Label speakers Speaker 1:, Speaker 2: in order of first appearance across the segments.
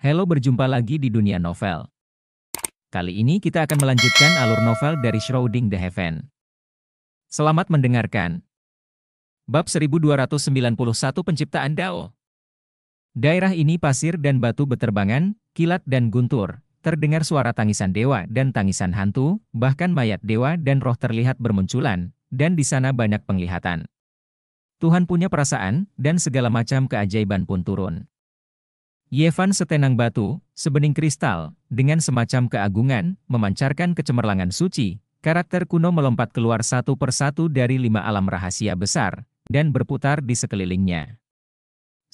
Speaker 1: Halo berjumpa lagi di dunia novel. Kali ini kita akan melanjutkan alur novel dari Shrouding the Heaven. Selamat mendengarkan. Bab 1291 Penciptaan Dao Daerah ini pasir dan batu beterbangan, kilat dan guntur. Terdengar suara tangisan dewa dan tangisan hantu, bahkan mayat dewa dan roh terlihat bermunculan, dan di sana banyak penglihatan. Tuhan punya perasaan, dan segala macam keajaiban pun turun. Yevan setenang batu, sebening kristal, dengan semacam keagungan, memancarkan kecemerlangan suci, karakter kuno melompat keluar satu persatu dari lima alam rahasia besar, dan berputar di sekelilingnya.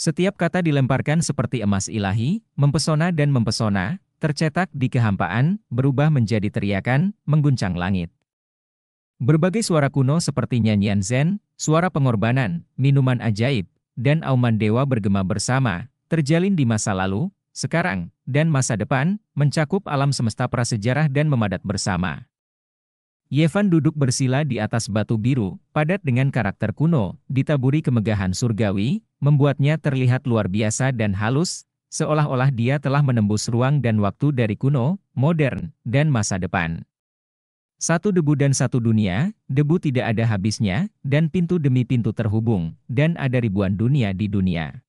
Speaker 1: Setiap kata dilemparkan seperti emas ilahi, mempesona dan mempesona, tercetak di kehampaan, berubah menjadi teriakan, mengguncang langit. Berbagai suara kuno seperti nyanyian Zen, suara pengorbanan, minuman ajaib, dan auman dewa bergema bersama, terjalin di masa lalu, sekarang, dan masa depan, mencakup alam semesta prasejarah dan memadat bersama. Yevan duduk bersila di atas batu biru, padat dengan karakter kuno, ditaburi kemegahan surgawi, membuatnya terlihat luar biasa dan halus, seolah-olah dia telah menembus ruang dan waktu dari kuno, modern, dan masa depan. Satu debu dan satu dunia, debu tidak ada habisnya, dan pintu demi pintu terhubung, dan ada ribuan dunia di dunia.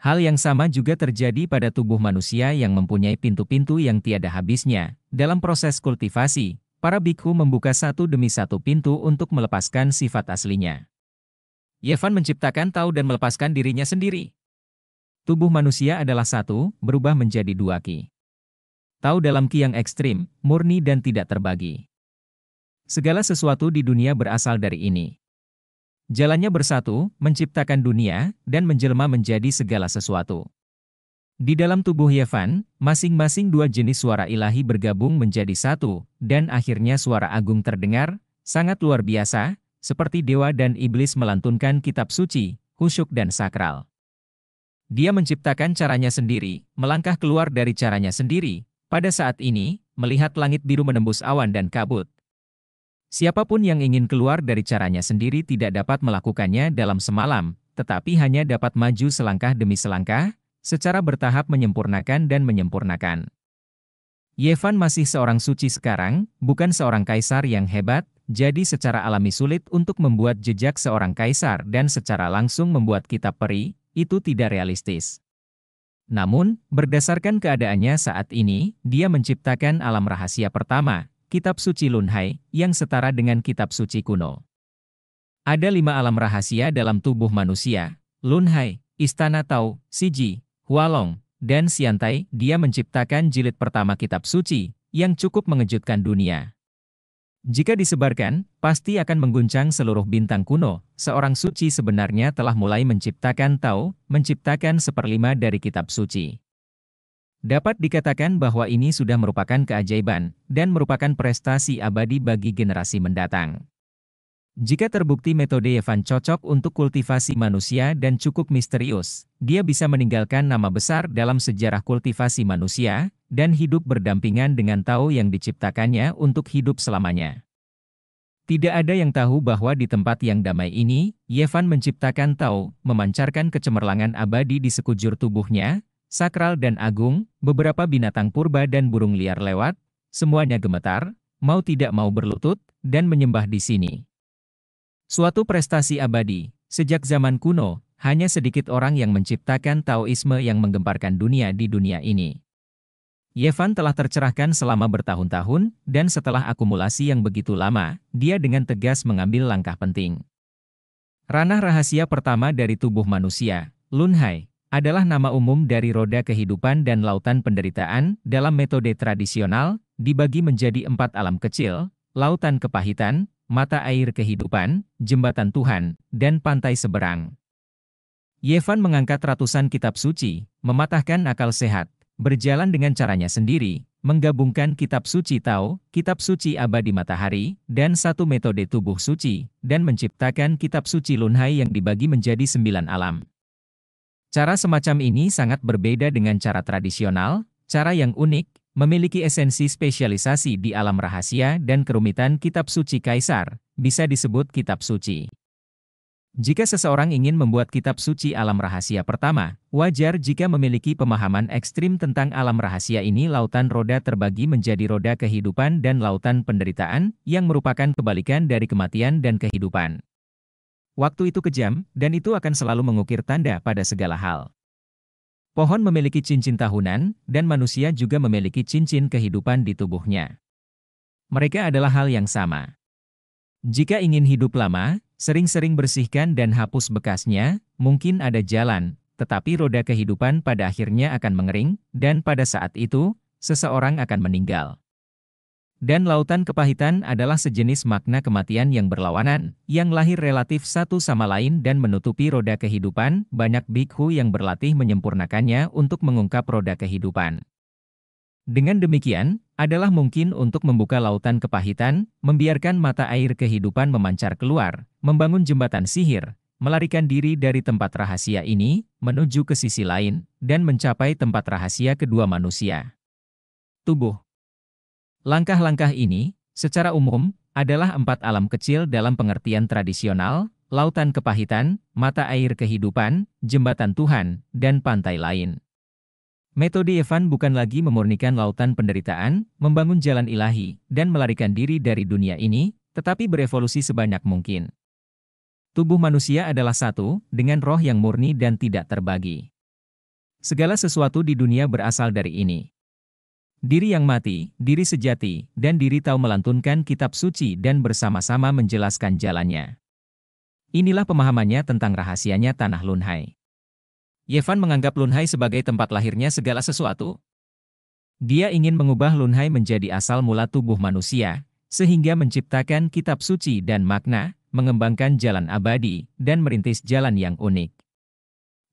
Speaker 1: Hal yang sama juga terjadi pada tubuh manusia yang mempunyai pintu-pintu yang tiada habisnya. Dalam proses kultivasi, para bhikkhu membuka satu demi satu pintu untuk melepaskan sifat aslinya. Yevan menciptakan tahu dan melepaskan dirinya sendiri. Tubuh manusia adalah satu, berubah menjadi dua ki. Tahu dalam ki yang ekstrim, murni dan tidak terbagi. Segala sesuatu di dunia berasal dari ini. Jalannya bersatu, menciptakan dunia, dan menjelma menjadi segala sesuatu. Di dalam tubuh Yevan, masing-masing dua jenis suara ilahi bergabung menjadi satu, dan akhirnya suara agung terdengar, sangat luar biasa, seperti dewa dan iblis melantunkan kitab suci, khusyuk dan sakral. Dia menciptakan caranya sendiri, melangkah keluar dari caranya sendiri. Pada saat ini, melihat langit biru menembus awan dan kabut, Siapapun yang ingin keluar dari caranya sendiri tidak dapat melakukannya dalam semalam, tetapi hanya dapat maju selangkah demi selangkah, secara bertahap menyempurnakan dan menyempurnakan. Yevan masih seorang suci sekarang, bukan seorang kaisar yang hebat, jadi secara alami sulit untuk membuat jejak seorang kaisar dan secara langsung membuat kitab peri, itu tidak realistis. Namun, berdasarkan keadaannya saat ini, dia menciptakan alam rahasia pertama, Kitab Suci Lunhai, yang setara dengan Kitab Suci kuno. Ada lima alam rahasia dalam tubuh manusia, Lunhai, Istana Tau, Siji, Hualong, dan Siantai, dia menciptakan jilid pertama Kitab Suci, yang cukup mengejutkan dunia. Jika disebarkan, pasti akan mengguncang seluruh bintang kuno. Seorang suci sebenarnya telah mulai menciptakan Tau, menciptakan seperlima dari kitab suci. Dapat dikatakan bahwa ini sudah merupakan keajaiban dan merupakan prestasi abadi bagi generasi mendatang. Jika terbukti metode Yevan cocok untuk kultivasi manusia dan cukup misterius, dia bisa meninggalkan nama besar dalam sejarah kultivasi manusia dan hidup berdampingan dengan Tao yang diciptakannya untuk hidup selamanya. Tidak ada yang tahu bahwa di tempat yang damai ini, Yevan menciptakan Tao, memancarkan kecemerlangan abadi di sekujur tubuhnya, sakral dan agung, beberapa binatang purba dan burung liar lewat, semuanya gemetar, mau tidak mau berlutut, dan menyembah di sini. Suatu prestasi abadi, sejak zaman kuno, hanya sedikit orang yang menciptakan Taoisme yang menggemparkan dunia di dunia ini. Yevan telah tercerahkan selama bertahun-tahun, dan setelah akumulasi yang begitu lama, dia dengan tegas mengambil langkah penting. Ranah rahasia pertama dari tubuh manusia, Lunhai, adalah nama umum dari roda kehidupan dan lautan penderitaan dalam metode tradisional, dibagi menjadi empat alam kecil, lautan kepahitan, mata air kehidupan, jembatan Tuhan, dan pantai seberang. Yevan mengangkat ratusan kitab suci, mematahkan akal sehat, berjalan dengan caranya sendiri, menggabungkan kitab suci Tao, kitab suci abadi matahari, dan satu metode tubuh suci, dan menciptakan kitab suci Lunhai yang dibagi menjadi sembilan alam. Cara semacam ini sangat berbeda dengan cara tradisional, cara yang unik, memiliki esensi spesialisasi di alam rahasia dan kerumitan kitab suci kaisar, bisa disebut kitab suci. Jika seseorang ingin membuat kitab suci alam rahasia pertama, wajar jika memiliki pemahaman ekstrim tentang alam rahasia ini lautan roda terbagi menjadi roda kehidupan dan lautan penderitaan, yang merupakan kebalikan dari kematian dan kehidupan. Waktu itu kejam, dan itu akan selalu mengukir tanda pada segala hal. Pohon memiliki cincin tahunan, dan manusia juga memiliki cincin kehidupan di tubuhnya. Mereka adalah hal yang sama. Jika ingin hidup lama, sering-sering bersihkan dan hapus bekasnya, mungkin ada jalan, tetapi roda kehidupan pada akhirnya akan mengering, dan pada saat itu, seseorang akan meninggal dan lautan kepahitan adalah sejenis makna kematian yang berlawanan, yang lahir relatif satu sama lain dan menutupi roda kehidupan, banyak bikhu yang berlatih menyempurnakannya untuk mengungkap roda kehidupan. Dengan demikian, adalah mungkin untuk membuka lautan kepahitan, membiarkan mata air kehidupan memancar keluar, membangun jembatan sihir, melarikan diri dari tempat rahasia ini, menuju ke sisi lain, dan mencapai tempat rahasia kedua manusia. Tubuh Langkah-langkah ini, secara umum, adalah empat alam kecil dalam pengertian tradisional, lautan kepahitan, mata air kehidupan, jembatan Tuhan, dan pantai lain. Metode Evan bukan lagi memurnikan lautan penderitaan, membangun jalan ilahi, dan melarikan diri dari dunia ini, tetapi berevolusi sebanyak mungkin. Tubuh manusia adalah satu, dengan roh yang murni dan tidak terbagi. Segala sesuatu di dunia berasal dari ini. Diri yang mati, diri sejati, dan diri tahu melantunkan kitab suci dan bersama-sama menjelaskan jalannya. Inilah pemahamannya tentang rahasianya tanah Lunhai. Yevan menganggap Lunhai sebagai tempat lahirnya segala sesuatu. Dia ingin mengubah Lunhai menjadi asal mula tubuh manusia, sehingga menciptakan kitab suci dan makna, mengembangkan jalan abadi, dan merintis jalan yang unik.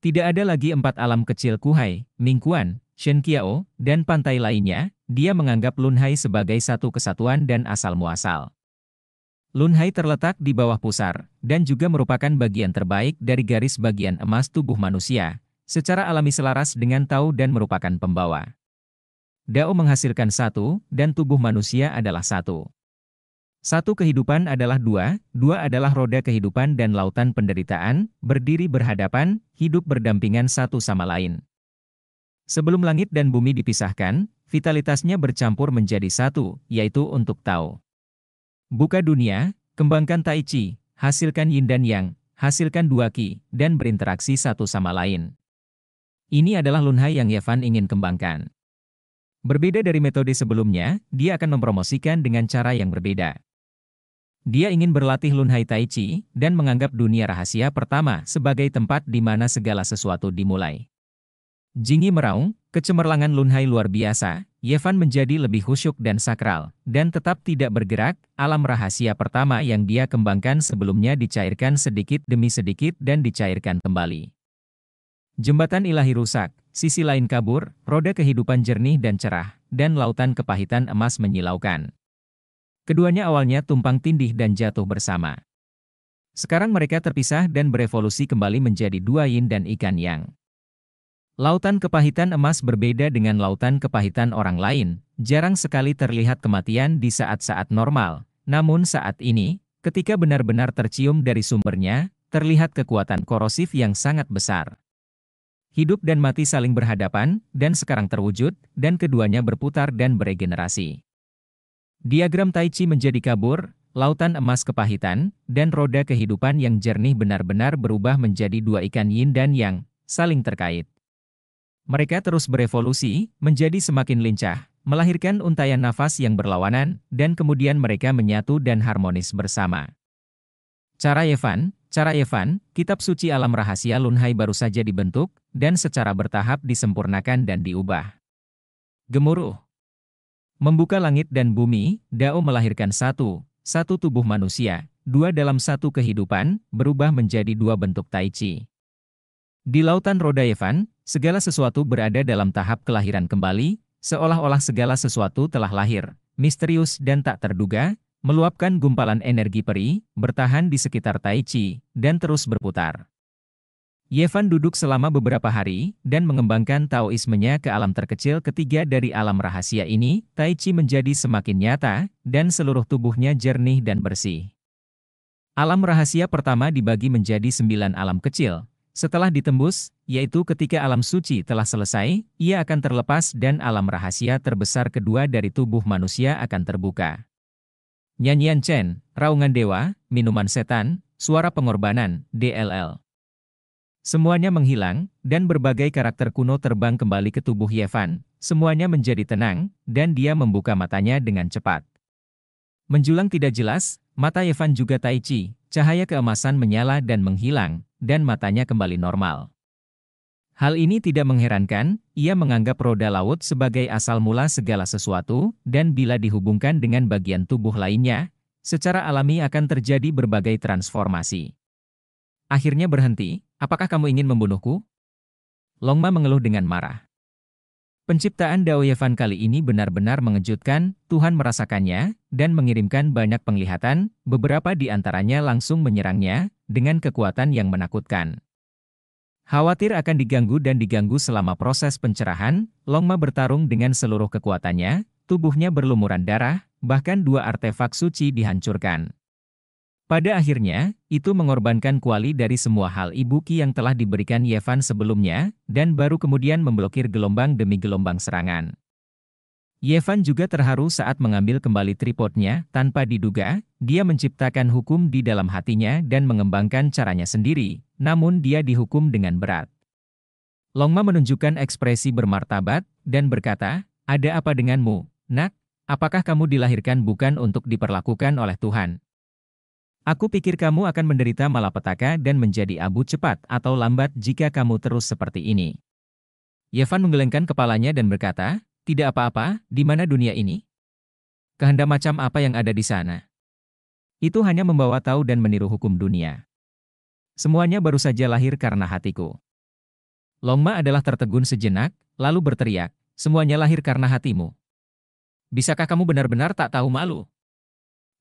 Speaker 1: Tidak ada lagi empat alam kecil Kuhai, Mingkuan, Shen Shenqiao, dan pantai lainnya, dia menganggap Lunhai sebagai satu kesatuan dan asal-muasal. Lunhai terletak di bawah pusar, dan juga merupakan bagian terbaik dari garis bagian emas tubuh manusia, secara alami selaras dengan tao dan merupakan pembawa. Dao menghasilkan satu, dan tubuh manusia adalah satu. Satu kehidupan adalah dua, dua adalah roda kehidupan dan lautan penderitaan, berdiri berhadapan, hidup berdampingan satu sama lain. Sebelum langit dan bumi dipisahkan, vitalitasnya bercampur menjadi satu, yaitu untuk Tao. Buka dunia, kembangkan Tai Chi, hasilkan Yin dan Yang, hasilkan dua Qi, dan berinteraksi satu sama lain. Ini adalah Lunhai yang Yevan ingin kembangkan. Berbeda dari metode sebelumnya, dia akan mempromosikan dengan cara yang berbeda. Dia ingin berlatih Lunhai Tai Chi dan menganggap dunia rahasia pertama sebagai tempat di mana segala sesuatu dimulai. Jingi meraung, kecemerlangan Lunhai luar biasa, Yevan menjadi lebih khusyuk dan sakral, dan tetap tidak bergerak, alam rahasia pertama yang dia kembangkan sebelumnya dicairkan sedikit demi sedikit dan dicairkan kembali. Jembatan ilahi rusak, sisi lain kabur, roda kehidupan jernih dan cerah, dan lautan kepahitan emas menyilaukan. Keduanya awalnya tumpang tindih dan jatuh bersama. Sekarang mereka terpisah dan berevolusi kembali menjadi dua yin dan ikan yang. Lautan kepahitan emas berbeda dengan lautan kepahitan orang lain, jarang sekali terlihat kematian di saat-saat normal. Namun saat ini, ketika benar-benar tercium dari sumbernya, terlihat kekuatan korosif yang sangat besar. Hidup dan mati saling berhadapan, dan sekarang terwujud, dan keduanya berputar dan beregenerasi. Diagram Tai Chi menjadi kabur, lautan emas kepahitan, dan roda kehidupan yang jernih benar-benar berubah menjadi dua ikan yin dan yang, saling terkait. Mereka terus berevolusi, menjadi semakin lincah, melahirkan untayan nafas yang berlawanan, dan kemudian mereka menyatu dan harmonis bersama. Cara Evan, Cara Evan, kitab suci alam rahasia Lunhai baru saja dibentuk, dan secara bertahap disempurnakan dan diubah. Gemuruh. Membuka langit dan bumi, Dao melahirkan satu, satu tubuh manusia, dua dalam satu kehidupan, berubah menjadi dua bentuk tai chi. Di lautan Roda Yevan, segala sesuatu berada dalam tahap kelahiran kembali, seolah-olah segala sesuatu telah lahir, misterius dan tak terduga, meluapkan gumpalan energi peri, bertahan di sekitar Tai Chi, dan terus berputar. Yevan duduk selama beberapa hari dan mengembangkan Taoismenya ke alam terkecil ketiga dari alam rahasia ini, Tai Chi menjadi semakin nyata, dan seluruh tubuhnya jernih dan bersih. Alam rahasia pertama dibagi menjadi sembilan alam kecil, setelah ditembus, yaitu ketika alam suci telah selesai, ia akan terlepas dan alam rahasia terbesar kedua dari tubuh manusia akan terbuka. Nyanyian Chen, raungan dewa, minuman setan, suara pengorbanan, DLL. Semuanya menghilang, dan berbagai karakter kuno terbang kembali ke tubuh Yevan. Semuanya menjadi tenang, dan dia membuka matanya dengan cepat. Menjulang tidak jelas, mata Yevan juga Tai Chi, cahaya keemasan menyala dan menghilang, dan matanya kembali normal. Hal ini tidak mengherankan, ia menganggap roda laut sebagai asal mula segala sesuatu, dan bila dihubungkan dengan bagian tubuh lainnya, secara alami akan terjadi berbagai transformasi. Akhirnya berhenti, apakah kamu ingin membunuhku? Longma mengeluh dengan marah. Penciptaan Yevan kali ini benar-benar mengejutkan, Tuhan merasakannya, dan mengirimkan banyak penglihatan, beberapa di antaranya langsung menyerangnya, dengan kekuatan yang menakutkan. Khawatir akan diganggu dan diganggu selama proses pencerahan, Longma bertarung dengan seluruh kekuatannya, tubuhnya berlumuran darah, bahkan dua artefak suci dihancurkan. Pada akhirnya, itu mengorbankan kuali dari semua hal ibuki yang telah diberikan Yevan sebelumnya, dan baru kemudian memblokir gelombang demi gelombang serangan. Yevan juga terharu saat mengambil kembali tripodnya, tanpa diduga, dia menciptakan hukum di dalam hatinya dan mengembangkan caranya sendiri, namun dia dihukum dengan berat. Longma menunjukkan ekspresi bermartabat, dan berkata, ada apa denganmu, nak? Apakah kamu dilahirkan bukan untuk diperlakukan oleh Tuhan? Aku pikir kamu akan menderita malapetaka dan menjadi abu cepat atau lambat jika kamu terus seperti ini. Yevan menggelengkan kepalanya dan berkata, tidak apa-apa, di mana dunia ini? Kehendak macam apa yang ada di sana? Itu hanya membawa tahu dan meniru hukum dunia. Semuanya baru saja lahir karena hatiku. Longma adalah tertegun sejenak, lalu berteriak, semuanya lahir karena hatimu. Bisakah kamu benar-benar tak tahu malu?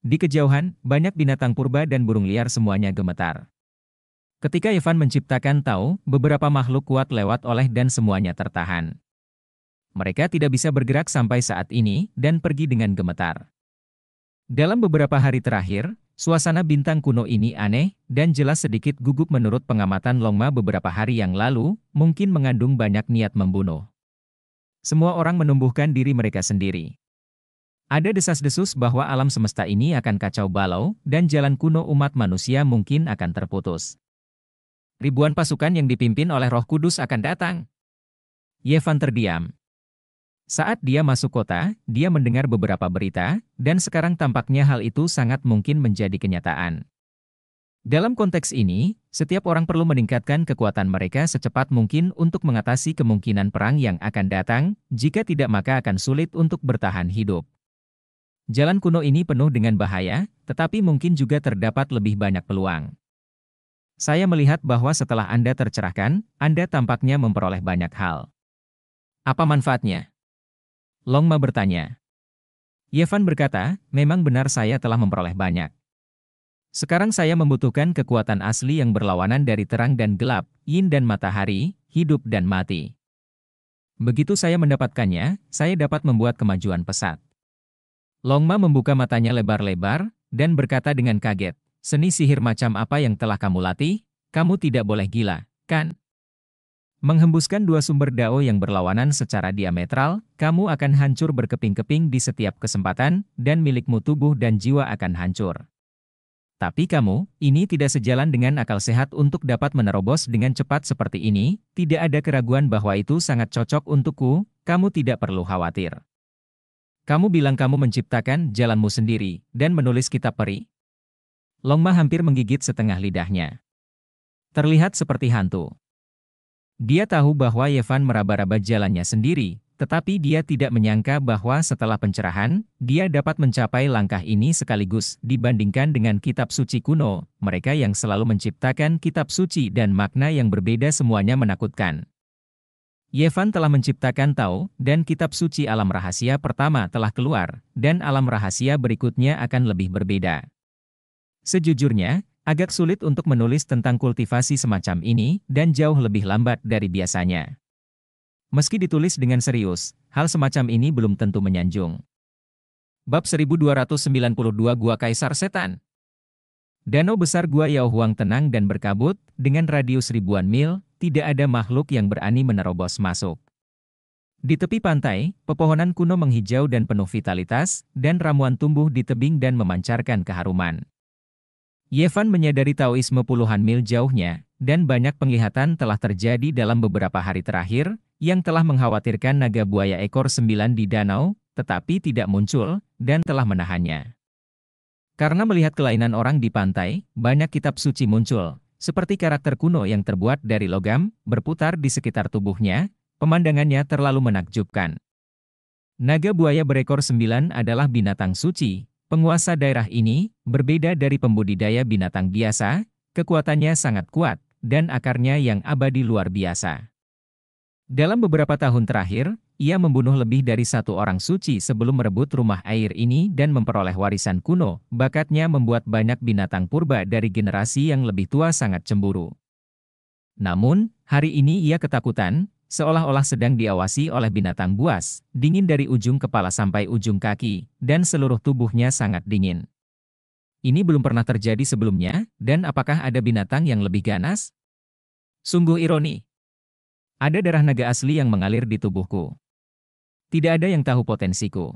Speaker 1: Di kejauhan, banyak binatang purba dan burung liar semuanya gemetar. Ketika Evan menciptakan tahu, beberapa makhluk kuat lewat oleh dan semuanya tertahan mereka tidak bisa bergerak sampai saat ini dan pergi dengan gemetar. Dalam beberapa hari terakhir, suasana bintang kuno ini aneh dan jelas sedikit gugup menurut pengamatan Longma beberapa hari yang lalu, mungkin mengandung banyak niat membunuh. Semua orang menumbuhkan diri mereka sendiri. Ada desas-desus bahwa alam semesta ini akan kacau balau dan jalan kuno umat manusia mungkin akan terputus. Ribuan pasukan yang dipimpin oleh roh kudus akan datang. Yevan terdiam, saat dia masuk kota, dia mendengar beberapa berita, dan sekarang tampaknya hal itu sangat mungkin menjadi kenyataan. Dalam konteks ini, setiap orang perlu meningkatkan kekuatan mereka secepat mungkin untuk mengatasi kemungkinan perang yang akan datang, jika tidak maka akan sulit untuk bertahan hidup. Jalan kuno ini penuh dengan bahaya, tetapi mungkin juga terdapat lebih banyak peluang. Saya melihat bahwa setelah Anda tercerahkan, Anda tampaknya memperoleh banyak hal. Apa manfaatnya? Longma bertanya. Yevan berkata, memang benar saya telah memperoleh banyak. Sekarang saya membutuhkan kekuatan asli yang berlawanan dari terang dan gelap, yin dan matahari, hidup dan mati. Begitu saya mendapatkannya, saya dapat membuat kemajuan pesat. Longma membuka matanya lebar-lebar, dan berkata dengan kaget, Seni sihir macam apa yang telah kamu latih? Kamu tidak boleh gila, kan? Menghembuskan dua sumber dao yang berlawanan secara diametral, kamu akan hancur berkeping-keping di setiap kesempatan, dan milikmu tubuh dan jiwa akan hancur. Tapi kamu, ini tidak sejalan dengan akal sehat untuk dapat menerobos dengan cepat seperti ini, tidak ada keraguan bahwa itu sangat cocok untukku, kamu tidak perlu khawatir. Kamu bilang kamu menciptakan jalanmu sendiri, dan menulis kitab peri. Longma hampir menggigit setengah lidahnya. Terlihat seperti hantu. Dia tahu bahwa Yevan meraba-raba jalannya sendiri, tetapi dia tidak menyangka bahwa setelah pencerahan, dia dapat mencapai langkah ini sekaligus dibandingkan dengan kitab suci kuno, mereka yang selalu menciptakan kitab suci dan makna yang berbeda semuanya menakutkan. Yevan telah menciptakan Tao, dan kitab suci alam rahasia pertama telah keluar, dan alam rahasia berikutnya akan lebih berbeda. Sejujurnya, Agak sulit untuk menulis tentang kultivasi semacam ini, dan jauh lebih lambat dari biasanya. Meski ditulis dengan serius, hal semacam ini belum tentu menyanjung. Bab 1292 Gua Kaisar Setan Danau besar Gua Yaohuang tenang dan berkabut, dengan radius ribuan mil, tidak ada makhluk yang berani menerobos masuk. Di tepi pantai, pepohonan kuno menghijau dan penuh vitalitas, dan ramuan tumbuh di tebing dan memancarkan keharuman. Yevan menyadari Taoisme puluhan mil jauhnya, dan banyak penglihatan telah terjadi dalam beberapa hari terakhir, yang telah mengkhawatirkan naga buaya ekor sembilan di danau, tetapi tidak muncul, dan telah menahannya. Karena melihat kelainan orang di pantai, banyak kitab suci muncul, seperti karakter kuno yang terbuat dari logam, berputar di sekitar tubuhnya, pemandangannya terlalu menakjubkan. Naga buaya berekor sembilan adalah binatang suci, Penguasa daerah ini, berbeda dari pembudidaya binatang biasa, kekuatannya sangat kuat, dan akarnya yang abadi luar biasa. Dalam beberapa tahun terakhir, ia membunuh lebih dari satu orang suci sebelum merebut rumah air ini dan memperoleh warisan kuno. Bakatnya membuat banyak binatang purba dari generasi yang lebih tua sangat cemburu. Namun, hari ini ia ketakutan seolah-olah sedang diawasi oleh binatang buas, dingin dari ujung kepala sampai ujung kaki, dan seluruh tubuhnya sangat dingin. Ini belum pernah terjadi sebelumnya, dan apakah ada binatang yang lebih ganas? Sungguh ironi. Ada darah naga asli yang mengalir di tubuhku. Tidak ada yang tahu potensiku.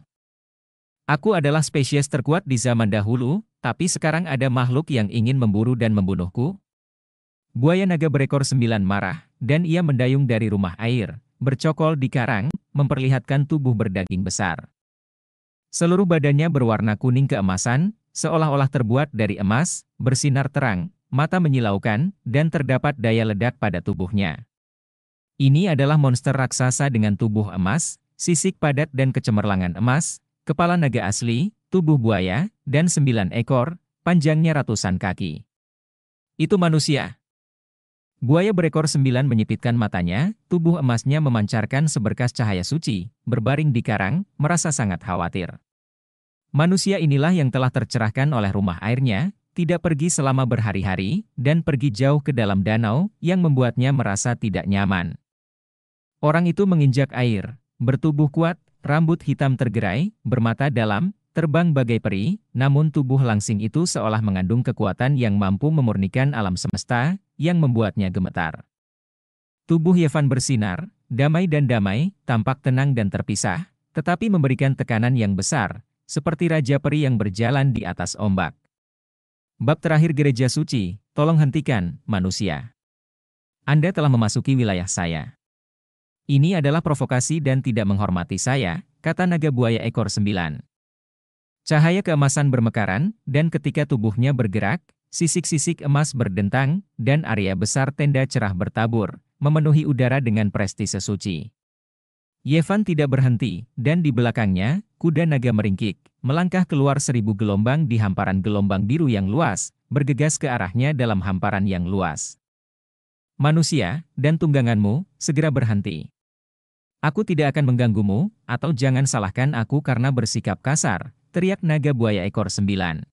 Speaker 1: Aku adalah spesies terkuat di zaman dahulu, tapi sekarang ada makhluk yang ingin memburu dan membunuhku, Buaya naga berekor sembilan marah, dan ia mendayung dari rumah air, bercokol di karang, memperlihatkan tubuh berdaging besar. Seluruh badannya berwarna kuning keemasan, seolah-olah terbuat dari emas, bersinar terang, mata menyilaukan, dan terdapat daya ledak pada tubuhnya. Ini adalah monster raksasa dengan tubuh emas, sisik padat dan kecemerlangan emas, kepala naga asli, tubuh buaya, dan sembilan ekor, panjangnya ratusan kaki. Itu manusia, Buaya berekor sembilan menyipitkan matanya, tubuh emasnya memancarkan seberkas cahaya suci, berbaring di karang, merasa sangat khawatir. Manusia inilah yang telah tercerahkan oleh rumah airnya, tidak pergi selama berhari-hari, dan pergi jauh ke dalam danau, yang membuatnya merasa tidak nyaman. Orang itu menginjak air, bertubuh kuat, rambut hitam tergerai, bermata dalam, Terbang bagai peri, namun tubuh langsing itu seolah mengandung kekuatan yang mampu memurnikan alam semesta, yang membuatnya gemetar. Tubuh Yevan bersinar, damai dan damai, tampak tenang dan terpisah, tetapi memberikan tekanan yang besar, seperti Raja Peri yang berjalan di atas ombak. Bab terakhir gereja suci, tolong hentikan, manusia. Anda telah memasuki wilayah saya. Ini adalah provokasi dan tidak menghormati saya, kata naga buaya ekor sembilan. Cahaya keemasan bermekaran, dan ketika tubuhnya bergerak, sisik-sisik emas berdentang, dan area besar tenda cerah bertabur, memenuhi udara dengan prestise suci. Yevan tidak berhenti, dan di belakangnya, kuda naga meringkik, melangkah keluar seribu gelombang di hamparan gelombang biru yang luas, bergegas ke arahnya dalam hamparan yang luas. Manusia, dan tungganganmu, segera berhenti. Aku tidak akan mengganggumu, atau jangan salahkan aku karena bersikap kasar, teriak naga buaya ekor sembilan.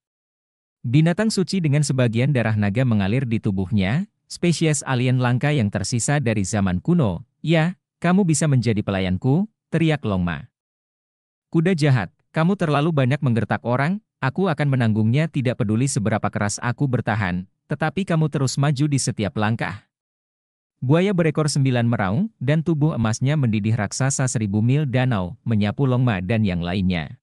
Speaker 1: Binatang suci dengan sebagian darah naga mengalir di tubuhnya, spesies alien langka yang tersisa dari zaman kuno, ya, kamu bisa menjadi pelayanku, teriak Longma. Kuda jahat, kamu terlalu banyak menggertak orang, aku akan menanggungnya tidak peduli seberapa keras aku bertahan, tetapi kamu terus maju di setiap langkah. Buaya berekor sembilan meraung, dan tubuh emasnya mendidih raksasa seribu mil danau, menyapu Longma dan yang lainnya.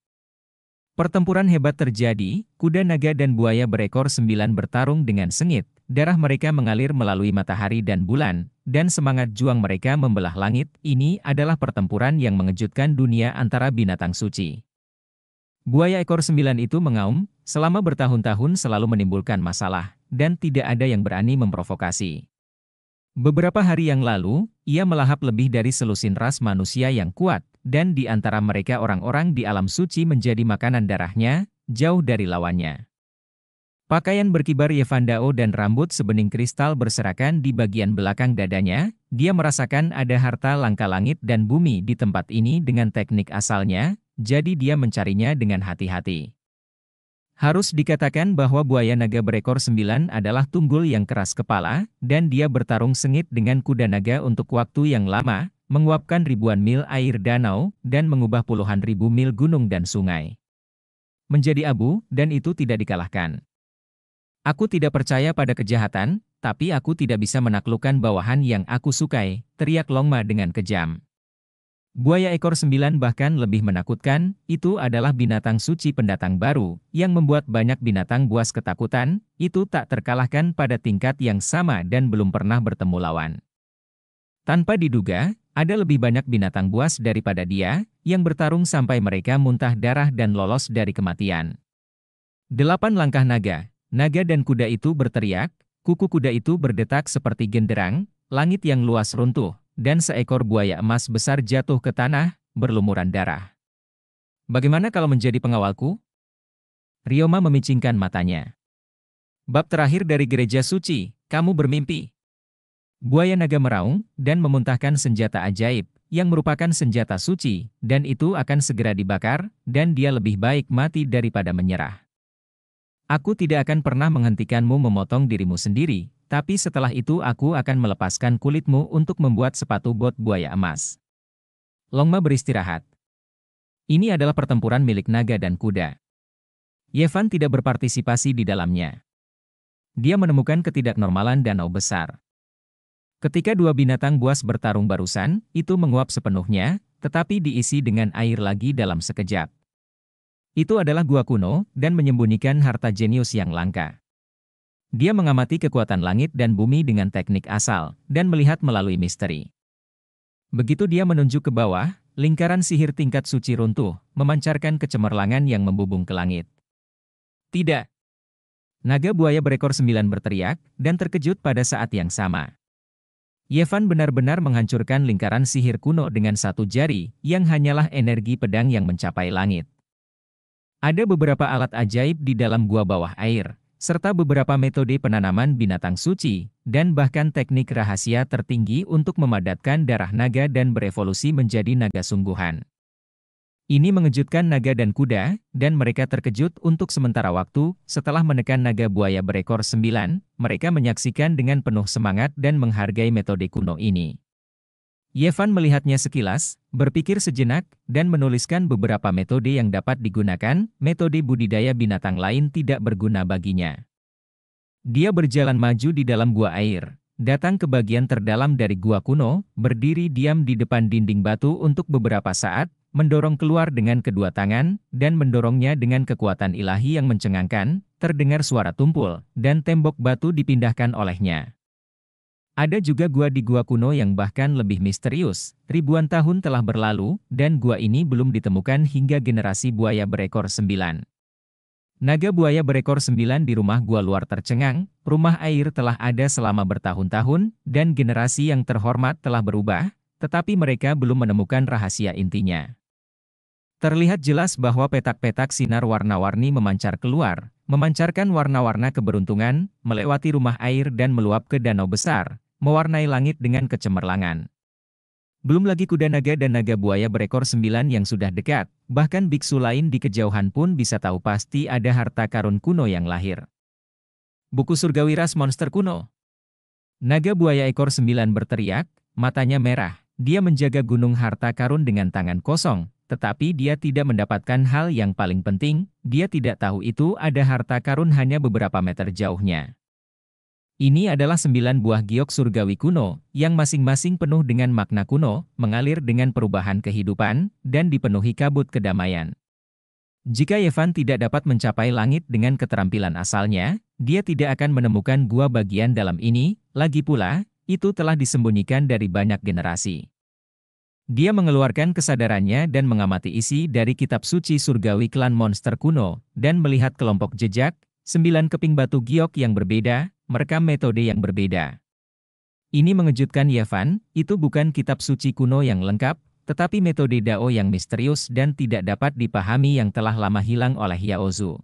Speaker 1: Pertempuran hebat terjadi, kuda naga dan buaya berekor sembilan bertarung dengan sengit, darah mereka mengalir melalui matahari dan bulan, dan semangat juang mereka membelah langit, ini adalah pertempuran yang mengejutkan dunia antara binatang suci. Buaya ekor sembilan itu mengaum, selama bertahun-tahun selalu menimbulkan masalah, dan tidak ada yang berani memprovokasi. Beberapa hari yang lalu, ia melahap lebih dari selusin ras manusia yang kuat, dan di antara mereka orang-orang di alam suci menjadi makanan darahnya, jauh dari lawannya. Pakaian berkibar Yevandao dan rambut sebening kristal berserakan di bagian belakang dadanya, dia merasakan ada harta langka langit dan bumi di tempat ini dengan teknik asalnya, jadi dia mencarinya dengan hati-hati. Harus dikatakan bahwa buaya naga berekor sembilan adalah tunggul yang keras kepala, dan dia bertarung sengit dengan kuda naga untuk waktu yang lama, menguapkan ribuan mil air danau, dan mengubah puluhan ribu mil gunung dan sungai. Menjadi abu, dan itu tidak dikalahkan. Aku tidak percaya pada kejahatan, tapi aku tidak bisa menaklukkan bawahan yang aku sukai, teriak Longma dengan kejam. Buaya ekor sembilan bahkan lebih menakutkan, itu adalah binatang suci pendatang baru, yang membuat banyak binatang buas ketakutan, itu tak terkalahkan pada tingkat yang sama dan belum pernah bertemu lawan. Tanpa diduga, ada lebih banyak binatang buas daripada dia, yang bertarung sampai mereka muntah darah dan lolos dari kematian. Delapan langkah naga, naga dan kuda itu berteriak, kuku kuda itu berdetak seperti genderang, langit yang luas runtuh, dan seekor buaya emas besar jatuh ke tanah, berlumuran darah. Bagaimana kalau menjadi pengawalku? Ryoma memicingkan matanya. Bab terakhir dari gereja suci, kamu bermimpi buaya naga meraung, dan memuntahkan senjata ajaib, yang merupakan senjata suci, dan itu akan segera dibakar, dan dia lebih baik mati daripada menyerah. Aku tidak akan pernah menghentikanmu memotong dirimu sendiri, tapi setelah itu aku akan melepaskan kulitmu untuk membuat sepatu bot buaya emas. Longma beristirahat. Ini adalah pertempuran milik naga dan kuda. Yevan tidak berpartisipasi di dalamnya. Dia menemukan ketidaknormalan danau besar. Ketika dua binatang buas bertarung barusan, itu menguap sepenuhnya, tetapi diisi dengan air lagi dalam sekejap. Itu adalah gua kuno, dan menyembunyikan harta jenius yang langka. Dia mengamati kekuatan langit dan bumi dengan teknik asal, dan melihat melalui misteri. Begitu dia menunjuk ke bawah, lingkaran sihir tingkat suci runtuh, memancarkan kecemerlangan yang membubung ke langit. Tidak. Naga buaya berekor sembilan berteriak, dan terkejut pada saat yang sama. Yevan benar-benar menghancurkan lingkaran sihir kuno dengan satu jari, yang hanyalah energi pedang yang mencapai langit. Ada beberapa alat ajaib di dalam gua bawah air, serta beberapa metode penanaman binatang suci, dan bahkan teknik rahasia tertinggi untuk memadatkan darah naga dan berevolusi menjadi naga sungguhan. Ini mengejutkan naga dan kuda, dan mereka terkejut untuk sementara waktu, setelah menekan naga buaya berekor sembilan, mereka menyaksikan dengan penuh semangat dan menghargai metode kuno ini. Yevan melihatnya sekilas, berpikir sejenak, dan menuliskan beberapa metode yang dapat digunakan, metode budidaya binatang lain tidak berguna baginya. Dia berjalan maju di dalam gua air, datang ke bagian terdalam dari gua kuno, berdiri diam di depan dinding batu untuk beberapa saat, mendorong keluar dengan kedua tangan, dan mendorongnya dengan kekuatan ilahi yang mencengangkan, terdengar suara tumpul, dan tembok batu dipindahkan olehnya. Ada juga gua di gua kuno yang bahkan lebih misterius, ribuan tahun telah berlalu, dan gua ini belum ditemukan hingga generasi buaya berekor sembilan. Naga buaya berekor sembilan di rumah gua luar tercengang, rumah air telah ada selama bertahun-tahun, dan generasi yang terhormat telah berubah, tetapi mereka belum menemukan rahasia intinya. Terlihat jelas bahwa petak-petak sinar warna-warni memancar keluar, memancarkan warna-warna keberuntungan, melewati rumah air dan meluap ke danau besar, mewarnai langit dengan kecemerlangan. Belum lagi kuda naga dan naga buaya berekor sembilan yang sudah dekat, bahkan biksu lain di kejauhan pun bisa tahu pasti ada harta karun kuno yang lahir. Buku Surgawi Ras Monster Kuno Naga buaya ekor sembilan berteriak, matanya merah, dia menjaga gunung harta karun dengan tangan kosong, tetapi dia tidak mendapatkan hal yang paling penting, dia tidak tahu itu ada harta karun hanya beberapa meter jauhnya. Ini adalah sembilan buah giok surgawi kuno, yang masing-masing penuh dengan makna kuno, mengalir dengan perubahan kehidupan, dan dipenuhi kabut kedamaian. Jika Yevan tidak dapat mencapai langit dengan keterampilan asalnya, dia tidak akan menemukan gua bagian dalam ini, lagi pula, itu telah disembunyikan dari banyak generasi. Dia mengeluarkan kesadarannya dan mengamati isi dari kitab suci surgawi klan monster kuno, dan melihat kelompok jejak, sembilan keping batu giok yang berbeda, merekam metode yang berbeda. Ini mengejutkan Yavan, itu bukan kitab suci kuno yang lengkap, tetapi metode Dao yang misterius dan tidak dapat dipahami yang telah lama hilang oleh Yaozu.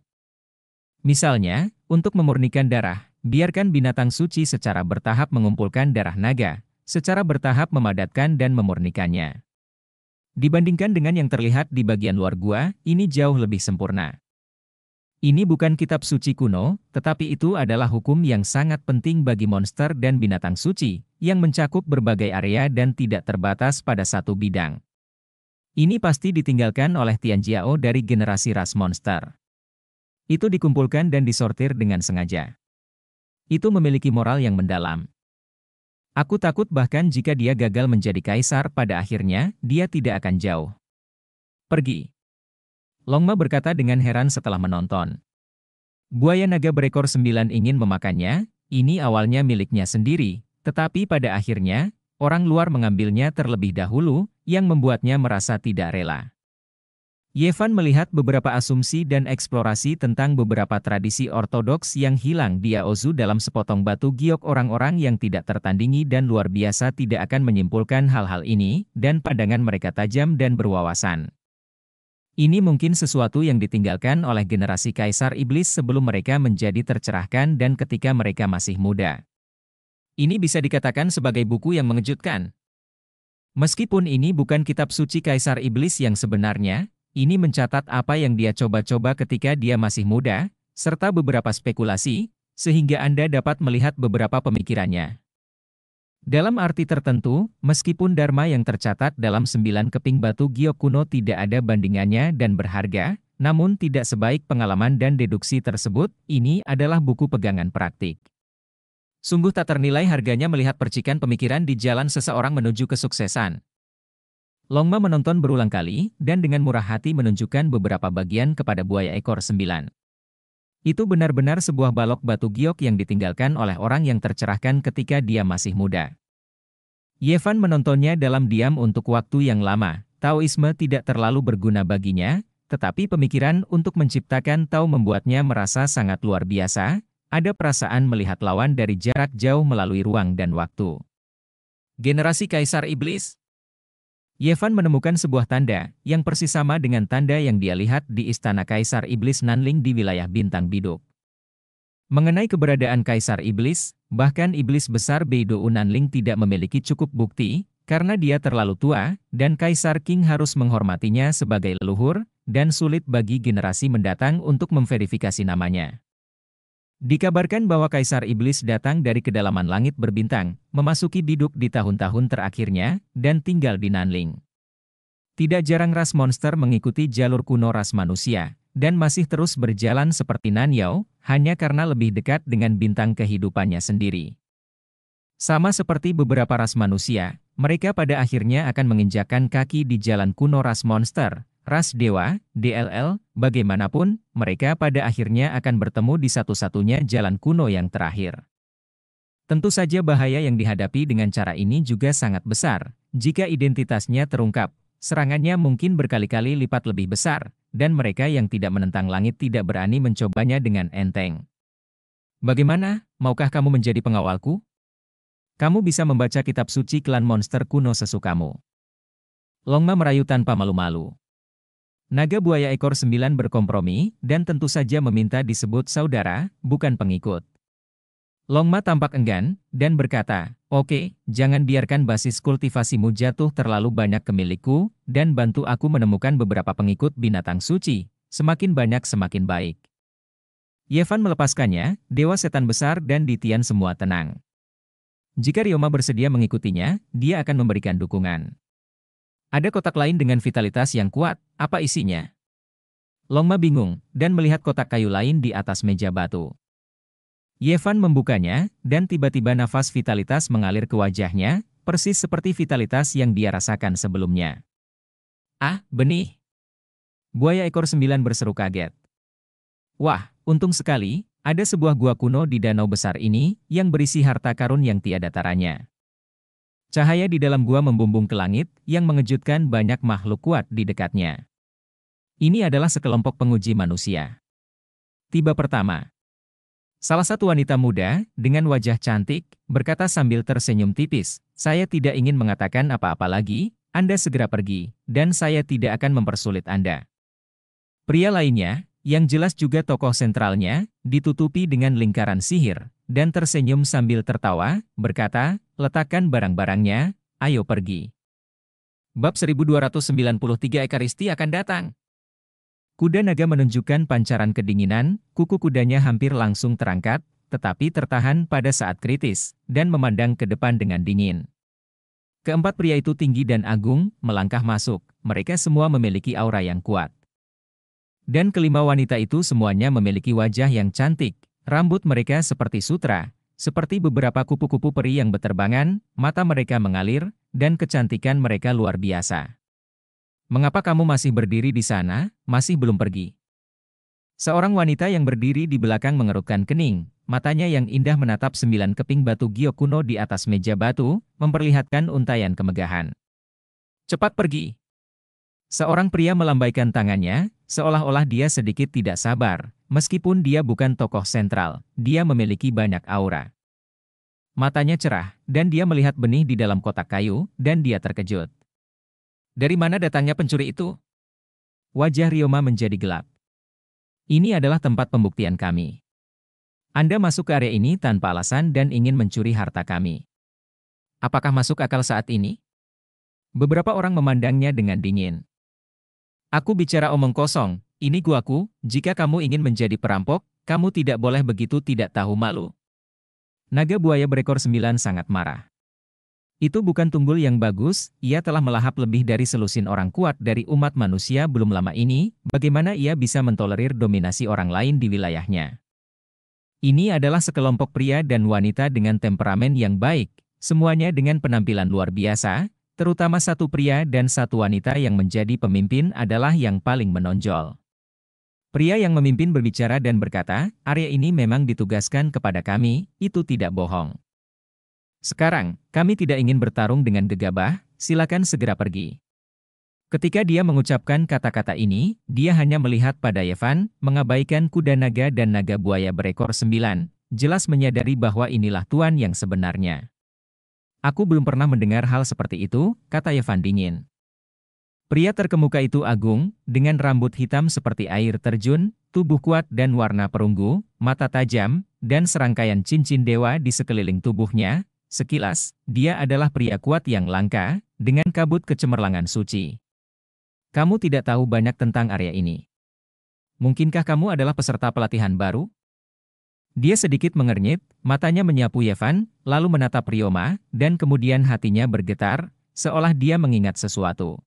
Speaker 1: Misalnya, untuk memurnikan darah, biarkan binatang suci secara bertahap mengumpulkan darah naga, secara bertahap memadatkan dan memurnikannya. Dibandingkan dengan yang terlihat di bagian luar gua, ini jauh lebih sempurna. Ini bukan kitab suci kuno, tetapi itu adalah hukum yang sangat penting bagi monster dan binatang suci, yang mencakup berbagai area dan tidak terbatas pada satu bidang. Ini pasti ditinggalkan oleh Tianjiao dari generasi ras monster. Itu dikumpulkan dan disortir dengan sengaja. Itu memiliki moral yang mendalam. Aku takut bahkan jika dia gagal menjadi kaisar pada akhirnya, dia tidak akan jauh. Pergi. Longma berkata dengan heran setelah menonton. Buaya naga berekor sembilan ingin memakannya, ini awalnya miliknya sendiri, tetapi pada akhirnya, orang luar mengambilnya terlebih dahulu, yang membuatnya merasa tidak rela. Yevan melihat beberapa asumsi dan eksplorasi tentang beberapa tradisi ortodoks yang hilang di Aozu dalam sepotong batu giok orang-orang yang tidak tertandingi dan luar biasa tidak akan menyimpulkan hal-hal ini, dan pandangan mereka tajam dan berwawasan. Ini mungkin sesuatu yang ditinggalkan oleh generasi kaisar iblis sebelum mereka menjadi tercerahkan dan ketika mereka masih muda. Ini bisa dikatakan sebagai buku yang mengejutkan. Meskipun ini bukan kitab suci kaisar iblis yang sebenarnya, ini mencatat apa yang dia coba-coba ketika dia masih muda, serta beberapa spekulasi, sehingga Anda dapat melihat beberapa pemikirannya. Dalam arti tertentu, meskipun Dharma yang tercatat dalam sembilan keping batu giok kuno tidak ada bandingannya dan berharga, namun tidak sebaik pengalaman dan deduksi tersebut, ini adalah buku pegangan praktik. Sungguh tak ternilai harganya melihat percikan pemikiran di jalan seseorang menuju kesuksesan. Longma menonton berulang kali dan dengan murah hati menunjukkan beberapa bagian kepada buaya ekor sembilan. Itu benar-benar sebuah balok batu giok yang ditinggalkan oleh orang yang tercerahkan ketika dia masih muda. Yevan menontonnya dalam diam untuk waktu yang lama. Taoisme tidak terlalu berguna baginya, tetapi pemikiran untuk menciptakan Tao membuatnya merasa sangat luar biasa, ada perasaan melihat lawan dari jarak jauh melalui ruang dan waktu. Generasi Kaisar Iblis Yevan menemukan sebuah tanda yang persis sama dengan tanda yang dia lihat di istana Kaisar Iblis Nanling di wilayah Bintang Biduk. Mengenai keberadaan Kaisar Iblis, bahkan Iblis Besar Beidou Nanling tidak memiliki cukup bukti, karena dia terlalu tua, dan Kaisar King harus menghormatinya sebagai leluhur, dan sulit bagi generasi mendatang untuk memverifikasi namanya. Dikabarkan bahwa Kaisar Iblis datang dari kedalaman langit berbintang, memasuki biduk di tahun-tahun terakhirnya, dan tinggal di Nanling. Tidak jarang ras monster mengikuti jalur kuno ras manusia, dan masih terus berjalan seperti Nanyao, hanya karena lebih dekat dengan bintang kehidupannya sendiri. Sama seperti beberapa ras manusia, mereka pada akhirnya akan menginjakan kaki di jalan kuno ras monster, ras dewa, DLL, bagaimanapun, mereka pada akhirnya akan bertemu di satu-satunya jalan kuno yang terakhir. Tentu saja bahaya yang dihadapi dengan cara ini juga sangat besar. Jika identitasnya terungkap, serangannya mungkin berkali-kali lipat lebih besar, dan mereka yang tidak menentang langit tidak berani mencobanya dengan enteng. Bagaimana, maukah kamu menjadi pengawalku? Kamu bisa membaca kitab suci klan monster kuno sesukamu. Longma merayu tanpa malu-malu. Naga buaya ekor sembilan berkompromi, dan tentu saja meminta disebut saudara, bukan pengikut. Longma tampak enggan, dan berkata, Oke, jangan biarkan basis kultivasimu jatuh terlalu banyak ke milikku, dan bantu aku menemukan beberapa pengikut binatang suci, semakin banyak semakin baik. Yevan melepaskannya, dewa setan besar dan Ditian semua tenang. Jika Ryoma bersedia mengikutinya, dia akan memberikan dukungan. Ada kotak lain dengan vitalitas yang kuat, apa isinya? Longma bingung, dan melihat kotak kayu lain di atas meja batu. Yevan membukanya, dan tiba-tiba nafas vitalitas mengalir ke wajahnya, persis seperti vitalitas yang dia rasakan sebelumnya. Ah, benih! Buaya ekor sembilan berseru kaget. Wah, untung sekali, ada sebuah gua kuno di danau besar ini, yang berisi harta karun yang tiada taranya. Cahaya di dalam gua membumbung ke langit, yang mengejutkan banyak makhluk kuat di dekatnya. Ini adalah sekelompok penguji manusia. Tiba pertama. Salah satu wanita muda, dengan wajah cantik, berkata sambil tersenyum tipis, saya tidak ingin mengatakan apa-apa lagi, Anda segera pergi, dan saya tidak akan mempersulit Anda. Pria lainnya, yang jelas juga tokoh sentralnya, ditutupi dengan lingkaran sihir, dan tersenyum sambil tertawa, berkata, letakkan barang-barangnya, ayo pergi. Bab 1293 Ekaristi akan datang. Kuda naga menunjukkan pancaran kedinginan, kuku kudanya hampir langsung terangkat, tetapi tertahan pada saat kritis, dan memandang ke depan dengan dingin. Keempat pria itu tinggi dan agung, melangkah masuk. Mereka semua memiliki aura yang kuat. Dan kelima wanita itu semuanya memiliki wajah yang cantik, rambut mereka seperti sutra, seperti beberapa kupu-kupu peri yang beterbangan, mata mereka mengalir, dan kecantikan mereka luar biasa. Mengapa kamu masih berdiri di sana, masih belum pergi? Seorang wanita yang berdiri di belakang mengerutkan kening, matanya yang indah menatap sembilan keping batu giok kuno di atas meja batu, memperlihatkan untayan kemegahan. Cepat pergi! Seorang pria melambaikan tangannya, Seolah-olah dia sedikit tidak sabar, meskipun dia bukan tokoh sentral, dia memiliki banyak aura. Matanya cerah, dan dia melihat benih di dalam kotak kayu, dan dia terkejut. Dari mana datangnya pencuri itu? Wajah Ryoma menjadi gelap. Ini adalah tempat pembuktian kami. Anda masuk ke area ini tanpa alasan dan ingin mencuri harta kami. Apakah masuk akal saat ini? Beberapa orang memandangnya dengan dingin. Aku bicara omong kosong, ini guaku, jika kamu ingin menjadi perampok, kamu tidak boleh begitu tidak tahu malu. Naga buaya berekor sembilan sangat marah. Itu bukan tunggul yang bagus, ia telah melahap lebih dari selusin orang kuat dari umat manusia belum lama ini, bagaimana ia bisa mentolerir dominasi orang lain di wilayahnya. Ini adalah sekelompok pria dan wanita dengan temperamen yang baik, semuanya dengan penampilan luar biasa, terutama satu pria dan satu wanita yang menjadi pemimpin adalah yang paling menonjol. Pria yang memimpin berbicara dan berkata, area ini memang ditugaskan kepada kami, itu tidak bohong. Sekarang, kami tidak ingin bertarung dengan gegabah, silakan segera pergi. Ketika dia mengucapkan kata-kata ini, dia hanya melihat pada Yevan, mengabaikan kuda naga dan naga buaya berekor sembilan, jelas menyadari bahwa inilah Tuan yang sebenarnya. Aku belum pernah mendengar hal seperti itu, kata Yevan dingin. Pria terkemuka itu agung, dengan rambut hitam seperti air terjun, tubuh kuat dan warna perunggu, mata tajam, dan serangkaian cincin dewa di sekeliling tubuhnya. Sekilas, dia adalah pria kuat yang langka, dengan kabut kecemerlangan suci. Kamu tidak tahu banyak tentang area ini. Mungkinkah kamu adalah peserta pelatihan baru? Dia sedikit mengernyit, matanya menyapu Yevan, lalu menatap Rioma, dan kemudian hatinya bergetar, seolah dia mengingat sesuatu.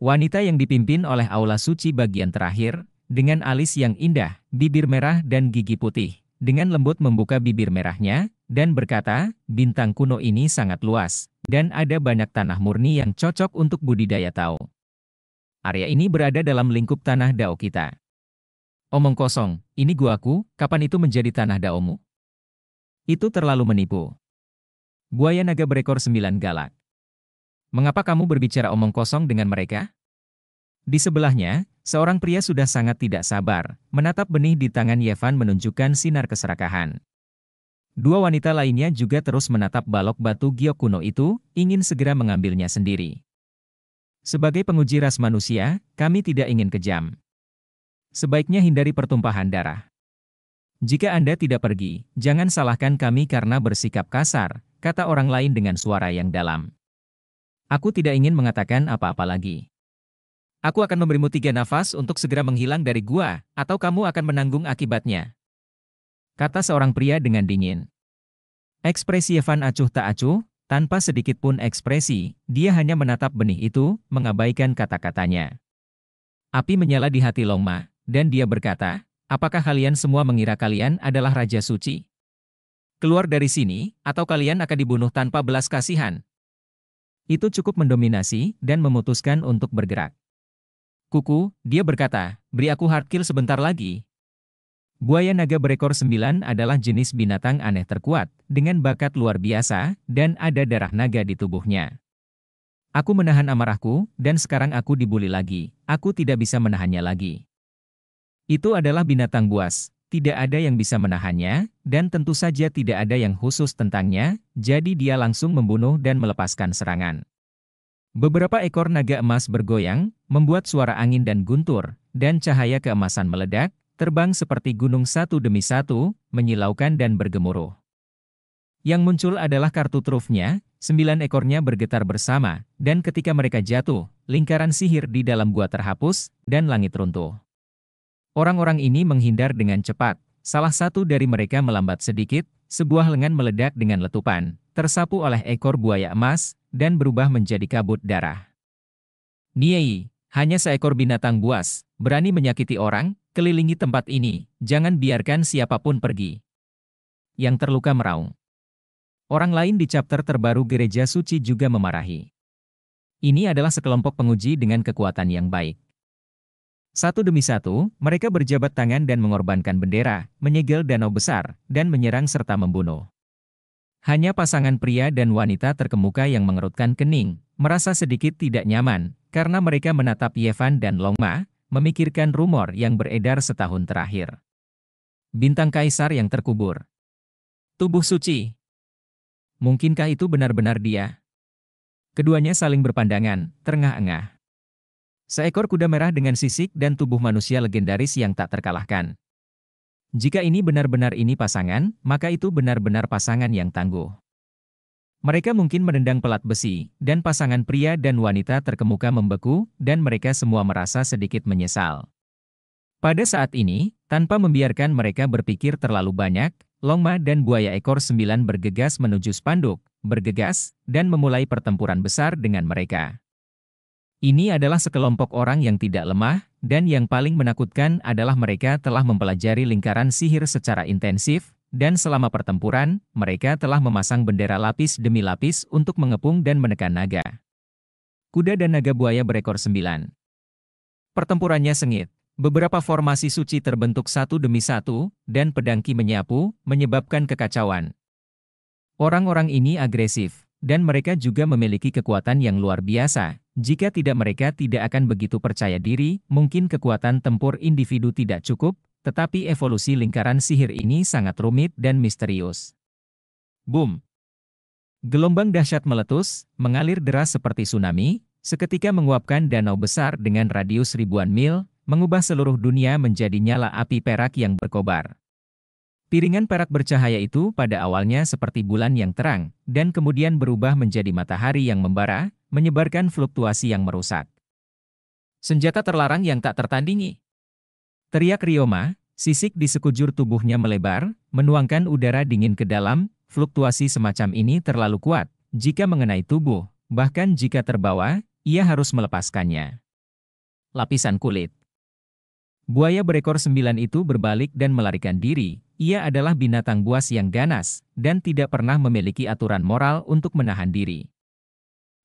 Speaker 1: Wanita yang dipimpin oleh aula suci bagian terakhir, dengan alis yang indah, bibir merah dan gigi putih, dengan lembut membuka bibir merahnya, dan berkata, bintang kuno ini sangat luas, dan ada banyak tanah murni yang cocok untuk budidaya tau. Area ini berada dalam lingkup tanah dao kita. Omong kosong, ini guaku, kapan itu menjadi tanah daomu? Itu terlalu menipu. Buaya naga berekor sembilan galak. Mengapa kamu berbicara omong kosong dengan mereka? Di sebelahnya, seorang pria sudah sangat tidak sabar, menatap benih di tangan Yevan menunjukkan sinar keserakahan. Dua wanita lainnya juga terus menatap balok batu giok kuno itu, ingin segera mengambilnya sendiri. Sebagai penguji ras manusia, kami tidak ingin kejam sebaiknya hindari pertumpahan darah. Jika Anda tidak pergi, jangan salahkan kami karena bersikap kasar, kata orang lain dengan suara yang dalam. Aku tidak ingin mengatakan apa-apa lagi. Aku akan memberimu tiga nafas untuk segera menghilang dari gua, atau kamu akan menanggung akibatnya. Kata seorang pria dengan dingin. Ekspresi Evan acuh tak acuh, tanpa sedikit pun ekspresi, dia hanya menatap benih itu, mengabaikan kata-katanya. Api menyala di hati Longma. Dan dia berkata, apakah kalian semua mengira kalian adalah Raja Suci? Keluar dari sini, atau kalian akan dibunuh tanpa belas kasihan. Itu cukup mendominasi dan memutuskan untuk bergerak. Kuku, dia berkata, beri aku hard kill sebentar lagi. Buaya naga berekor sembilan adalah jenis binatang aneh terkuat, dengan bakat luar biasa, dan ada darah naga di tubuhnya. Aku menahan amarahku, dan sekarang aku dibuli lagi. Aku tidak bisa menahannya lagi. Itu adalah binatang buas, tidak ada yang bisa menahannya, dan tentu saja tidak ada yang khusus tentangnya, jadi dia langsung membunuh dan melepaskan serangan. Beberapa ekor naga emas bergoyang, membuat suara angin dan guntur, dan cahaya keemasan meledak, terbang seperti gunung satu demi satu, menyilaukan dan bergemuruh. Yang muncul adalah kartu trufnya, sembilan ekornya bergetar bersama, dan ketika mereka jatuh, lingkaran sihir di dalam gua terhapus, dan langit runtuh. Orang-orang ini menghindar dengan cepat. Salah satu dari mereka melambat sedikit, sebuah lengan meledak dengan letupan, tersapu oleh ekor buaya emas, dan berubah menjadi kabut darah. Niei, hanya seekor binatang buas, berani menyakiti orang, kelilingi tempat ini, jangan biarkan siapapun pergi. Yang terluka meraung. Orang lain di chapter terbaru gereja suci juga memarahi. Ini adalah sekelompok penguji dengan kekuatan yang baik. Satu demi satu, mereka berjabat tangan dan mengorbankan bendera, menyegel danau besar, dan menyerang serta membunuh. Hanya pasangan pria dan wanita terkemuka yang mengerutkan kening, merasa sedikit tidak nyaman, karena mereka menatap Yevan dan Longma, memikirkan rumor yang beredar setahun terakhir. Bintang Kaisar yang terkubur. Tubuh suci. Mungkinkah itu benar-benar dia? Keduanya saling berpandangan, terengah-engah. Seekor kuda merah dengan sisik dan tubuh manusia legendaris yang tak terkalahkan. Jika ini benar-benar ini pasangan, maka itu benar-benar pasangan yang tangguh. Mereka mungkin menendang pelat besi, dan pasangan pria dan wanita terkemuka membeku, dan mereka semua merasa sedikit menyesal. Pada saat ini, tanpa membiarkan mereka berpikir terlalu banyak, Longma dan buaya ekor sembilan bergegas menuju spanduk, bergegas, dan memulai pertempuran besar dengan mereka. Ini adalah sekelompok orang yang tidak lemah, dan yang paling menakutkan adalah mereka telah mempelajari lingkaran sihir secara intensif, dan selama pertempuran, mereka telah memasang bendera lapis demi lapis untuk mengepung dan menekan naga. Kuda dan naga buaya berekor sembilan. Pertempurannya sengit. Beberapa formasi suci terbentuk satu demi satu, dan pedangki menyapu, menyebabkan kekacauan. Orang-orang ini agresif, dan mereka juga memiliki kekuatan yang luar biasa, jika tidak mereka tidak akan begitu percaya diri, mungkin kekuatan tempur individu tidak cukup, tetapi evolusi lingkaran sihir ini sangat rumit dan misterius. Boom! Gelombang dahsyat meletus, mengalir deras seperti tsunami, seketika menguapkan danau besar dengan radius ribuan mil, mengubah seluruh dunia menjadi nyala api perak yang berkobar. Piringan perak bercahaya itu pada awalnya seperti bulan yang terang, dan kemudian berubah menjadi matahari yang membara, menyebarkan fluktuasi yang merusak. Senjata terlarang yang tak tertandingi. Teriak Rioma, sisik di sekujur tubuhnya melebar, menuangkan udara dingin ke dalam, fluktuasi semacam ini terlalu kuat, jika mengenai tubuh, bahkan jika terbawa, ia harus melepaskannya. Lapisan kulit Buaya berekor sembilan itu berbalik dan melarikan diri. Ia adalah binatang buas yang ganas dan tidak pernah memiliki aturan moral untuk menahan diri.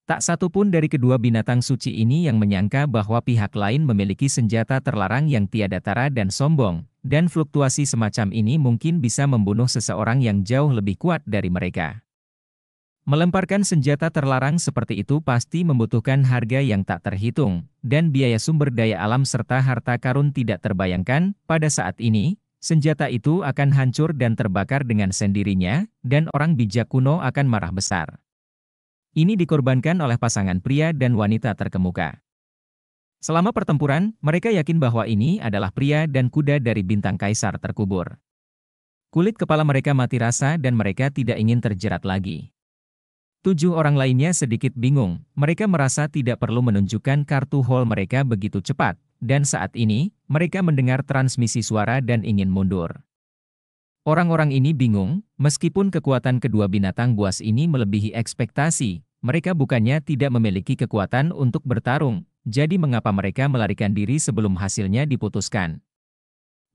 Speaker 1: Tak satu pun dari kedua binatang suci ini yang menyangka bahwa pihak lain memiliki senjata terlarang yang tiada tara dan sombong, dan fluktuasi semacam ini mungkin bisa membunuh seseorang yang jauh lebih kuat dari mereka. Melemparkan senjata terlarang seperti itu pasti membutuhkan harga yang tak terhitung, dan biaya sumber daya alam serta harta karun tidak terbayangkan, pada saat ini, senjata itu akan hancur dan terbakar dengan sendirinya, dan orang bijak kuno akan marah besar ini dikorbankan oleh pasangan pria dan wanita terkemuka. Selama pertempuran, mereka yakin bahwa ini adalah pria dan kuda dari bintang kaisar terkubur. Kulit kepala mereka mati rasa dan mereka tidak ingin terjerat lagi. Tujuh orang lainnya sedikit bingung, mereka merasa tidak perlu menunjukkan kartu hall mereka begitu cepat, dan saat ini, mereka mendengar transmisi suara dan ingin mundur. Orang-orang ini bingung, meskipun kekuatan kedua binatang buas ini melebihi ekspektasi, mereka bukannya tidak memiliki kekuatan untuk bertarung, jadi mengapa mereka melarikan diri sebelum hasilnya diputuskan?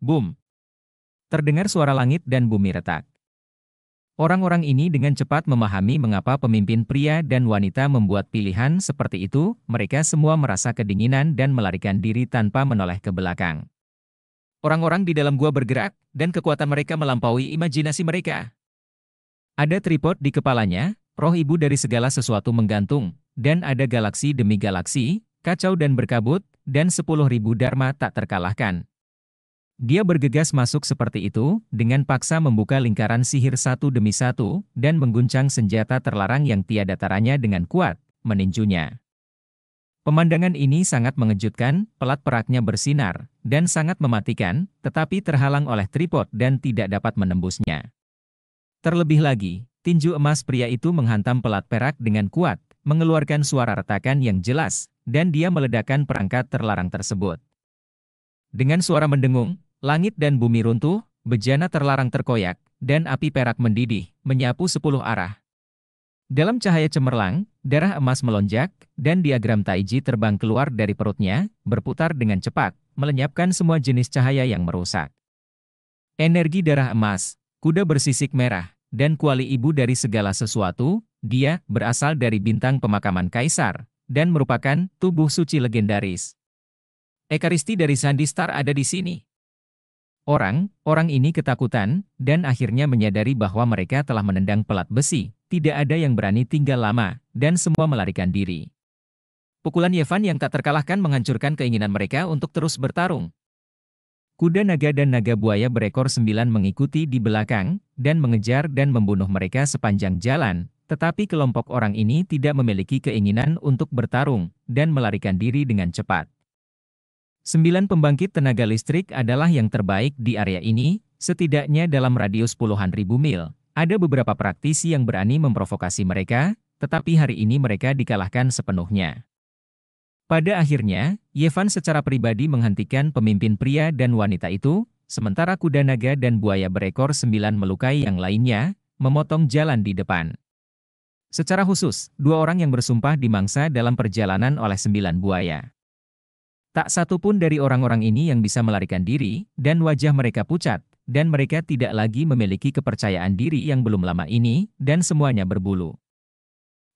Speaker 1: Boom! Terdengar suara langit dan bumi retak. Orang-orang ini dengan cepat memahami mengapa pemimpin pria dan wanita membuat pilihan seperti itu, mereka semua merasa kedinginan dan melarikan diri tanpa menoleh ke belakang. Orang-orang di dalam gua bergerak, dan kekuatan mereka melampaui imajinasi mereka. Ada tripod di kepalanya, roh ibu dari segala sesuatu menggantung, dan ada galaksi demi galaksi, kacau dan berkabut, dan sepuluh ribu dharma tak terkalahkan. Dia bergegas masuk seperti itu, dengan paksa membuka lingkaran sihir satu demi satu, dan mengguncang senjata terlarang yang tiada taranya dengan kuat, meninjunya. Pemandangan ini sangat mengejutkan, pelat peraknya bersinar, dan sangat mematikan, tetapi terhalang oleh tripod dan tidak dapat menembusnya. Terlebih lagi, tinju emas pria itu menghantam pelat perak dengan kuat, mengeluarkan suara retakan yang jelas, dan dia meledakkan perangkat terlarang tersebut. Dengan suara mendengung, langit dan bumi runtuh, bejana terlarang terkoyak, dan api perak mendidih, menyapu sepuluh arah, dalam cahaya cemerlang, darah emas melonjak, dan diagram Taiji terbang keluar dari perutnya, berputar dengan cepat, melenyapkan semua jenis cahaya yang merusak. Energi darah emas, kuda bersisik merah, dan kuali ibu dari segala sesuatu, dia berasal dari bintang pemakaman kaisar, dan merupakan tubuh suci legendaris. Ekaristi dari Sandi Star ada di sini. Orang, orang ini ketakutan, dan akhirnya menyadari bahwa mereka telah menendang pelat besi, tidak ada yang berani tinggal lama, dan semua melarikan diri. Pukulan Yevan yang tak terkalahkan menghancurkan keinginan mereka untuk terus bertarung. Kuda naga dan naga buaya berekor sembilan mengikuti di belakang, dan mengejar dan membunuh mereka sepanjang jalan, tetapi kelompok orang ini tidak memiliki keinginan untuk bertarung, dan melarikan diri dengan cepat. Sembilan pembangkit tenaga listrik adalah yang terbaik di area ini, setidaknya dalam radius puluhan ribu mil, ada beberapa praktisi yang berani memprovokasi mereka, tetapi hari ini mereka dikalahkan sepenuhnya. Pada akhirnya, Yevan secara pribadi menghentikan pemimpin pria dan wanita itu, sementara kuda naga dan buaya berekor sembilan melukai yang lainnya, memotong jalan di depan. Secara khusus, dua orang yang bersumpah dimangsa dalam perjalanan oleh sembilan buaya. Tak satu pun dari orang-orang ini yang bisa melarikan diri, dan wajah mereka pucat, dan mereka tidak lagi memiliki kepercayaan diri yang belum lama ini, dan semuanya berbulu.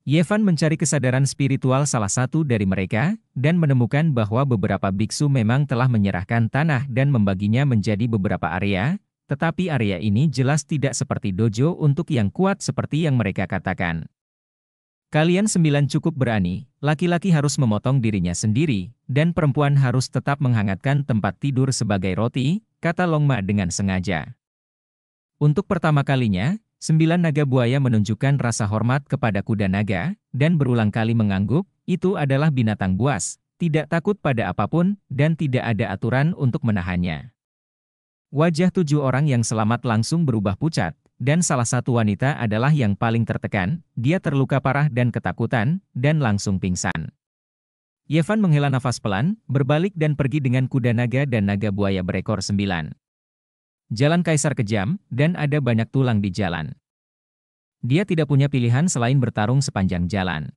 Speaker 1: Yevan mencari kesadaran spiritual salah satu dari mereka, dan menemukan bahwa beberapa biksu memang telah menyerahkan tanah dan membaginya menjadi beberapa area, tetapi area ini jelas tidak seperti dojo untuk yang kuat seperti yang mereka katakan. Kalian sembilan cukup berani, laki-laki harus memotong dirinya sendiri, dan perempuan harus tetap menghangatkan tempat tidur sebagai roti, kata Longma dengan sengaja. Untuk pertama kalinya, sembilan naga buaya menunjukkan rasa hormat kepada kuda naga, dan berulang kali mengangguk, itu adalah binatang buas, tidak takut pada apapun, dan tidak ada aturan untuk menahannya. Wajah tujuh orang yang selamat langsung berubah pucat, dan salah satu wanita adalah yang paling tertekan, dia terluka parah dan ketakutan, dan langsung pingsan. Yevan menghela nafas pelan, berbalik dan pergi dengan kuda naga dan naga buaya berekor sembilan. Jalan kaisar kejam, dan ada banyak tulang di jalan. Dia tidak punya pilihan selain bertarung sepanjang jalan.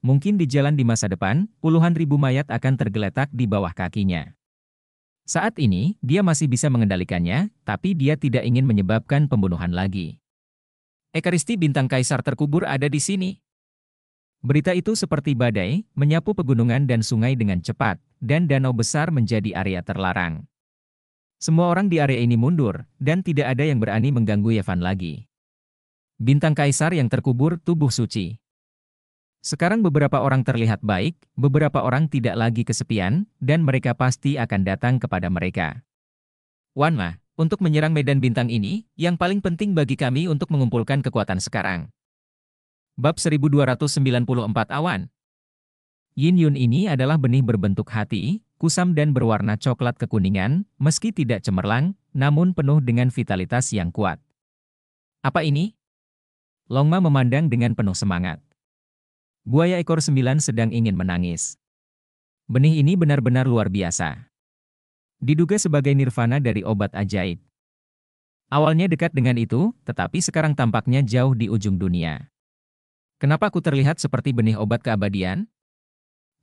Speaker 1: Mungkin di jalan di masa depan, puluhan ribu mayat akan tergeletak di bawah kakinya. Saat ini, dia masih bisa mengendalikannya, tapi dia tidak ingin menyebabkan pembunuhan lagi. Ekaristi bintang kaisar terkubur ada di sini. Berita itu seperti badai, menyapu pegunungan dan sungai dengan cepat, dan danau besar menjadi area terlarang. Semua orang di area ini mundur, dan tidak ada yang berani mengganggu Yevan lagi. Bintang kaisar yang terkubur tubuh suci. Sekarang beberapa orang terlihat baik, beberapa orang tidak lagi kesepian, dan mereka pasti akan datang kepada mereka. Wanma, untuk menyerang medan bintang ini, yang paling penting bagi kami untuk mengumpulkan kekuatan sekarang. Bab 1294 Awan Yin Yun ini adalah benih berbentuk hati, kusam dan berwarna coklat kekuningan, meski tidak cemerlang, namun penuh dengan vitalitas yang kuat. Apa ini? Longma memandang dengan penuh semangat. Buaya ekor sembilan sedang ingin menangis. Benih ini benar-benar luar biasa. Diduga sebagai nirvana dari obat ajaib. Awalnya dekat dengan itu, tetapi sekarang tampaknya jauh di ujung dunia. Kenapa aku terlihat seperti benih obat keabadian?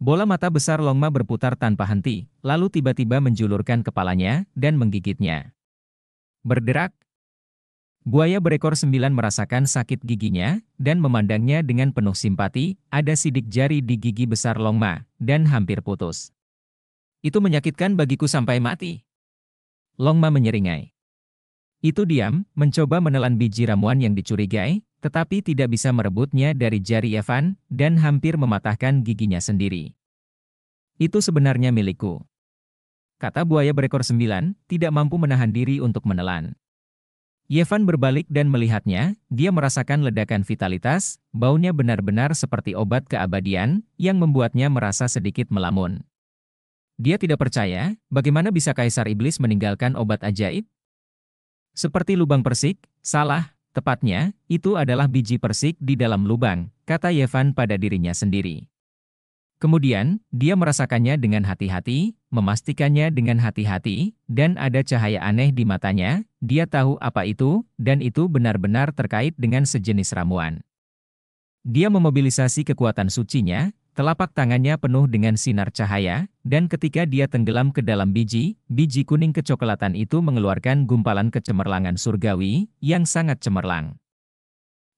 Speaker 1: Bola mata besar Longma berputar tanpa henti, lalu tiba-tiba menjulurkan kepalanya dan menggigitnya. Berderak, Buaya berekor sembilan merasakan sakit giginya dan memandangnya dengan penuh simpati, ada sidik jari di gigi besar Longma, dan hampir putus. Itu menyakitkan bagiku sampai mati. Longma menyeringai. Itu diam, mencoba menelan biji ramuan yang dicurigai, tetapi tidak bisa merebutnya dari jari Evan, dan hampir mematahkan giginya sendiri. Itu sebenarnya milikku. Kata buaya berekor sembilan, tidak mampu menahan diri untuk menelan. Yevan berbalik dan melihatnya, dia merasakan ledakan vitalitas, baunya benar-benar seperti obat keabadian, yang membuatnya merasa sedikit melamun. Dia tidak percaya, bagaimana bisa Kaisar Iblis meninggalkan obat ajaib? Seperti lubang persik, salah, Tepatnya, itu adalah biji persik di dalam lubang, kata Yevan pada dirinya sendiri. Kemudian, dia merasakannya dengan hati-hati, memastikannya dengan hati-hati, dan ada cahaya aneh di matanya, dia tahu apa itu, dan itu benar-benar terkait dengan sejenis ramuan. Dia memobilisasi kekuatan sucinya, Telapak tangannya penuh dengan sinar cahaya, dan ketika dia tenggelam ke dalam biji, biji kuning kecoklatan itu mengeluarkan gumpalan kecemerlangan surgawi yang sangat cemerlang.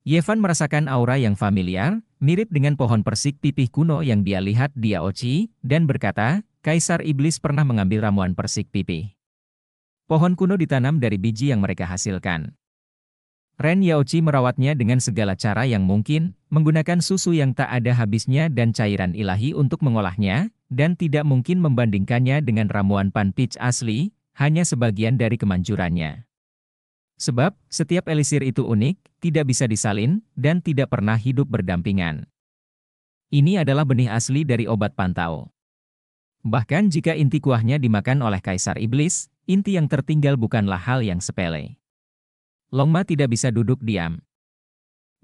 Speaker 1: Yevan merasakan aura yang familiar, mirip dengan pohon persik pipih kuno yang dia lihat di Aochi, dan berkata, Kaisar Iblis pernah mengambil ramuan persik pipih. Pohon kuno ditanam dari biji yang mereka hasilkan. Ren Yaochi merawatnya dengan segala cara yang mungkin, menggunakan susu yang tak ada habisnya dan cairan ilahi untuk mengolahnya, dan tidak mungkin membandingkannya dengan ramuan pan peach asli, hanya sebagian dari kemanjurannya. Sebab, setiap elisir itu unik, tidak bisa disalin, dan tidak pernah hidup berdampingan. Ini adalah benih asli dari obat pantau. Bahkan jika inti kuahnya dimakan oleh Kaisar Iblis, inti yang tertinggal bukanlah hal yang sepele. Longma tidak bisa duduk diam.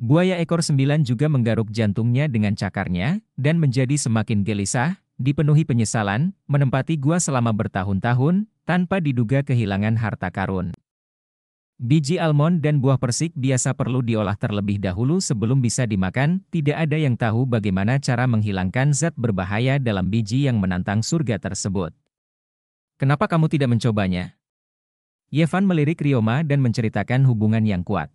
Speaker 1: Buaya ekor sembilan juga menggaruk jantungnya dengan cakarnya, dan menjadi semakin gelisah, dipenuhi penyesalan, menempati gua selama bertahun-tahun, tanpa diduga kehilangan harta karun. Biji almond dan buah persik biasa perlu diolah terlebih dahulu sebelum bisa dimakan, tidak ada yang tahu bagaimana cara menghilangkan zat berbahaya dalam biji yang menantang surga tersebut. Kenapa kamu tidak mencobanya? Yevan melirik Rioma dan menceritakan hubungan yang kuat.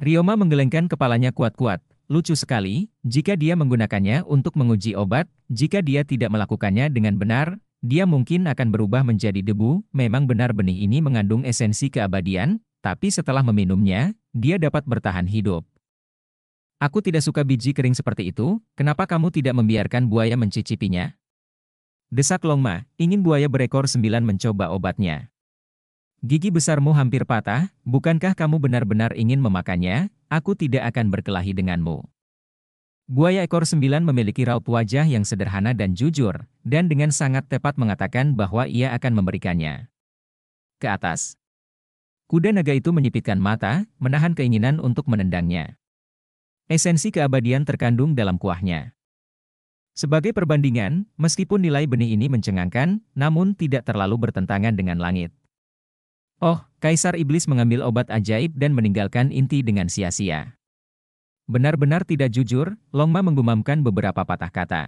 Speaker 1: Rioma menggelengkan kepalanya kuat-kuat. Lucu sekali, jika dia menggunakannya untuk menguji obat, jika dia tidak melakukannya dengan benar, dia mungkin akan berubah menjadi debu. Memang benar benih ini mengandung esensi keabadian, tapi setelah meminumnya, dia dapat bertahan hidup. Aku tidak suka biji kering seperti itu, kenapa kamu tidak membiarkan buaya mencicipinya? Desak Longma, ingin buaya berekor sembilan mencoba obatnya. Gigi besarmu hampir patah, bukankah kamu benar-benar ingin memakannya? Aku tidak akan berkelahi denganmu. Buaya ekor sembilan memiliki raut wajah yang sederhana dan jujur, dan dengan sangat tepat mengatakan bahwa ia akan memberikannya. Ke atas. Kuda naga itu menyipitkan mata, menahan keinginan untuk menendangnya. Esensi keabadian terkandung dalam kuahnya. Sebagai perbandingan, meskipun nilai benih ini mencengangkan, namun tidak terlalu bertentangan dengan langit. Oh, Kaisar Iblis mengambil obat ajaib dan meninggalkan inti dengan sia-sia. Benar-benar tidak jujur, Longma menggumamkan beberapa patah kata.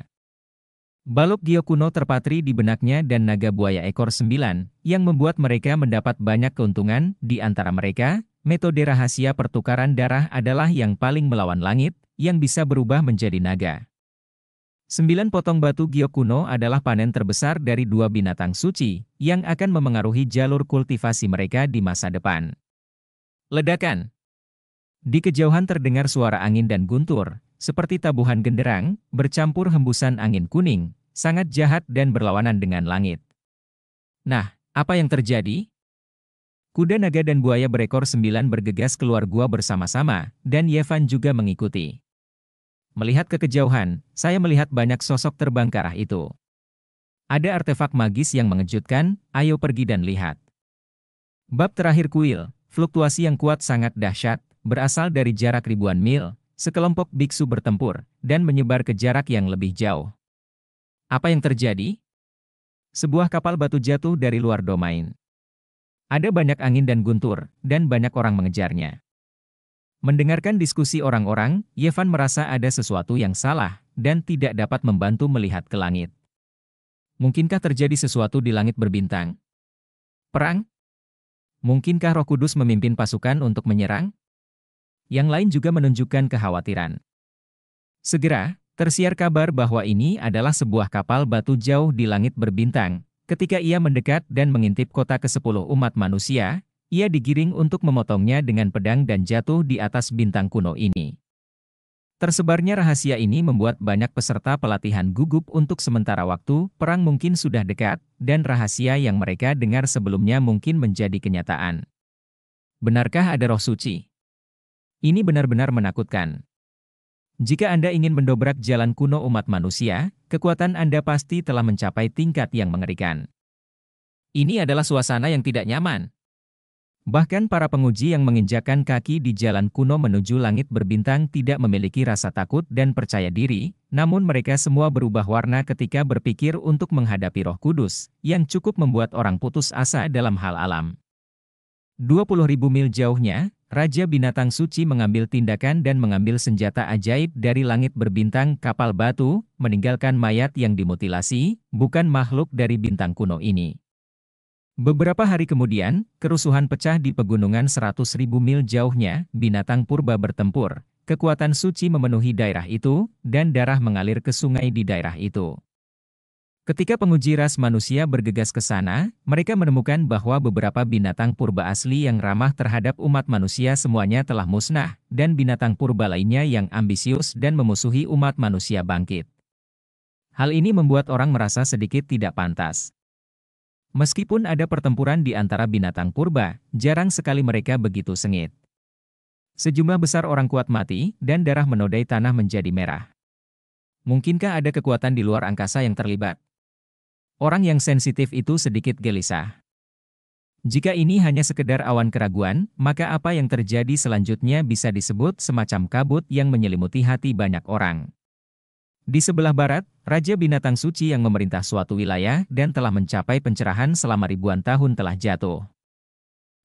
Speaker 1: Balok Gyokuno terpatri di benaknya dan naga buaya ekor sembilan, yang membuat mereka mendapat banyak keuntungan, di antara mereka, metode rahasia pertukaran darah adalah yang paling melawan langit, yang bisa berubah menjadi naga. Sembilan potong batu giok kuno adalah panen terbesar dari dua binatang suci, yang akan memengaruhi jalur kultivasi mereka di masa depan. Ledakan Di kejauhan terdengar suara angin dan guntur, seperti tabuhan genderang, bercampur hembusan angin kuning, sangat jahat dan berlawanan dengan langit. Nah, apa yang terjadi? Kuda naga dan buaya berekor sembilan bergegas keluar gua bersama-sama, dan Yevan juga mengikuti. Melihat ke kejauhan, saya melihat banyak sosok terbang ke arah itu. Ada artefak magis yang mengejutkan, ayo pergi dan lihat. Bab terakhir kuil, fluktuasi yang kuat sangat dahsyat, berasal dari jarak ribuan mil, sekelompok biksu bertempur, dan menyebar ke jarak yang lebih jauh. Apa yang terjadi? Sebuah kapal batu jatuh dari luar domain. Ada banyak angin dan guntur, dan banyak orang mengejarnya. Mendengarkan diskusi orang-orang, Yevan merasa ada sesuatu yang salah dan tidak dapat membantu melihat ke langit. Mungkinkah terjadi sesuatu di langit berbintang? Perang? Mungkinkah Roh Kudus memimpin pasukan untuk menyerang? Yang lain juga menunjukkan kekhawatiran. Segera, tersiar kabar bahwa ini adalah sebuah kapal batu jauh di langit berbintang. Ketika ia mendekat dan mengintip kota ke sepuluh umat manusia, ia digiring untuk memotongnya dengan pedang dan jatuh di atas bintang kuno ini. Tersebarnya rahasia ini membuat banyak peserta pelatihan gugup untuk sementara waktu, perang mungkin sudah dekat, dan rahasia yang mereka dengar sebelumnya mungkin menjadi kenyataan. Benarkah ada roh suci? Ini benar-benar menakutkan. Jika Anda ingin mendobrak jalan kuno umat manusia, kekuatan Anda pasti telah mencapai tingkat yang mengerikan. Ini adalah suasana yang tidak nyaman. Bahkan para penguji yang menginjakan kaki di jalan kuno menuju langit berbintang tidak memiliki rasa takut dan percaya diri, namun mereka semua berubah warna ketika berpikir untuk menghadapi roh kudus, yang cukup membuat orang putus asa dalam hal alam. 20.000 mil jauhnya, Raja Binatang Suci mengambil tindakan dan mengambil senjata ajaib dari langit berbintang kapal batu, meninggalkan mayat yang dimutilasi, bukan makhluk dari bintang kuno ini. Beberapa hari kemudian, kerusuhan pecah di pegunungan 100.000 mil jauhnya, binatang purba bertempur. Kekuatan suci memenuhi daerah itu, dan darah mengalir ke sungai di daerah itu. Ketika penguji ras manusia bergegas ke sana, mereka menemukan bahwa beberapa binatang purba asli yang ramah terhadap umat manusia semuanya telah musnah, dan binatang purba lainnya yang ambisius dan memusuhi umat manusia bangkit. Hal ini membuat orang merasa sedikit tidak pantas. Meskipun ada pertempuran di antara binatang purba, jarang sekali mereka begitu sengit. Sejumlah besar orang kuat mati, dan darah menodai tanah menjadi merah. Mungkinkah ada kekuatan di luar angkasa yang terlibat? Orang yang sensitif itu sedikit gelisah. Jika ini hanya sekedar awan keraguan, maka apa yang terjadi selanjutnya bisa disebut semacam kabut yang menyelimuti hati banyak orang. Di sebelah barat, Raja Binatang Suci yang memerintah suatu wilayah dan telah mencapai pencerahan selama ribuan tahun telah jatuh.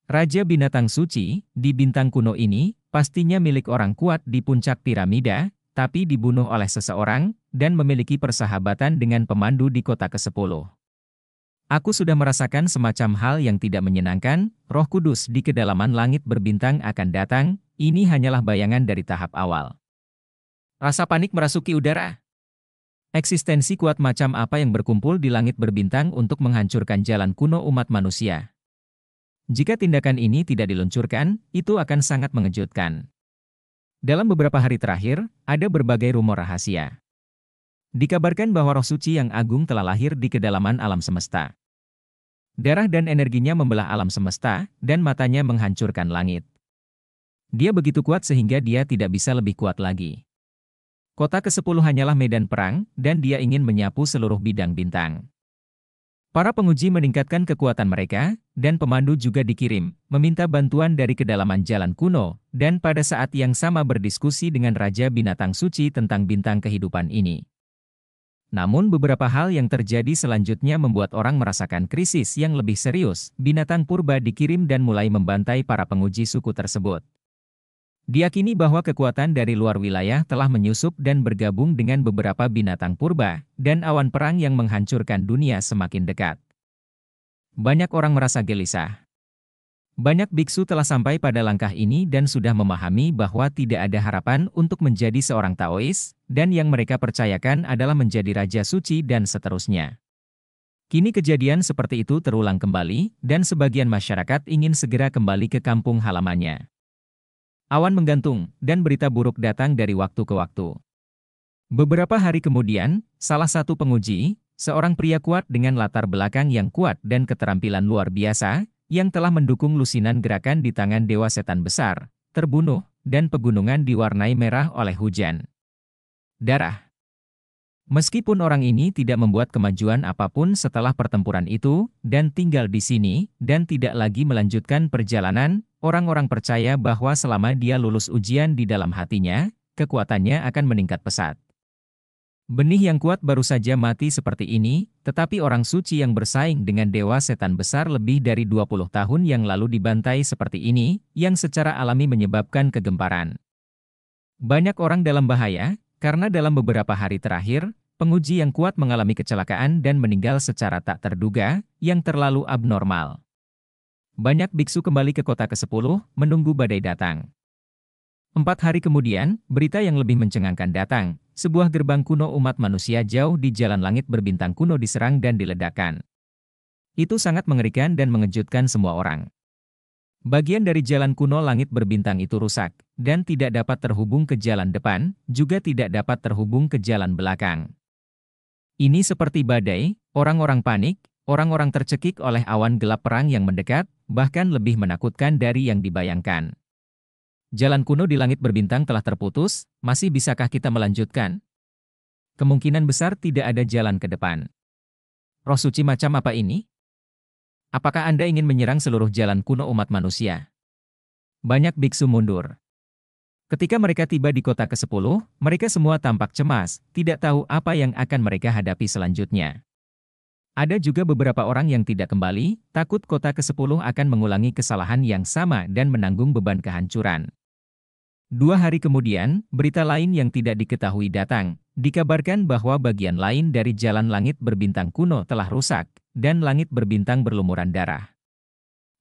Speaker 1: Raja Binatang Suci, di bintang kuno ini, pastinya milik orang kuat di puncak piramida, tapi dibunuh oleh seseorang, dan memiliki persahabatan dengan pemandu di kota ke-10. Aku sudah merasakan semacam hal yang tidak menyenangkan, roh kudus di kedalaman langit berbintang akan datang, ini hanyalah bayangan dari tahap awal. Rasa panik merasuki udara. Eksistensi kuat macam apa yang berkumpul di langit berbintang untuk menghancurkan jalan kuno umat manusia. Jika tindakan ini tidak diluncurkan, itu akan sangat mengejutkan. Dalam beberapa hari terakhir, ada berbagai rumor rahasia. Dikabarkan bahwa roh suci yang agung telah lahir di kedalaman alam semesta. Darah dan energinya membelah alam semesta, dan matanya menghancurkan langit. Dia begitu kuat sehingga dia tidak bisa lebih kuat lagi. Kota ke-10 hanyalah medan perang, dan dia ingin menyapu seluruh bidang bintang. Para penguji meningkatkan kekuatan mereka, dan pemandu juga dikirim, meminta bantuan dari kedalaman jalan kuno, dan pada saat yang sama berdiskusi dengan Raja Binatang Suci tentang bintang kehidupan ini. Namun beberapa hal yang terjadi selanjutnya membuat orang merasakan krisis yang lebih serius, binatang purba dikirim dan mulai membantai para penguji suku tersebut. Diakini bahwa kekuatan dari luar wilayah telah menyusup dan bergabung dengan beberapa binatang purba, dan awan perang yang menghancurkan dunia semakin dekat. Banyak orang merasa gelisah. Banyak biksu telah sampai pada langkah ini dan sudah memahami bahwa tidak ada harapan untuk menjadi seorang Taois, dan yang mereka percayakan adalah menjadi raja suci dan seterusnya. Kini kejadian seperti itu terulang kembali, dan sebagian masyarakat ingin segera kembali ke kampung halamannya. Awan menggantung, dan berita buruk datang dari waktu ke waktu. Beberapa hari kemudian, salah satu penguji, seorang pria kuat dengan latar belakang yang kuat dan keterampilan luar biasa, yang telah mendukung lusinan gerakan di tangan Dewa Setan Besar, terbunuh, dan pegunungan diwarnai merah oleh hujan. Darah Meskipun orang ini tidak membuat kemajuan apapun setelah pertempuran itu, dan tinggal di sini, dan tidak lagi melanjutkan perjalanan, Orang-orang percaya bahwa selama dia lulus ujian di dalam hatinya, kekuatannya akan meningkat pesat. Benih yang kuat baru saja mati seperti ini, tetapi orang suci yang bersaing dengan dewa setan besar lebih dari 20 tahun yang lalu dibantai seperti ini, yang secara alami menyebabkan kegemparan. Banyak orang dalam bahaya, karena dalam beberapa hari terakhir, penguji yang kuat mengalami kecelakaan dan meninggal secara tak terduga, yang terlalu abnormal. Banyak biksu kembali ke kota ke-10, menunggu badai datang. Empat hari kemudian, berita yang lebih mencengangkan datang. Sebuah gerbang kuno umat manusia jauh di jalan langit berbintang kuno diserang dan diledakkan. Itu sangat mengerikan dan mengejutkan semua orang. Bagian dari jalan kuno langit berbintang itu rusak, dan tidak dapat terhubung ke jalan depan, juga tidak dapat terhubung ke jalan belakang. Ini seperti badai, orang-orang panik, orang-orang tercekik oleh awan gelap perang yang mendekat, bahkan lebih menakutkan dari yang dibayangkan. Jalan kuno di langit berbintang telah terputus, masih bisakah kita melanjutkan? Kemungkinan besar tidak ada jalan ke depan. Roh suci macam apa ini? Apakah Anda ingin menyerang seluruh jalan kuno umat manusia? Banyak biksu mundur. Ketika mereka tiba di kota ke-10, mereka semua tampak cemas, tidak tahu apa yang akan mereka hadapi selanjutnya. Ada juga beberapa orang yang tidak kembali, takut kota ke-10 akan mengulangi kesalahan yang sama dan menanggung beban kehancuran. Dua hari kemudian, berita lain yang tidak diketahui datang. Dikabarkan bahwa bagian lain dari jalan langit berbintang kuno telah rusak, dan langit berbintang berlumuran darah.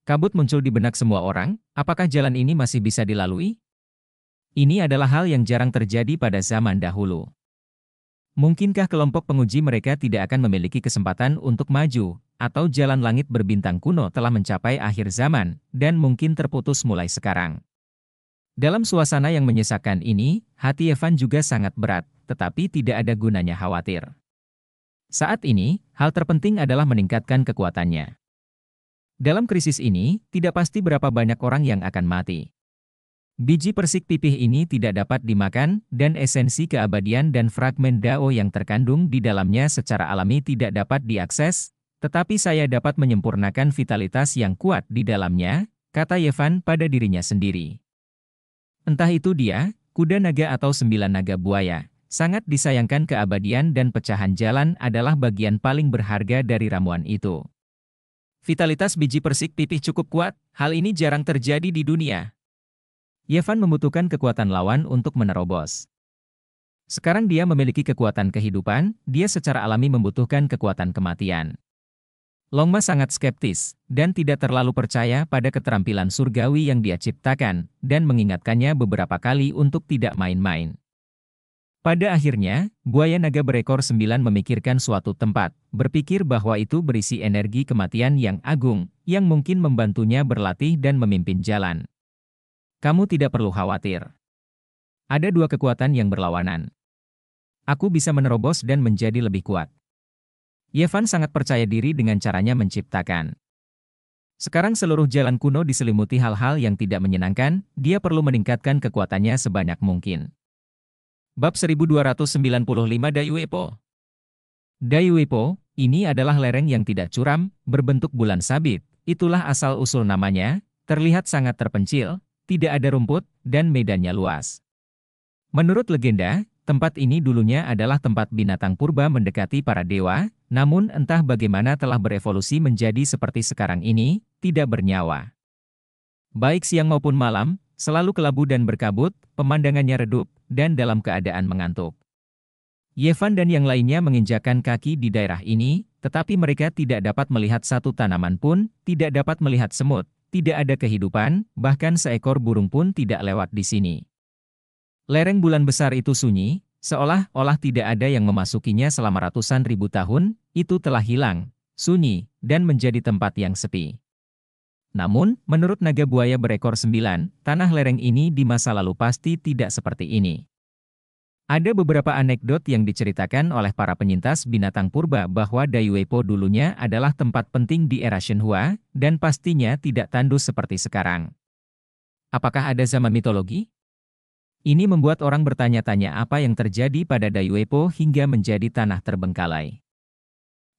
Speaker 1: Kabut muncul di benak semua orang, apakah jalan ini masih bisa dilalui? Ini adalah hal yang jarang terjadi pada zaman dahulu. Mungkinkah kelompok penguji mereka tidak akan memiliki kesempatan untuk maju, atau jalan langit berbintang kuno telah mencapai akhir zaman, dan mungkin terputus mulai sekarang? Dalam suasana yang menyesakkan ini, hati Evan juga sangat berat, tetapi tidak ada gunanya khawatir. Saat ini, hal terpenting adalah meningkatkan kekuatannya. Dalam krisis ini, tidak pasti berapa banyak orang yang akan mati. Biji persik pipih ini tidak dapat dimakan, dan esensi keabadian dan fragmen dao yang terkandung di dalamnya secara alami tidak dapat diakses, tetapi saya dapat menyempurnakan vitalitas yang kuat di dalamnya, kata Yevan pada dirinya sendiri. Entah itu dia, kuda naga atau sembilan naga buaya, sangat disayangkan keabadian dan pecahan jalan adalah bagian paling berharga dari ramuan itu. Vitalitas biji persik pipih cukup kuat, hal ini jarang terjadi di dunia, Yevan membutuhkan kekuatan lawan untuk menerobos. Sekarang dia memiliki kekuatan kehidupan, dia secara alami membutuhkan kekuatan kematian. Longma sangat skeptis, dan tidak terlalu percaya pada keterampilan surgawi yang dia ciptakan, dan mengingatkannya beberapa kali untuk tidak main-main. Pada akhirnya, buaya naga berekor sembilan memikirkan suatu tempat, berpikir bahwa itu berisi energi kematian yang agung, yang mungkin membantunya berlatih dan memimpin jalan. Kamu tidak perlu khawatir. Ada dua kekuatan yang berlawanan. Aku bisa menerobos dan menjadi lebih kuat. Yevan sangat percaya diri dengan caranya menciptakan. Sekarang seluruh jalan kuno diselimuti hal-hal yang tidak menyenangkan, dia perlu meningkatkan kekuatannya sebanyak mungkin. Bab 1295 Daiwepo Daiwepo, ini adalah lereng yang tidak curam, berbentuk bulan sabit. Itulah asal-usul namanya, terlihat sangat terpencil, tidak ada rumput, dan medannya luas. Menurut legenda, tempat ini dulunya adalah tempat binatang purba mendekati para dewa, namun entah bagaimana telah berevolusi menjadi seperti sekarang ini, tidak bernyawa. Baik siang maupun malam, selalu kelabu dan berkabut, pemandangannya redup, dan dalam keadaan mengantuk. Yevan dan yang lainnya menginjakan kaki di daerah ini, tetapi mereka tidak dapat melihat satu tanaman pun, tidak dapat melihat semut, tidak ada kehidupan, bahkan seekor burung pun tidak lewat di sini. Lereng bulan besar itu sunyi, seolah-olah tidak ada yang memasukinya selama ratusan ribu tahun, itu telah hilang, sunyi, dan menjadi tempat yang sepi. Namun, menurut naga buaya berekor sembilan, tanah lereng ini di masa lalu pasti tidak seperti ini. Ada beberapa anekdot yang diceritakan oleh para penyintas binatang purba bahwa Daiwepo dulunya adalah tempat penting di era Shenhua, dan pastinya tidak tandus seperti sekarang. Apakah ada zaman mitologi? Ini membuat orang bertanya-tanya apa yang terjadi pada Daiwepo hingga menjadi tanah terbengkalai.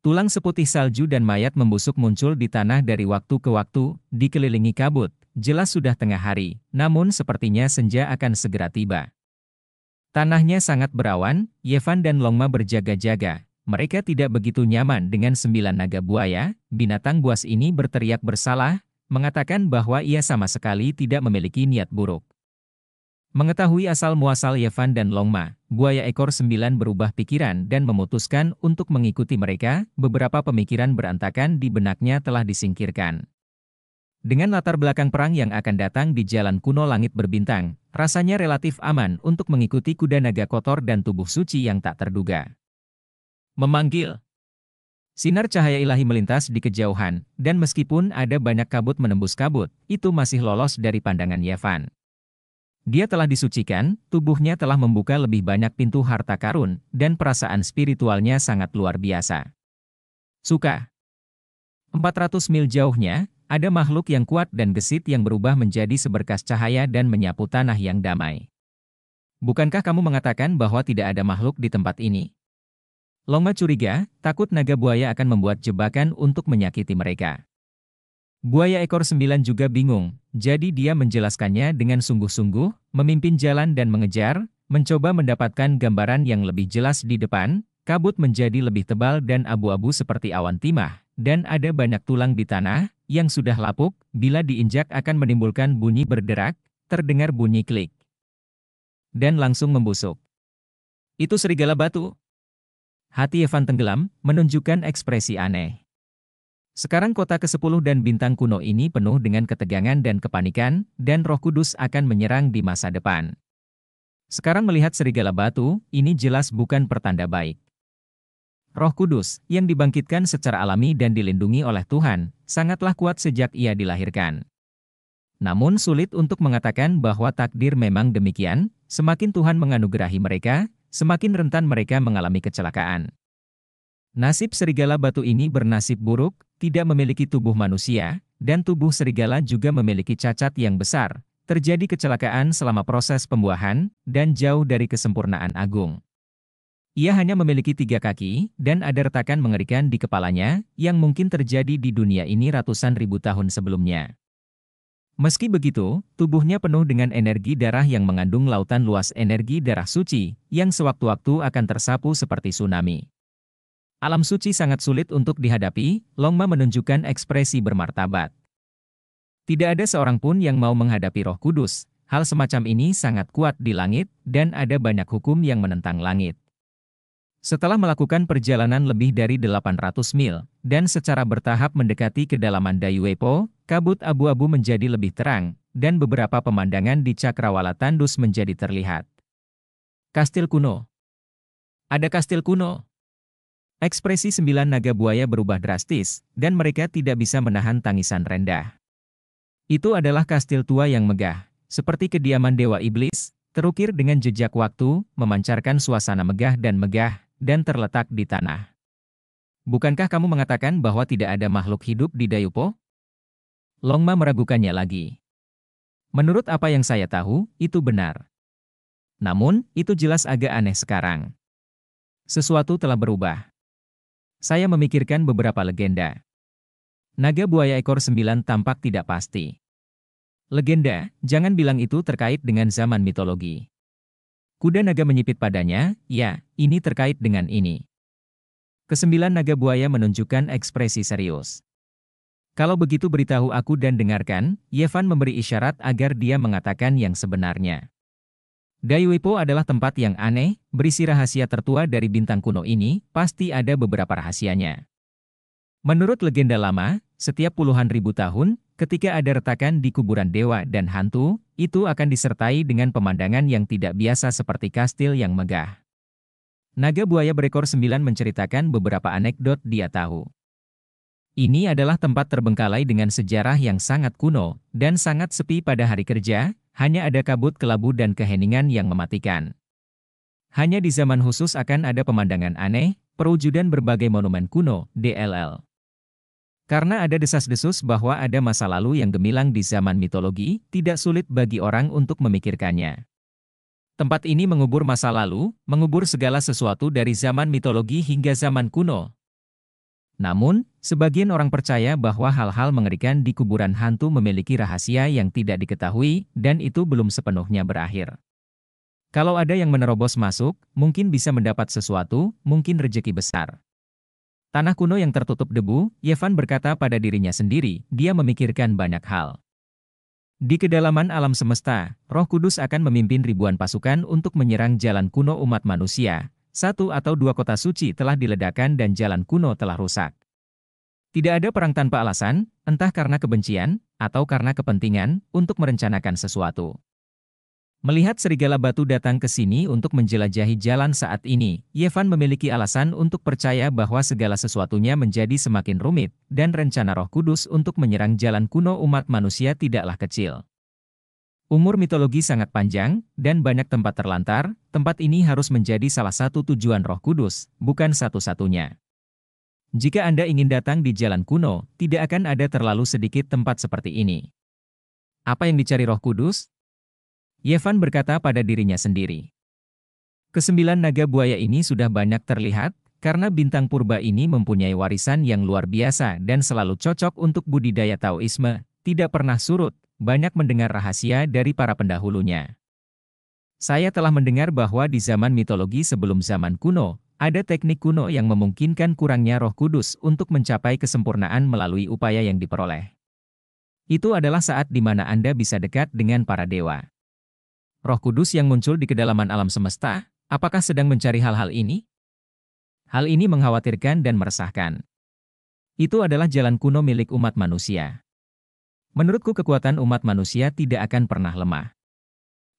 Speaker 1: Tulang seputih salju dan mayat membusuk muncul di tanah dari waktu ke waktu, dikelilingi kabut, jelas sudah tengah hari, namun sepertinya senja akan segera tiba. Tanahnya sangat berawan, Yevan dan Longma berjaga-jaga. Mereka tidak begitu nyaman dengan sembilan naga buaya, binatang buas ini berteriak bersalah, mengatakan bahwa ia sama sekali tidak memiliki niat buruk. Mengetahui asal-muasal Yevan dan Longma, buaya ekor sembilan berubah pikiran dan memutuskan untuk mengikuti mereka, beberapa pemikiran berantakan di benaknya telah disingkirkan. Dengan latar belakang perang yang akan datang di jalan kuno langit berbintang, Rasanya relatif aman untuk mengikuti kuda naga kotor dan tubuh suci yang tak terduga. Memanggil. Sinar cahaya ilahi melintas di kejauhan, dan meskipun ada banyak kabut menembus kabut, itu masih lolos dari pandangan Yevan. Dia telah disucikan, tubuhnya telah membuka lebih banyak pintu harta karun, dan perasaan spiritualnya sangat luar biasa. Suka. 400 mil jauhnya, ada makhluk yang kuat dan gesit yang berubah menjadi seberkas cahaya dan menyapu tanah yang damai. Bukankah kamu mengatakan bahwa tidak ada makhluk di tempat ini? Longma curiga, takut naga buaya akan membuat jebakan untuk menyakiti mereka. Buaya ekor sembilan juga bingung, jadi dia menjelaskannya dengan sungguh-sungguh, memimpin jalan dan mengejar, mencoba mendapatkan gambaran yang lebih jelas di depan, kabut menjadi lebih tebal dan abu-abu seperti awan timah, dan ada banyak tulang di tanah, yang sudah lapuk, bila diinjak akan menimbulkan bunyi berderak, terdengar bunyi klik, dan langsung membusuk. Itu serigala batu. Hati Evan tenggelam, menunjukkan ekspresi aneh. Sekarang kota ke-10 dan bintang kuno ini penuh dengan ketegangan dan kepanikan, dan roh kudus akan menyerang di masa depan. Sekarang melihat serigala batu, ini jelas bukan pertanda baik. Roh Kudus, yang dibangkitkan secara alami dan dilindungi oleh Tuhan, sangatlah kuat sejak ia dilahirkan. Namun sulit untuk mengatakan bahwa takdir memang demikian, semakin Tuhan menganugerahi mereka, semakin rentan mereka mengalami kecelakaan. Nasib serigala batu ini bernasib buruk, tidak memiliki tubuh manusia, dan tubuh serigala juga memiliki cacat yang besar, terjadi kecelakaan selama proses pembuahan, dan jauh dari kesempurnaan agung. Ia hanya memiliki tiga kaki, dan ada retakan mengerikan di kepalanya, yang mungkin terjadi di dunia ini ratusan ribu tahun sebelumnya. Meski begitu, tubuhnya penuh dengan energi darah yang mengandung lautan luas energi darah suci, yang sewaktu-waktu akan tersapu seperti tsunami. Alam suci sangat sulit untuk dihadapi, Longma menunjukkan ekspresi bermartabat. Tidak ada seorang pun yang mau menghadapi roh kudus, hal semacam ini sangat kuat di langit, dan ada banyak hukum yang menentang langit. Setelah melakukan perjalanan lebih dari 800 mil, dan secara bertahap mendekati kedalaman Dayuepo, kabut abu-abu menjadi lebih terang, dan beberapa pemandangan di Cakrawala Tandus menjadi terlihat. Kastil Kuno Ada kastil kuno? Ekspresi sembilan naga buaya berubah drastis, dan mereka tidak bisa menahan tangisan rendah. Itu adalah kastil tua yang megah, seperti kediaman Dewa Iblis, terukir dengan jejak waktu, memancarkan suasana megah dan megah, dan terletak di tanah. Bukankah kamu mengatakan bahwa tidak ada makhluk hidup di Dayupo? Longma meragukannya lagi. Menurut apa yang saya tahu, itu benar. Namun, itu jelas agak aneh sekarang. Sesuatu telah berubah. Saya memikirkan beberapa legenda. Naga buaya ekor sembilan tampak tidak pasti. Legenda, jangan bilang itu terkait dengan zaman mitologi. Kuda naga menyipit padanya, ya, ini terkait dengan ini. Kesembilan naga buaya menunjukkan ekspresi serius. Kalau begitu beritahu aku dan dengarkan, Yevan memberi isyarat agar dia mengatakan yang sebenarnya. Daiwepo adalah tempat yang aneh, berisi rahasia tertua dari bintang kuno ini, pasti ada beberapa rahasianya. Menurut legenda lama, setiap puluhan ribu tahun, Ketika ada retakan di kuburan dewa dan hantu, itu akan disertai dengan pemandangan yang tidak biasa seperti kastil yang megah. Naga buaya berekor sembilan menceritakan beberapa anekdot dia tahu. Ini adalah tempat terbengkalai dengan sejarah yang sangat kuno dan sangat sepi pada hari kerja, hanya ada kabut kelabu dan keheningan yang mematikan. Hanya di zaman khusus akan ada pemandangan aneh, perwujudan berbagai monumen kuno, DLL. Karena ada desas-desus bahwa ada masa lalu yang gemilang di zaman mitologi, tidak sulit bagi orang untuk memikirkannya. Tempat ini mengubur masa lalu, mengubur segala sesuatu dari zaman mitologi hingga zaman kuno. Namun, sebagian orang percaya bahwa hal-hal mengerikan di kuburan hantu memiliki rahasia yang tidak diketahui, dan itu belum sepenuhnya berakhir. Kalau ada yang menerobos masuk, mungkin bisa mendapat sesuatu, mungkin rejeki besar. Tanah kuno yang tertutup debu, Yevan berkata pada dirinya sendiri, dia memikirkan banyak hal. Di kedalaman alam semesta, roh kudus akan memimpin ribuan pasukan untuk menyerang jalan kuno umat manusia. Satu atau dua kota suci telah diledakkan dan jalan kuno telah rusak. Tidak ada perang tanpa alasan, entah karena kebencian, atau karena kepentingan, untuk merencanakan sesuatu. Melihat serigala batu datang ke sini untuk menjelajahi jalan saat ini, Yevan memiliki alasan untuk percaya bahwa segala sesuatunya menjadi semakin rumit, dan rencana roh kudus untuk menyerang jalan kuno umat manusia tidaklah kecil. Umur mitologi sangat panjang, dan banyak tempat terlantar, tempat ini harus menjadi salah satu tujuan roh kudus, bukan satu-satunya. Jika Anda ingin datang di jalan kuno, tidak akan ada terlalu sedikit tempat seperti ini. Apa yang dicari roh kudus? Yevan berkata pada dirinya sendiri. Kesembilan naga buaya ini sudah banyak terlihat, karena bintang purba ini mempunyai warisan yang luar biasa dan selalu cocok untuk budidaya Taoisme, tidak pernah surut, banyak mendengar rahasia dari para pendahulunya. Saya telah mendengar bahwa di zaman mitologi sebelum zaman kuno, ada teknik kuno yang memungkinkan kurangnya roh kudus untuk mencapai kesempurnaan melalui upaya yang diperoleh. Itu adalah saat di mana Anda bisa dekat dengan para dewa roh kudus yang muncul di kedalaman alam semesta, apakah sedang mencari hal-hal ini? Hal ini mengkhawatirkan dan meresahkan. Itu adalah jalan kuno milik umat manusia. Menurutku kekuatan umat manusia tidak akan pernah lemah.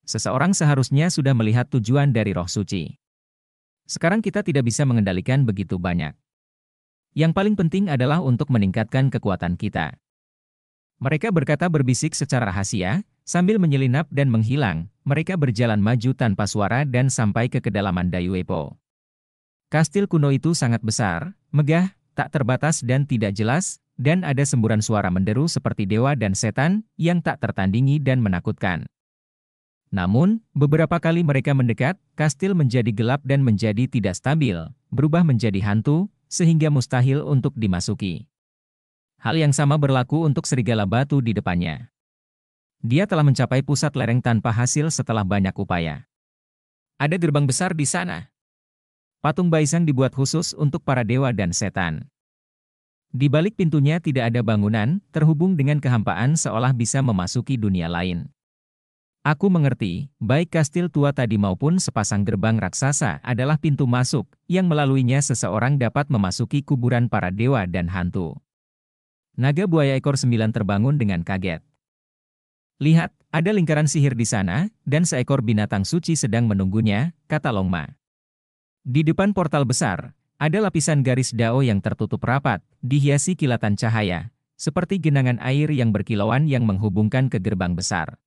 Speaker 1: Seseorang seharusnya sudah melihat tujuan dari roh suci. Sekarang kita tidak bisa mengendalikan begitu banyak. Yang paling penting adalah untuk meningkatkan kekuatan kita. Mereka berkata berbisik secara rahasia, Sambil menyelinap dan menghilang, mereka berjalan maju tanpa suara dan sampai ke kedalaman Dayuepo. Kastil kuno itu sangat besar, megah, tak terbatas dan tidak jelas, dan ada semburan suara menderu seperti dewa dan setan yang tak tertandingi dan menakutkan. Namun, beberapa kali mereka mendekat, kastil menjadi gelap dan menjadi tidak stabil, berubah menjadi hantu, sehingga mustahil untuk dimasuki. Hal yang sama berlaku untuk serigala batu di depannya. Dia telah mencapai pusat lereng tanpa hasil setelah banyak upaya. Ada gerbang besar di sana. Patung Baizang dibuat khusus untuk para dewa dan setan. Di balik pintunya tidak ada bangunan, terhubung dengan kehampaan seolah bisa memasuki dunia lain. Aku mengerti, baik kastil tua tadi maupun sepasang gerbang raksasa adalah pintu masuk, yang melaluinya seseorang dapat memasuki kuburan para dewa dan hantu. Naga buaya ekor sembilan terbangun dengan kaget. Lihat, ada lingkaran sihir di sana, dan seekor binatang suci sedang menunggunya, kata Longma. Di depan portal besar, ada lapisan garis dao yang tertutup rapat, dihiasi kilatan cahaya, seperti genangan air yang berkilauan yang menghubungkan ke gerbang besar.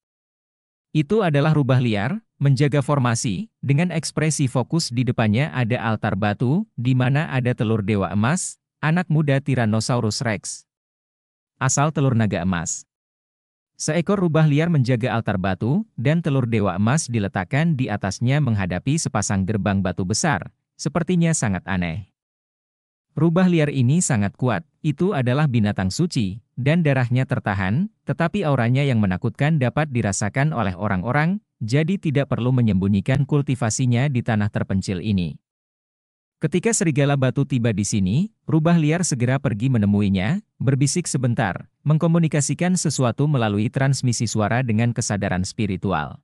Speaker 1: Itu adalah rubah liar, menjaga formasi, dengan ekspresi fokus di depannya ada altar batu, di mana ada telur dewa emas, anak muda Tyrannosaurus Rex. Asal telur naga emas. Seekor rubah liar menjaga altar batu, dan telur dewa emas diletakkan di atasnya menghadapi sepasang gerbang batu besar. Sepertinya sangat aneh. Rubah liar ini sangat kuat, itu adalah binatang suci, dan darahnya tertahan, tetapi auranya yang menakutkan dapat dirasakan oleh orang-orang, jadi tidak perlu menyembunyikan kultivasinya di tanah terpencil ini. Ketika serigala batu tiba di sini, rubah liar segera pergi menemuinya, berbisik sebentar, mengkomunikasikan sesuatu melalui transmisi suara dengan kesadaran spiritual.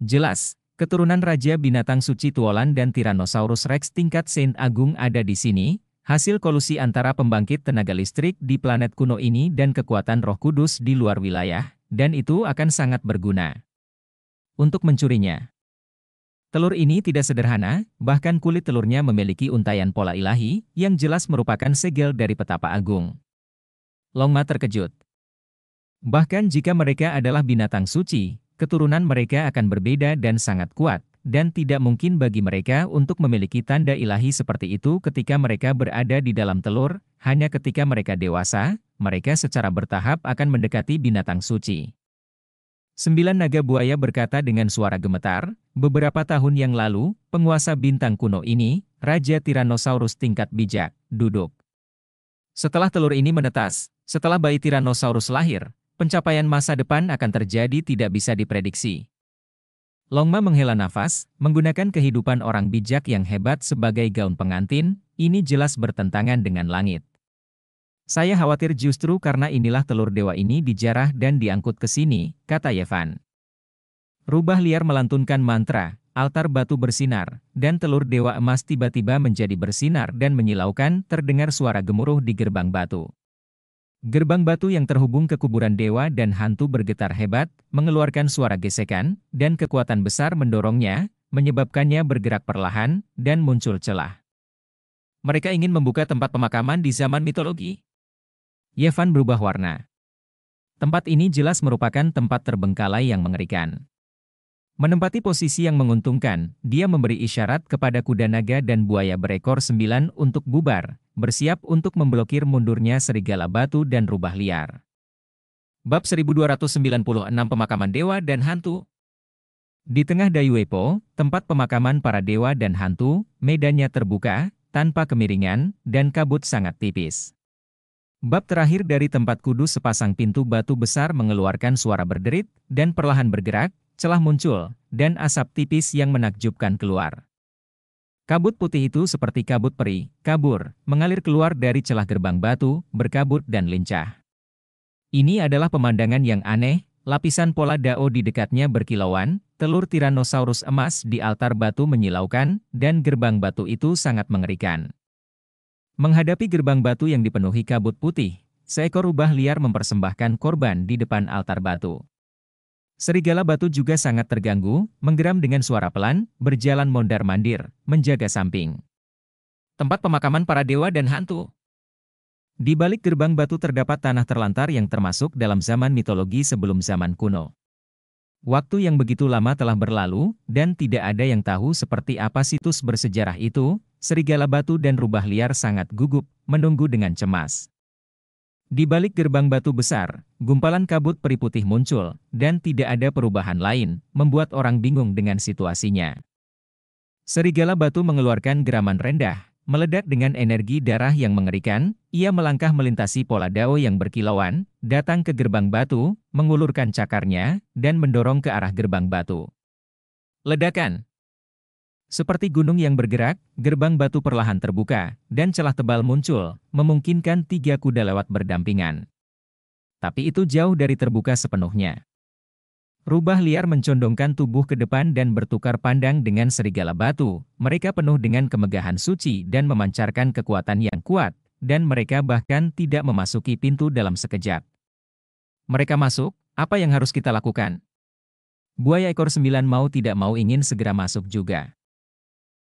Speaker 1: Jelas, keturunan Raja Binatang Suci Tuolan dan Tyrannosaurus Rex tingkat Saint Agung ada di sini, hasil kolusi antara pembangkit tenaga listrik di planet kuno ini dan kekuatan roh kudus di luar wilayah, dan itu akan sangat berguna. Untuk mencurinya, Telur ini tidak sederhana, bahkan kulit telurnya memiliki untayan pola ilahi yang jelas merupakan segel dari petapa agung. Longma terkejut. Bahkan jika mereka adalah binatang suci, keturunan mereka akan berbeda dan sangat kuat, dan tidak mungkin bagi mereka untuk memiliki tanda ilahi seperti itu ketika mereka berada di dalam telur, hanya ketika mereka dewasa, mereka secara bertahap akan mendekati binatang suci. Sembilan naga buaya berkata dengan suara gemetar, beberapa tahun yang lalu, penguasa bintang kuno ini, Raja Tyrannosaurus tingkat bijak, duduk. Setelah telur ini menetas, setelah bayi Tyrannosaurus lahir, pencapaian masa depan akan terjadi tidak bisa diprediksi. Longma menghela nafas, menggunakan kehidupan orang bijak yang hebat sebagai gaun pengantin, ini jelas bertentangan dengan langit. Saya khawatir justru karena inilah telur dewa ini dijarah dan diangkut ke sini, kata Yevan. Rubah liar melantunkan mantra, altar batu bersinar, dan telur dewa emas tiba-tiba menjadi bersinar dan menyilaukan terdengar suara gemuruh di gerbang batu. Gerbang batu yang terhubung ke kuburan dewa dan hantu bergetar hebat, mengeluarkan suara gesekan, dan kekuatan besar mendorongnya, menyebabkannya bergerak perlahan, dan muncul celah. Mereka ingin membuka tempat pemakaman di zaman mitologi. Yevan berubah warna. Tempat ini jelas merupakan tempat terbengkalai yang mengerikan. Menempati posisi yang menguntungkan, dia memberi isyarat kepada kuda naga dan buaya berekor sembilan untuk bubar, bersiap untuk memblokir mundurnya serigala batu dan rubah liar. Bab 1296 Pemakaman Dewa dan Hantu Di tengah Dayuepo, tempat pemakaman para dewa dan hantu, medannya terbuka, tanpa kemiringan, dan kabut sangat tipis. Bab terakhir dari tempat kudus sepasang pintu batu besar mengeluarkan suara berderit, dan perlahan bergerak, celah muncul, dan asap tipis yang menakjubkan keluar. Kabut putih itu seperti kabut peri, kabur, mengalir keluar dari celah gerbang batu, berkabut dan lincah. Ini adalah pemandangan yang aneh, lapisan pola dao di dekatnya berkilauan, telur tiranosaurus emas di altar batu menyilaukan, dan gerbang batu itu sangat mengerikan. Menghadapi gerbang batu yang dipenuhi kabut putih, seekor rubah liar mempersembahkan korban di depan altar batu. Serigala batu juga sangat terganggu, menggeram dengan suara pelan, berjalan mondar-mandir, menjaga samping. Tempat pemakaman para dewa dan hantu. Di balik gerbang batu terdapat tanah terlantar yang termasuk dalam zaman mitologi sebelum zaman kuno. Waktu yang begitu lama telah berlalu, dan tidak ada yang tahu seperti apa situs bersejarah itu, serigala batu dan rubah liar sangat gugup, menunggu dengan cemas. Di balik gerbang batu besar, gumpalan kabut periputih muncul, dan tidak ada perubahan lain, membuat orang bingung dengan situasinya. Serigala batu mengeluarkan geraman rendah, meledak dengan energi darah yang mengerikan, ia melangkah melintasi pola dao yang berkilauan, datang ke gerbang batu, mengulurkan cakarnya, dan mendorong ke arah gerbang batu. Ledakan seperti gunung yang bergerak, gerbang batu perlahan terbuka, dan celah tebal muncul, memungkinkan tiga kuda lewat berdampingan. Tapi itu jauh dari terbuka sepenuhnya. Rubah liar mencondongkan tubuh ke depan dan bertukar pandang dengan serigala batu. Mereka penuh dengan kemegahan suci dan memancarkan kekuatan yang kuat, dan mereka bahkan tidak memasuki pintu dalam sekejap. Mereka masuk, apa yang harus kita lakukan? Buaya ekor sembilan mau tidak mau ingin segera masuk juga.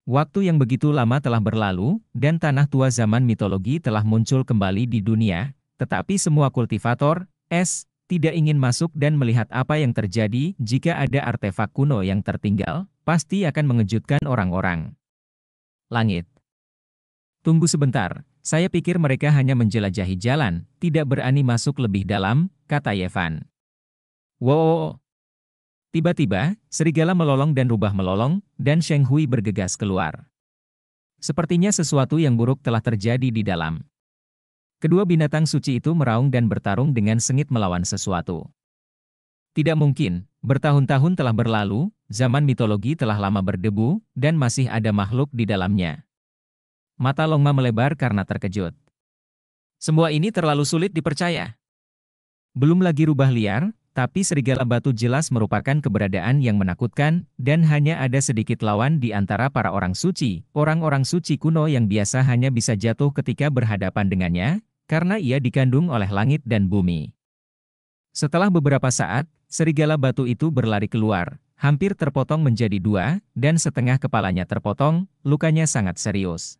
Speaker 1: Waktu yang begitu lama telah berlalu, dan tanah tua zaman mitologi telah muncul kembali di dunia, tetapi semua kultivator, es, tidak ingin masuk dan melihat apa yang terjadi jika ada artefak kuno yang tertinggal, pasti akan mengejutkan orang-orang. Langit. Tunggu sebentar, saya pikir mereka hanya menjelajahi jalan, tidak berani masuk lebih dalam, kata Yevan. Wow, Tiba-tiba, serigala melolong dan rubah melolong, dan Sheng Hui bergegas keluar. Sepertinya sesuatu yang buruk telah terjadi di dalam. Kedua binatang suci itu meraung dan bertarung dengan sengit melawan sesuatu. Tidak mungkin, bertahun-tahun telah berlalu, zaman mitologi telah lama berdebu, dan masih ada makhluk di dalamnya. Mata Longma melebar karena terkejut. Semua ini terlalu sulit dipercaya. Belum lagi rubah liar, tapi serigala batu jelas merupakan keberadaan yang menakutkan, dan hanya ada sedikit lawan di antara para orang suci. Orang-orang suci kuno yang biasa hanya bisa jatuh ketika berhadapan dengannya, karena ia dikandung oleh langit dan bumi. Setelah beberapa saat, serigala batu itu berlari keluar, hampir terpotong menjadi dua, dan setengah kepalanya terpotong, lukanya sangat serius.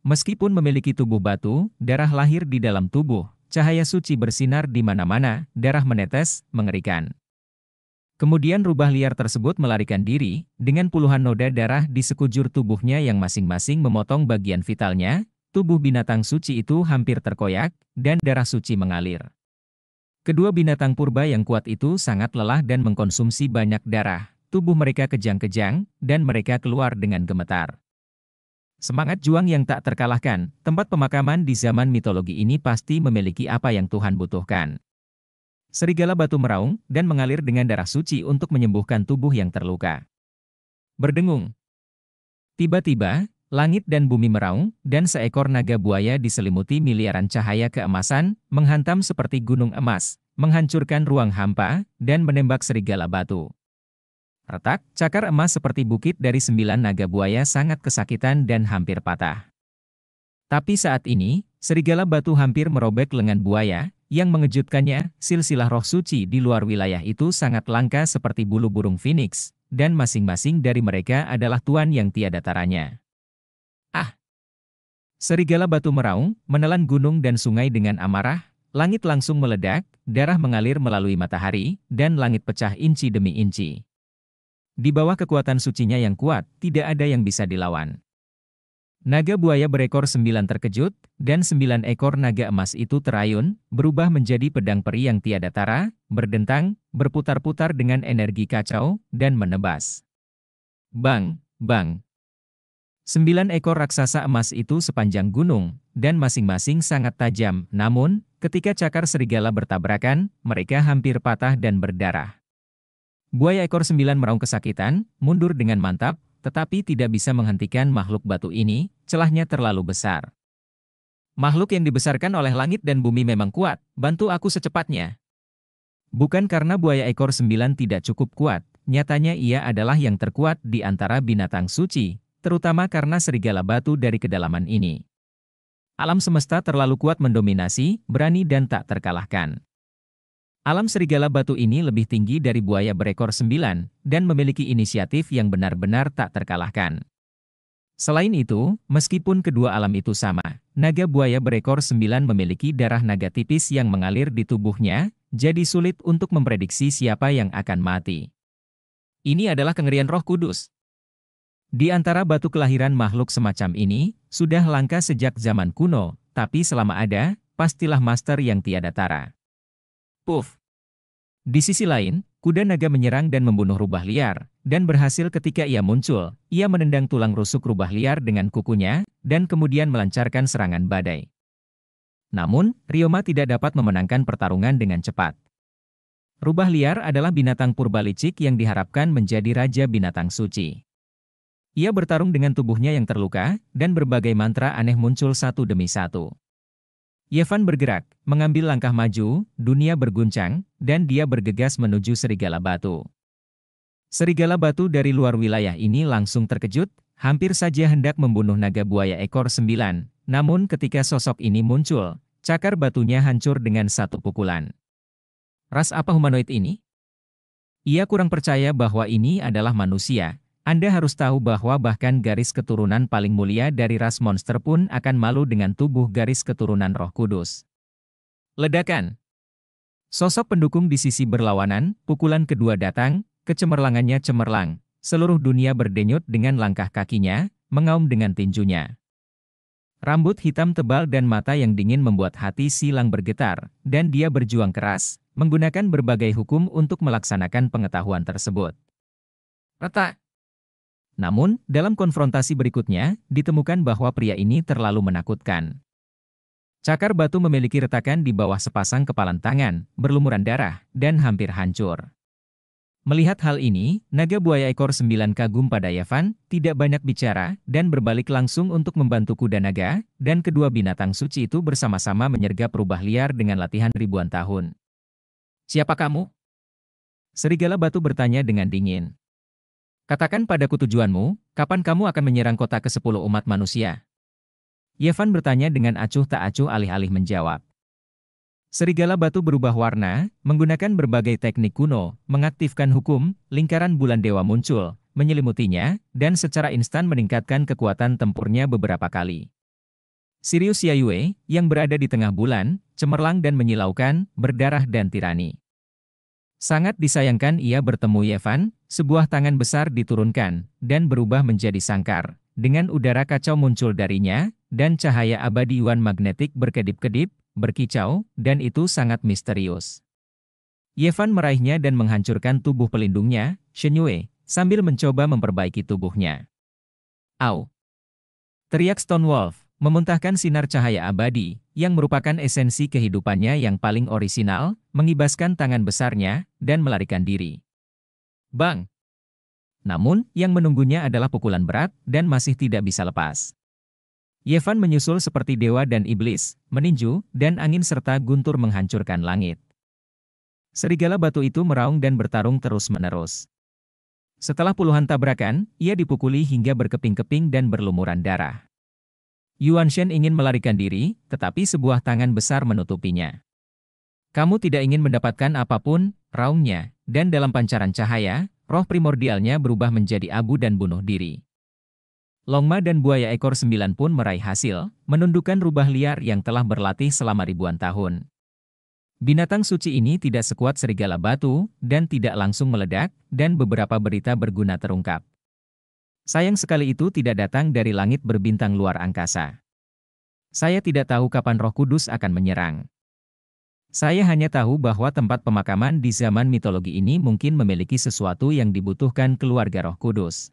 Speaker 1: Meskipun memiliki tubuh batu, darah lahir di dalam tubuh, Cahaya suci bersinar di mana-mana, darah menetes, mengerikan. Kemudian rubah liar tersebut melarikan diri, dengan puluhan noda darah di sekujur tubuhnya yang masing-masing memotong bagian vitalnya, tubuh binatang suci itu hampir terkoyak, dan darah suci mengalir. Kedua binatang purba yang kuat itu sangat lelah dan mengkonsumsi banyak darah, tubuh mereka kejang-kejang, dan mereka keluar dengan gemetar. Semangat juang yang tak terkalahkan, tempat pemakaman di zaman mitologi ini pasti memiliki apa yang Tuhan butuhkan. Serigala batu meraung dan mengalir dengan darah suci untuk menyembuhkan tubuh yang terluka. Berdengung. Tiba-tiba, langit dan bumi meraung, dan seekor naga buaya diselimuti miliaran cahaya keemasan, menghantam seperti gunung emas, menghancurkan ruang hampa, dan menembak serigala batu. Retak, cakar emas seperti bukit dari sembilan naga buaya sangat kesakitan dan hampir patah. Tapi saat ini, serigala batu hampir merobek lengan buaya, yang mengejutkannya, silsilah roh suci di luar wilayah itu sangat langka seperti bulu burung phoenix, dan masing-masing dari mereka adalah tuan yang tiada taranya. Ah! Serigala batu meraung, menelan gunung dan sungai dengan amarah, langit langsung meledak, darah mengalir melalui matahari, dan langit pecah inci demi inci. Di bawah kekuatan sucinya yang kuat, tidak ada yang bisa dilawan. Naga buaya berekor sembilan terkejut, dan sembilan ekor naga emas itu terayun, berubah menjadi pedang peri yang tiada tara, berdentang, berputar-putar dengan energi kacau, dan menebas. Bang, bang. Sembilan ekor raksasa emas itu sepanjang gunung, dan masing-masing sangat tajam, namun, ketika cakar serigala bertabrakan, mereka hampir patah dan berdarah. Buaya ekor sembilan meraung kesakitan, mundur dengan mantap, tetapi tidak bisa menghentikan makhluk batu ini, celahnya terlalu besar. Makhluk yang dibesarkan oleh langit dan bumi memang kuat, bantu aku secepatnya. Bukan karena buaya ekor sembilan tidak cukup kuat, nyatanya ia adalah yang terkuat di antara binatang suci, terutama karena serigala batu dari kedalaman ini. Alam semesta terlalu kuat mendominasi, berani dan tak terkalahkan. Alam serigala batu ini lebih tinggi dari buaya berekor sembilan dan memiliki inisiatif yang benar-benar tak terkalahkan. Selain itu, meskipun kedua alam itu sama, naga buaya berekor sembilan memiliki darah naga tipis yang mengalir di tubuhnya, jadi sulit untuk memprediksi siapa yang akan mati. Ini adalah kengerian roh kudus. Di antara batu kelahiran makhluk semacam ini, sudah langka sejak zaman kuno, tapi selama ada, pastilah master yang tiada tara. Puff. Di sisi lain, kuda naga menyerang dan membunuh rubah liar, dan berhasil ketika ia muncul, ia menendang tulang rusuk rubah liar dengan kukunya, dan kemudian melancarkan serangan badai. Namun, Ryoma tidak dapat memenangkan pertarungan dengan cepat. Rubah liar adalah binatang purba licik yang diharapkan menjadi raja binatang suci. Ia bertarung dengan tubuhnya yang terluka, dan berbagai mantra aneh muncul satu demi satu. Yevan bergerak, mengambil langkah maju, dunia berguncang, dan dia bergegas menuju serigala batu. Serigala batu dari luar wilayah ini langsung terkejut, hampir saja hendak membunuh naga buaya ekor sembilan, namun ketika sosok ini muncul, cakar batunya hancur dengan satu pukulan. Ras apa humanoid ini? Ia kurang percaya bahwa ini adalah manusia, anda harus tahu bahwa bahkan garis keturunan paling mulia dari ras monster pun akan malu dengan tubuh garis keturunan roh kudus. Ledakan Sosok pendukung di sisi berlawanan, pukulan kedua datang, kecemerlangannya cemerlang. Seluruh dunia berdenyut dengan langkah kakinya, mengaum dengan tinjunya. Rambut hitam tebal dan mata yang dingin membuat hati silang bergetar, dan dia berjuang keras, menggunakan berbagai hukum untuk melaksanakan pengetahuan tersebut. Retak namun, dalam konfrontasi berikutnya, ditemukan bahwa pria ini terlalu menakutkan. Cakar batu memiliki retakan di bawah sepasang kepalan tangan, berlumuran darah, dan hampir hancur. Melihat hal ini, naga buaya ekor sembilan kagum pada Yavan, tidak banyak bicara, dan berbalik langsung untuk membantu kuda naga, dan kedua binatang suci itu bersama-sama menyergap rubah liar dengan latihan ribuan tahun. Siapa kamu? Serigala batu bertanya dengan dingin. Katakan padaku tujuanmu, kapan kamu akan menyerang kota ke-10 umat manusia? Yevan bertanya dengan acuh tak acuh alih-alih menjawab. Serigala batu berubah warna, menggunakan berbagai teknik kuno, mengaktifkan hukum, lingkaran bulan dewa muncul, menyelimutinya, dan secara instan meningkatkan kekuatan tempurnya beberapa kali. Sirius Yayue, yang berada di tengah bulan, cemerlang dan menyilaukan, berdarah dan tirani. Sangat disayangkan ia bertemu Yevan, sebuah tangan besar diturunkan, dan berubah menjadi sangkar. Dengan udara kacau muncul darinya, dan cahaya abadi Yuan magnetik berkedip-kedip, berkicau, dan itu sangat misterius. Yevan meraihnya dan menghancurkan tubuh pelindungnya, Shen Yue, sambil mencoba memperbaiki tubuhnya. Au! Teriak Stone Wolf, memuntahkan sinar cahaya abadi, yang merupakan esensi kehidupannya yang paling orisinal, mengibaskan tangan besarnya, dan melarikan diri. Bang! Namun, yang menunggunya adalah pukulan berat dan masih tidak bisa lepas. Yevan menyusul seperti dewa dan iblis, meninju, dan angin serta guntur menghancurkan langit. Serigala batu itu meraung dan bertarung terus-menerus. Setelah puluhan tabrakan, ia dipukuli hingga berkeping-keping dan berlumuran darah. Yuan Shen ingin melarikan diri, tetapi sebuah tangan besar menutupinya. Kamu tidak ingin mendapatkan apapun, raungnya, dan dalam pancaran cahaya, roh primordialnya berubah menjadi abu dan bunuh diri. Longma dan buaya ekor sembilan pun meraih hasil, menundukkan rubah liar yang telah berlatih selama ribuan tahun. Binatang suci ini tidak sekuat serigala batu, dan tidak langsung meledak, dan beberapa berita berguna terungkap. Sayang sekali itu tidak datang dari langit berbintang luar angkasa. Saya tidak tahu kapan roh kudus akan menyerang. Saya hanya tahu bahwa tempat pemakaman di zaman mitologi ini mungkin memiliki sesuatu yang dibutuhkan keluarga roh kudus.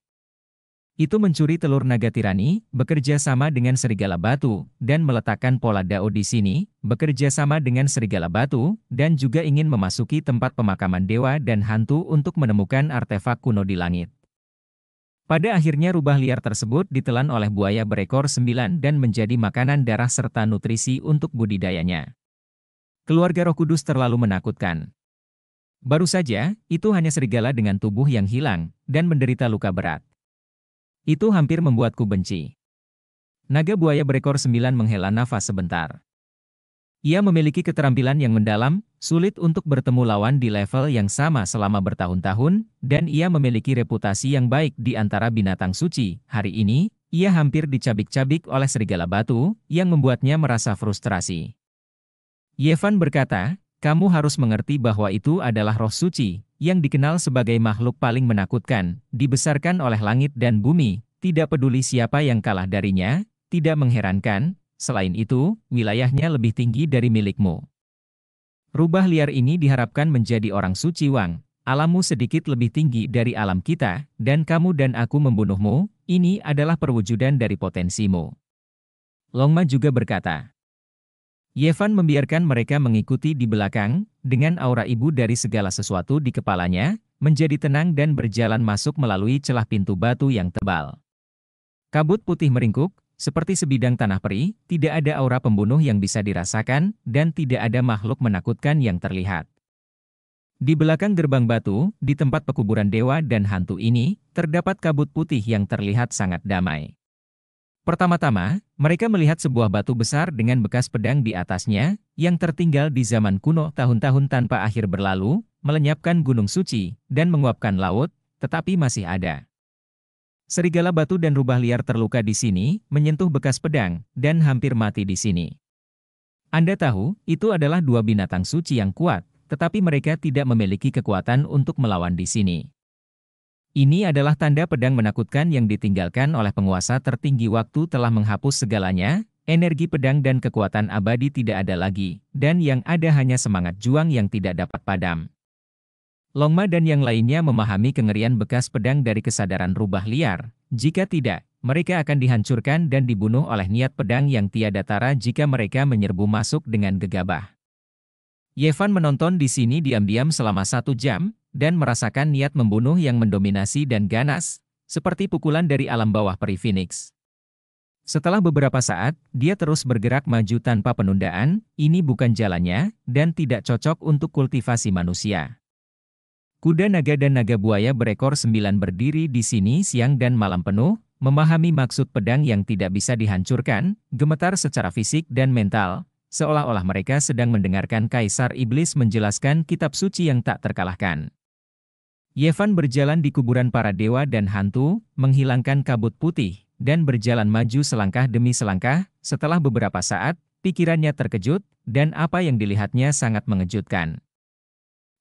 Speaker 1: Itu mencuri telur naga tirani, bekerja sama dengan serigala batu, dan meletakkan pola dao di sini, bekerja sama dengan serigala batu, dan juga ingin memasuki tempat pemakaman dewa dan hantu untuk menemukan artefak kuno di langit. Pada akhirnya rubah liar tersebut ditelan oleh buaya berekor sembilan dan menjadi makanan darah serta nutrisi untuk budidayanya. Keluarga Roh Kudus terlalu menakutkan. Baru saja, itu hanya serigala dengan tubuh yang hilang dan menderita luka berat. Itu hampir membuatku benci. Naga buaya berekor sembilan menghela nafas sebentar. Ia memiliki keterampilan yang mendalam, sulit untuk bertemu lawan di level yang sama selama bertahun-tahun, dan ia memiliki reputasi yang baik di antara binatang suci. Hari ini, ia hampir dicabik-cabik oleh serigala batu, yang membuatnya merasa frustrasi. Yevan berkata, kamu harus mengerti bahwa itu adalah roh suci, yang dikenal sebagai makhluk paling menakutkan, dibesarkan oleh langit dan bumi, tidak peduli siapa yang kalah darinya, tidak mengherankan, selain itu, wilayahnya lebih tinggi dari milikmu. Rubah liar ini diharapkan menjadi orang suci Wang, alammu sedikit lebih tinggi dari alam kita, dan kamu dan aku membunuhmu, ini adalah perwujudan dari potensimu. Longma juga berkata, Yevan membiarkan mereka mengikuti di belakang, dengan aura ibu dari segala sesuatu di kepalanya, menjadi tenang dan berjalan masuk melalui celah pintu batu yang tebal. Kabut putih meringkuk, seperti sebidang tanah peri, tidak ada aura pembunuh yang bisa dirasakan, dan tidak ada makhluk menakutkan yang terlihat. Di belakang gerbang batu, di tempat pekuburan dewa dan hantu ini, terdapat kabut putih yang terlihat sangat damai. Pertama-tama, mereka melihat sebuah batu besar dengan bekas pedang di atasnya, yang tertinggal di zaman kuno tahun-tahun tanpa akhir berlalu, melenyapkan gunung suci, dan menguapkan laut, tetapi masih ada. Serigala batu dan rubah liar terluka di sini, menyentuh bekas pedang, dan hampir mati di sini. Anda tahu, itu adalah dua binatang suci yang kuat, tetapi mereka tidak memiliki kekuatan untuk melawan di sini. Ini adalah tanda pedang menakutkan yang ditinggalkan oleh penguasa tertinggi waktu telah menghapus segalanya, energi pedang dan kekuatan abadi tidak ada lagi, dan yang ada hanya semangat juang yang tidak dapat padam. Longma dan yang lainnya memahami kengerian bekas pedang dari kesadaran rubah liar. Jika tidak, mereka akan dihancurkan dan dibunuh oleh niat pedang yang tiada tara jika mereka menyerbu masuk dengan gegabah. Yevan menonton di sini diam-diam selama satu jam, dan merasakan niat membunuh yang mendominasi dan ganas, seperti pukulan dari alam bawah peri Phoenix. Setelah beberapa saat, dia terus bergerak maju tanpa penundaan, ini bukan jalannya, dan tidak cocok untuk kultivasi manusia. Kuda naga dan naga buaya berekor sembilan berdiri di sini siang dan malam penuh, memahami maksud pedang yang tidak bisa dihancurkan, gemetar secara fisik dan mental, seolah-olah mereka sedang mendengarkan Kaisar Iblis menjelaskan kitab suci yang tak terkalahkan. Yevan berjalan di kuburan para dewa dan hantu, menghilangkan kabut putih, dan berjalan maju selangkah demi selangkah, setelah beberapa saat, pikirannya terkejut, dan apa yang dilihatnya sangat mengejutkan.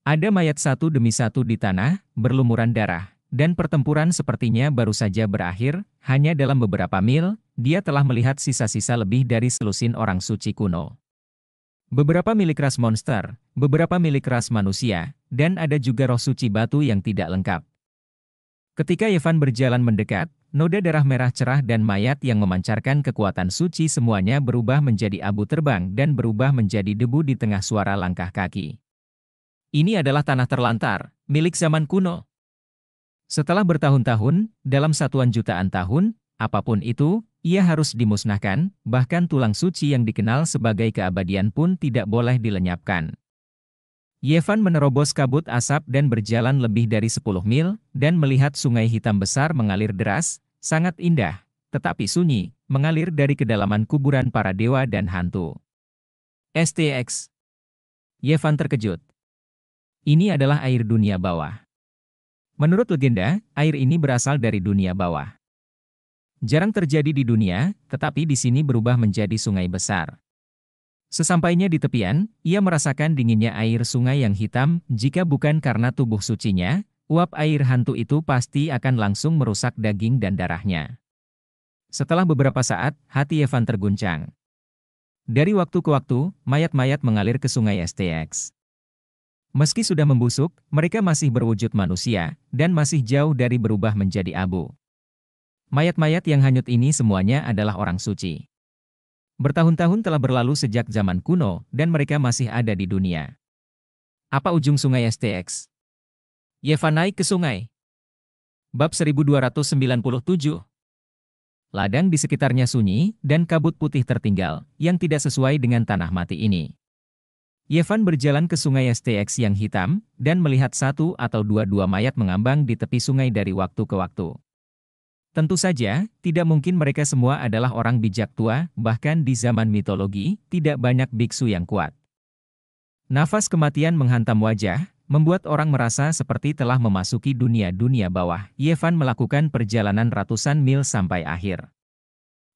Speaker 1: Ada mayat satu demi satu di tanah, berlumuran darah, dan pertempuran sepertinya baru saja berakhir, hanya dalam beberapa mil, dia telah melihat sisa-sisa lebih dari selusin orang suci kuno. Beberapa milik ras monster, beberapa milik ras manusia, dan ada juga roh suci batu yang tidak lengkap. Ketika Yevan berjalan mendekat, noda darah merah cerah dan mayat yang memancarkan kekuatan suci semuanya berubah menjadi abu terbang dan berubah menjadi debu di tengah suara langkah kaki. Ini adalah tanah terlantar, milik zaman kuno. Setelah bertahun-tahun, dalam satuan jutaan tahun, apapun itu, ia harus dimusnahkan, bahkan tulang suci yang dikenal sebagai keabadian pun tidak boleh dilenyapkan. Yevan menerobos kabut asap dan berjalan lebih dari 10 mil, dan melihat sungai hitam besar mengalir deras, sangat indah, tetapi sunyi, mengalir dari kedalaman kuburan para dewa dan hantu. STX Yevan terkejut. Ini adalah air dunia bawah. Menurut legenda, air ini berasal dari dunia bawah. Jarang terjadi di dunia, tetapi di sini berubah menjadi sungai besar. Sesampainya di tepian, ia merasakan dinginnya air sungai yang hitam, jika bukan karena tubuh sucinya, uap air hantu itu pasti akan langsung merusak daging dan darahnya. Setelah beberapa saat, hati Evan terguncang. Dari waktu ke waktu, mayat-mayat mengalir ke sungai STX. Meski sudah membusuk, mereka masih berwujud manusia, dan masih jauh dari berubah menjadi abu. Mayat-mayat yang hanyut ini semuanya adalah orang suci. Bertahun-tahun telah berlalu sejak zaman kuno, dan mereka masih ada di dunia. Apa ujung sungai STX? Yeva naik ke sungai. Bab 1297 Ladang di sekitarnya sunyi, dan kabut putih tertinggal, yang tidak sesuai dengan tanah mati ini. Yevan berjalan ke sungai STX yang hitam, dan melihat satu atau dua-dua mayat mengambang di tepi sungai dari waktu ke waktu. Tentu saja, tidak mungkin mereka semua adalah orang bijak tua, bahkan di zaman mitologi, tidak banyak biksu yang kuat. Nafas kematian menghantam wajah, membuat orang merasa seperti telah memasuki dunia-dunia bawah. Yevan melakukan perjalanan ratusan mil sampai akhir.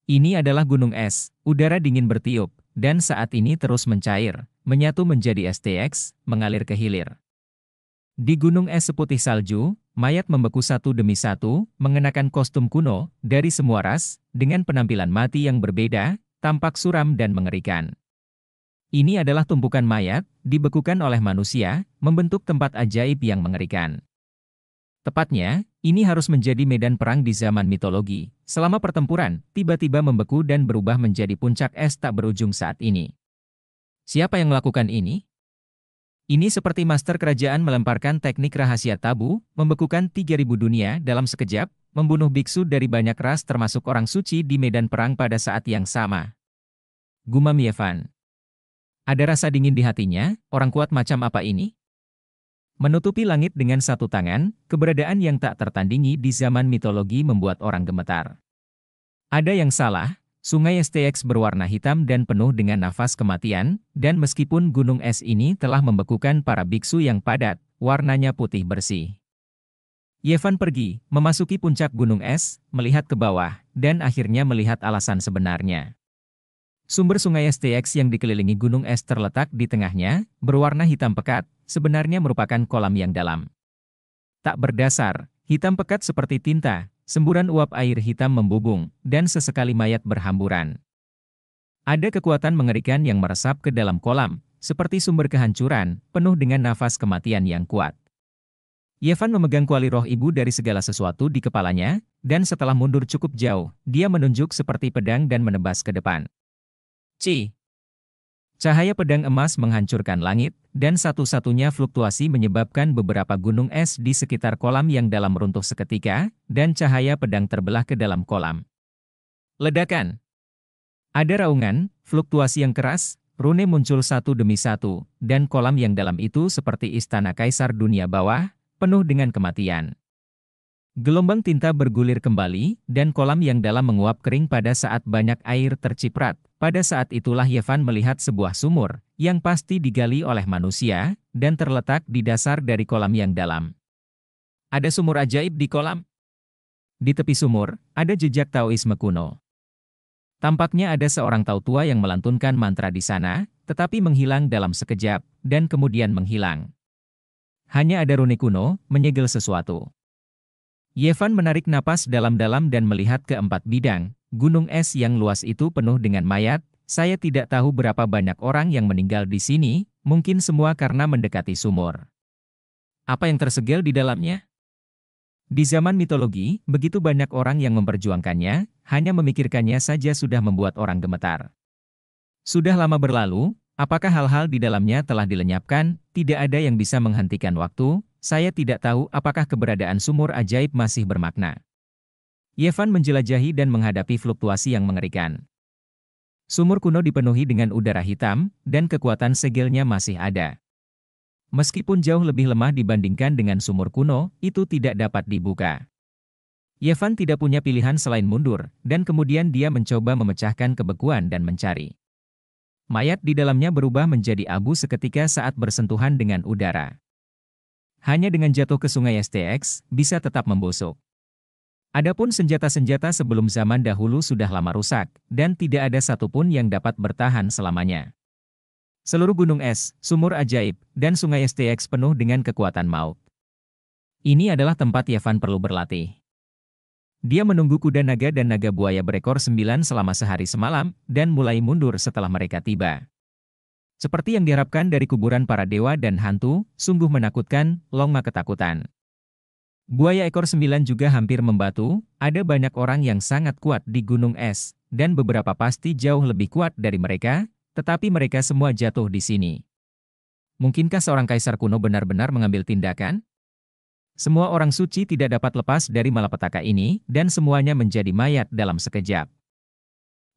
Speaker 1: Ini adalah gunung es, udara dingin bertiup, dan saat ini terus mencair, menyatu menjadi STX, mengalir ke hilir. Di gunung es seputih salju, mayat membeku satu demi satu, mengenakan kostum kuno, dari semua ras, dengan penampilan mati yang berbeda, tampak suram dan mengerikan. Ini adalah tumpukan mayat, dibekukan oleh manusia, membentuk tempat ajaib yang mengerikan. Tepatnya, ini harus menjadi medan perang di zaman mitologi. Selama pertempuran, tiba-tiba membeku dan berubah menjadi puncak es tak berujung saat ini. Siapa yang melakukan ini? Ini seperti master kerajaan melemparkan teknik rahasia tabu, membekukan 3000 dunia dalam sekejap, membunuh biksu dari banyak ras termasuk orang suci di medan perang pada saat yang sama. Gumam Yevan. Ada rasa dingin di hatinya, orang kuat macam apa ini? Menutupi langit dengan satu tangan, keberadaan yang tak tertandingi di zaman mitologi membuat orang gemetar. Ada yang salah, Sungai STX berwarna hitam dan penuh dengan nafas kematian, dan meskipun gunung es ini telah membekukan para biksu yang padat, warnanya putih bersih. Yevan pergi, memasuki puncak gunung es, melihat ke bawah, dan akhirnya melihat alasan sebenarnya. Sumber sungai STX yang dikelilingi gunung es terletak di tengahnya, berwarna hitam pekat, sebenarnya merupakan kolam yang dalam. Tak berdasar, hitam pekat seperti tinta, Semburan uap air hitam membubung, dan sesekali mayat berhamburan. Ada kekuatan mengerikan yang meresap ke dalam kolam, seperti sumber kehancuran, penuh dengan nafas kematian yang kuat. Yevan memegang kuali roh ibu dari segala sesuatu di kepalanya, dan setelah mundur cukup jauh, dia menunjuk seperti pedang dan menebas ke depan. Ci, Cahaya pedang emas menghancurkan langit, dan satu-satunya fluktuasi menyebabkan beberapa gunung es di sekitar kolam yang dalam runtuh seketika, dan cahaya pedang terbelah ke dalam kolam. Ledakan Ada raungan, fluktuasi yang keras, rune muncul satu demi satu, dan kolam yang dalam itu seperti istana kaisar dunia bawah, penuh dengan kematian. Gelombang tinta bergulir kembali, dan kolam yang dalam menguap kering pada saat banyak air terciprat, pada saat itulah Yevan melihat sebuah sumur, yang pasti digali oleh manusia, dan terletak di dasar dari kolam yang dalam. Ada sumur ajaib di kolam? Di tepi sumur, ada jejak Taoisme kuno. Tampaknya ada seorang Tao tua yang melantunkan mantra di sana, tetapi menghilang dalam sekejap, dan kemudian menghilang. Hanya ada rune kuno, menyegel sesuatu. Yevan menarik napas dalam-dalam dan melihat ke empat bidang, Gunung es yang luas itu penuh dengan mayat, saya tidak tahu berapa banyak orang yang meninggal di sini, mungkin semua karena mendekati sumur. Apa yang tersegel di dalamnya? Di zaman mitologi, begitu banyak orang yang memperjuangkannya, hanya memikirkannya saja sudah membuat orang gemetar. Sudah lama berlalu, apakah hal-hal di dalamnya telah dilenyapkan, tidak ada yang bisa menghentikan waktu, saya tidak tahu apakah keberadaan sumur ajaib masih bermakna. Yevan menjelajahi dan menghadapi fluktuasi yang mengerikan. Sumur kuno dipenuhi dengan udara hitam, dan kekuatan segelnya masih ada. Meskipun jauh lebih lemah dibandingkan dengan sumur kuno, itu tidak dapat dibuka. Yevan tidak punya pilihan selain mundur, dan kemudian dia mencoba memecahkan kebekuan dan mencari. Mayat di dalamnya berubah menjadi abu seketika saat bersentuhan dengan udara. Hanya dengan jatuh ke sungai STX, bisa tetap membusuk. Adapun senjata-senjata sebelum zaman dahulu sudah lama rusak, dan tidak ada satupun yang dapat bertahan selamanya. Seluruh gunung es, sumur ajaib, dan sungai STX penuh dengan kekuatan maut. Ini adalah tempat Yavan perlu berlatih. Dia menunggu kuda naga dan naga buaya berekor sembilan selama sehari semalam, dan mulai mundur setelah mereka tiba. Seperti yang diharapkan dari kuburan para dewa dan hantu, sungguh menakutkan, Longma ketakutan. Buaya ekor sembilan juga hampir membatu, ada banyak orang yang sangat kuat di gunung es, dan beberapa pasti jauh lebih kuat dari mereka, tetapi mereka semua jatuh di sini. Mungkinkah seorang kaisar kuno benar-benar mengambil tindakan? Semua orang suci tidak dapat lepas dari malapetaka ini, dan semuanya menjadi mayat dalam sekejap.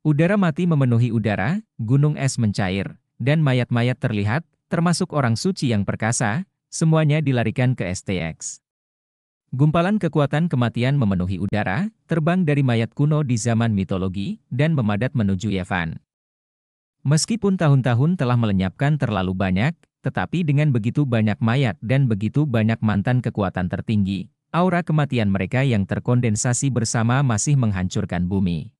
Speaker 1: Udara mati memenuhi udara, gunung es mencair, dan mayat-mayat terlihat, termasuk orang suci yang perkasa, semuanya dilarikan ke STX. Gumpalan kekuatan kematian memenuhi udara, terbang dari mayat kuno di zaman mitologi, dan memadat menuju Yevan. Meskipun tahun-tahun telah melenyapkan terlalu banyak, tetapi dengan begitu banyak mayat dan begitu banyak mantan kekuatan tertinggi, aura kematian mereka yang terkondensasi bersama masih menghancurkan bumi.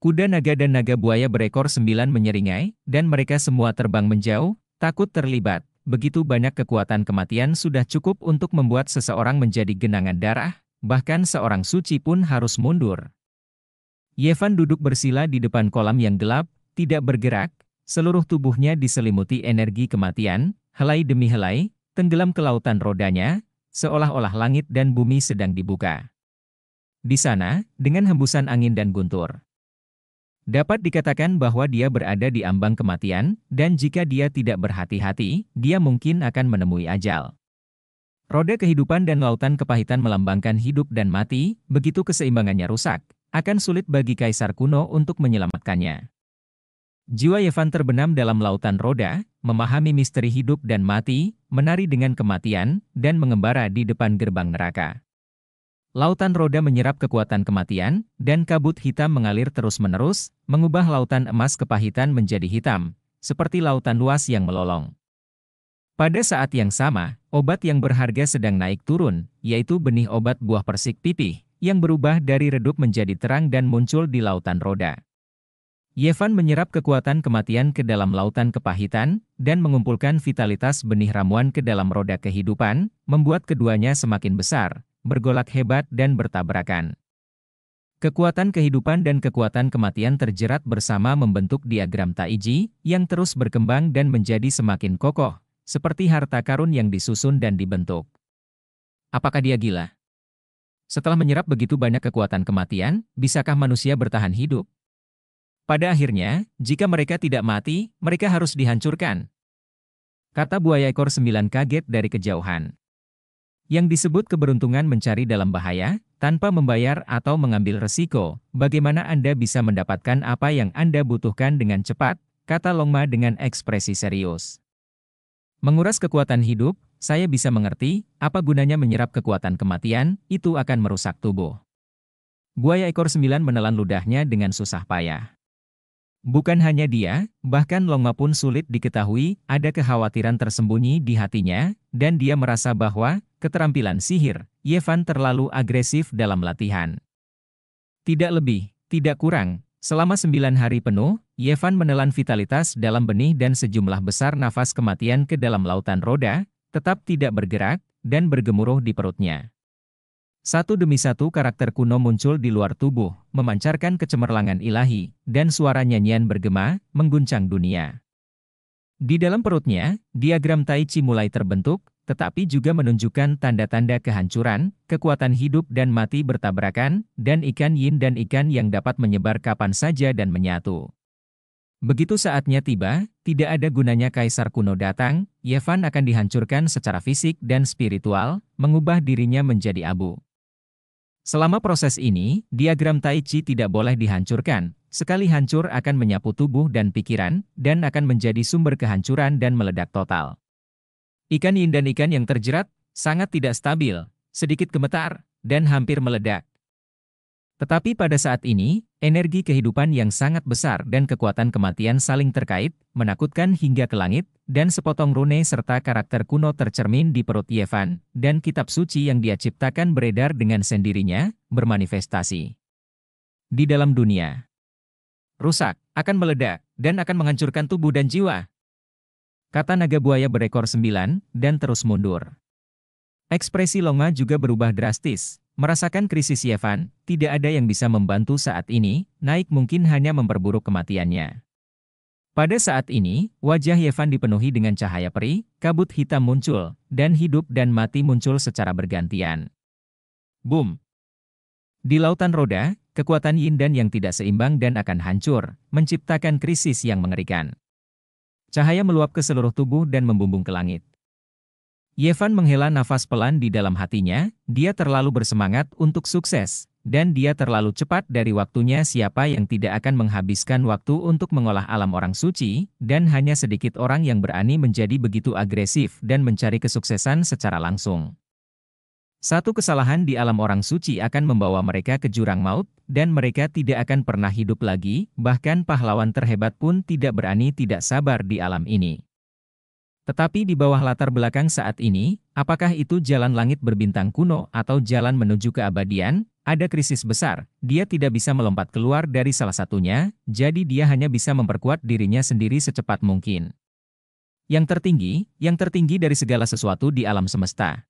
Speaker 1: Kuda naga dan naga buaya berekor sembilan menyeringai, dan mereka semua terbang menjauh, takut terlibat, begitu banyak kekuatan kematian sudah cukup untuk membuat seseorang menjadi genangan darah, bahkan seorang suci pun harus mundur. Yevan duduk bersila di depan kolam yang gelap, tidak bergerak, seluruh tubuhnya diselimuti energi kematian, helai demi helai, tenggelam ke lautan rodanya, seolah-olah langit dan bumi sedang dibuka. Di sana, dengan hembusan angin dan guntur, Dapat dikatakan bahwa dia berada di ambang kematian, dan jika dia tidak berhati-hati, dia mungkin akan menemui ajal. Roda kehidupan dan lautan kepahitan melambangkan hidup dan mati, begitu keseimbangannya rusak, akan sulit bagi kaisar kuno untuk menyelamatkannya. Jiwa Yevan terbenam dalam lautan roda, memahami misteri hidup dan mati, menari dengan kematian, dan mengembara di depan gerbang neraka. Lautan roda menyerap kekuatan kematian, dan kabut hitam mengalir terus-menerus, mengubah lautan emas kepahitan menjadi hitam, seperti lautan luas yang melolong. Pada saat yang sama, obat yang berharga sedang naik turun, yaitu benih obat buah persik pipih, yang berubah dari redup menjadi terang dan muncul di lautan roda. Yevan menyerap kekuatan kematian ke dalam lautan kepahitan, dan mengumpulkan vitalitas benih ramuan ke dalam roda kehidupan, membuat keduanya semakin besar, bergolak hebat dan bertabrakan. Kekuatan kehidupan dan kekuatan kematian terjerat bersama membentuk diagram Taiji yang terus berkembang dan menjadi semakin kokoh, seperti harta karun yang disusun dan dibentuk. Apakah dia gila? Setelah menyerap begitu banyak kekuatan kematian, bisakah manusia bertahan hidup? Pada akhirnya, jika mereka tidak mati, mereka harus dihancurkan. Kata buaya ekor sembilan kaget dari kejauhan yang disebut keberuntungan mencari dalam bahaya, tanpa membayar atau mengambil resiko, bagaimana Anda bisa mendapatkan apa yang Anda butuhkan dengan cepat, kata Longma dengan ekspresi serius. Menguras kekuatan hidup, saya bisa mengerti, apa gunanya menyerap kekuatan kematian, itu akan merusak tubuh. Buaya ekor sembilan menelan ludahnya dengan susah payah. Bukan hanya dia, bahkan Longma pun sulit diketahui, ada kekhawatiran tersembunyi di hatinya, dan dia merasa bahwa, keterampilan sihir, Yevan terlalu agresif dalam latihan. Tidak lebih, tidak kurang, selama sembilan hari penuh, Yevan menelan vitalitas dalam benih dan sejumlah besar nafas kematian ke dalam lautan roda, tetap tidak bergerak, dan bergemuruh di perutnya. Satu demi satu karakter kuno muncul di luar tubuh, memancarkan kecemerlangan ilahi, dan suara nyanyian bergema, mengguncang dunia. Di dalam perutnya, diagram Tai Chi mulai terbentuk, tetapi juga menunjukkan tanda-tanda kehancuran, kekuatan hidup dan mati bertabrakan, dan ikan yin dan ikan yang dapat menyebar kapan saja dan menyatu. Begitu saatnya tiba, tidak ada gunanya kaisar kuno datang, Yevan akan dihancurkan secara fisik dan spiritual, mengubah dirinya menjadi abu. Selama proses ini, diagram Tai Chi tidak boleh dihancurkan, sekali hancur akan menyapu tubuh dan pikiran, dan akan menjadi sumber kehancuran dan meledak total. Ikan yin dan ikan yang terjerat sangat tidak stabil, sedikit gemetar, dan hampir meledak. Tetapi pada saat ini, energi kehidupan yang sangat besar dan kekuatan kematian saling terkait, menakutkan hingga ke langit, dan sepotong rune serta karakter kuno tercermin di perut Yevan dan kitab suci yang dia ciptakan beredar dengan sendirinya, bermanifestasi. Di dalam dunia, rusak, akan meledak, dan akan menghancurkan tubuh dan jiwa, kata naga buaya berekor sembilan, dan terus mundur. Ekspresi Longa juga berubah drastis. Merasakan krisis Yevan, tidak ada yang bisa membantu saat ini, naik mungkin hanya memperburuk kematiannya. Pada saat ini, wajah Yevan dipenuhi dengan cahaya peri, kabut hitam muncul, dan hidup dan mati muncul secara bergantian. Boom! Di lautan roda, kekuatan yin dan yang tidak seimbang dan akan hancur, menciptakan krisis yang mengerikan. Cahaya meluap ke seluruh tubuh dan membumbung ke langit. Yevan menghela nafas pelan di dalam hatinya, dia terlalu bersemangat untuk sukses, dan dia terlalu cepat dari waktunya siapa yang tidak akan menghabiskan waktu untuk mengolah alam orang suci, dan hanya sedikit orang yang berani menjadi begitu agresif dan mencari kesuksesan secara langsung. Satu kesalahan di alam orang suci akan membawa mereka ke jurang maut, dan mereka tidak akan pernah hidup lagi, bahkan pahlawan terhebat pun tidak berani tidak sabar di alam ini. Tetapi di bawah latar belakang saat ini, apakah itu jalan langit berbintang kuno atau jalan menuju keabadian? Ada krisis besar, dia tidak bisa melompat keluar dari salah satunya, jadi dia hanya bisa memperkuat dirinya sendiri secepat mungkin. Yang tertinggi, yang tertinggi dari segala sesuatu di alam semesta.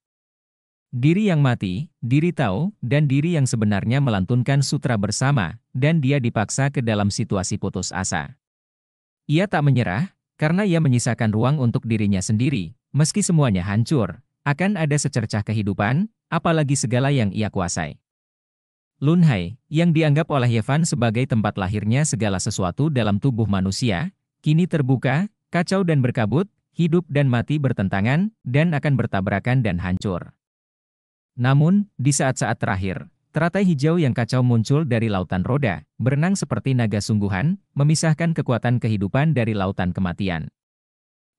Speaker 1: Diri yang mati, diri tahu, dan diri yang sebenarnya melantunkan sutra bersama, dan dia dipaksa ke dalam situasi putus asa. Ia tak menyerah, karena ia menyisakan ruang untuk dirinya sendiri, meski semuanya hancur, akan ada secercah kehidupan, apalagi segala yang ia kuasai. Lunhai, yang dianggap oleh Yevan sebagai tempat lahirnya segala sesuatu dalam tubuh manusia, kini terbuka, kacau dan berkabut, hidup dan mati bertentangan, dan akan bertabrakan dan hancur. Namun, di saat-saat terakhir, teratai hijau yang kacau muncul dari lautan roda, berenang seperti naga sungguhan, memisahkan kekuatan kehidupan dari lautan kematian.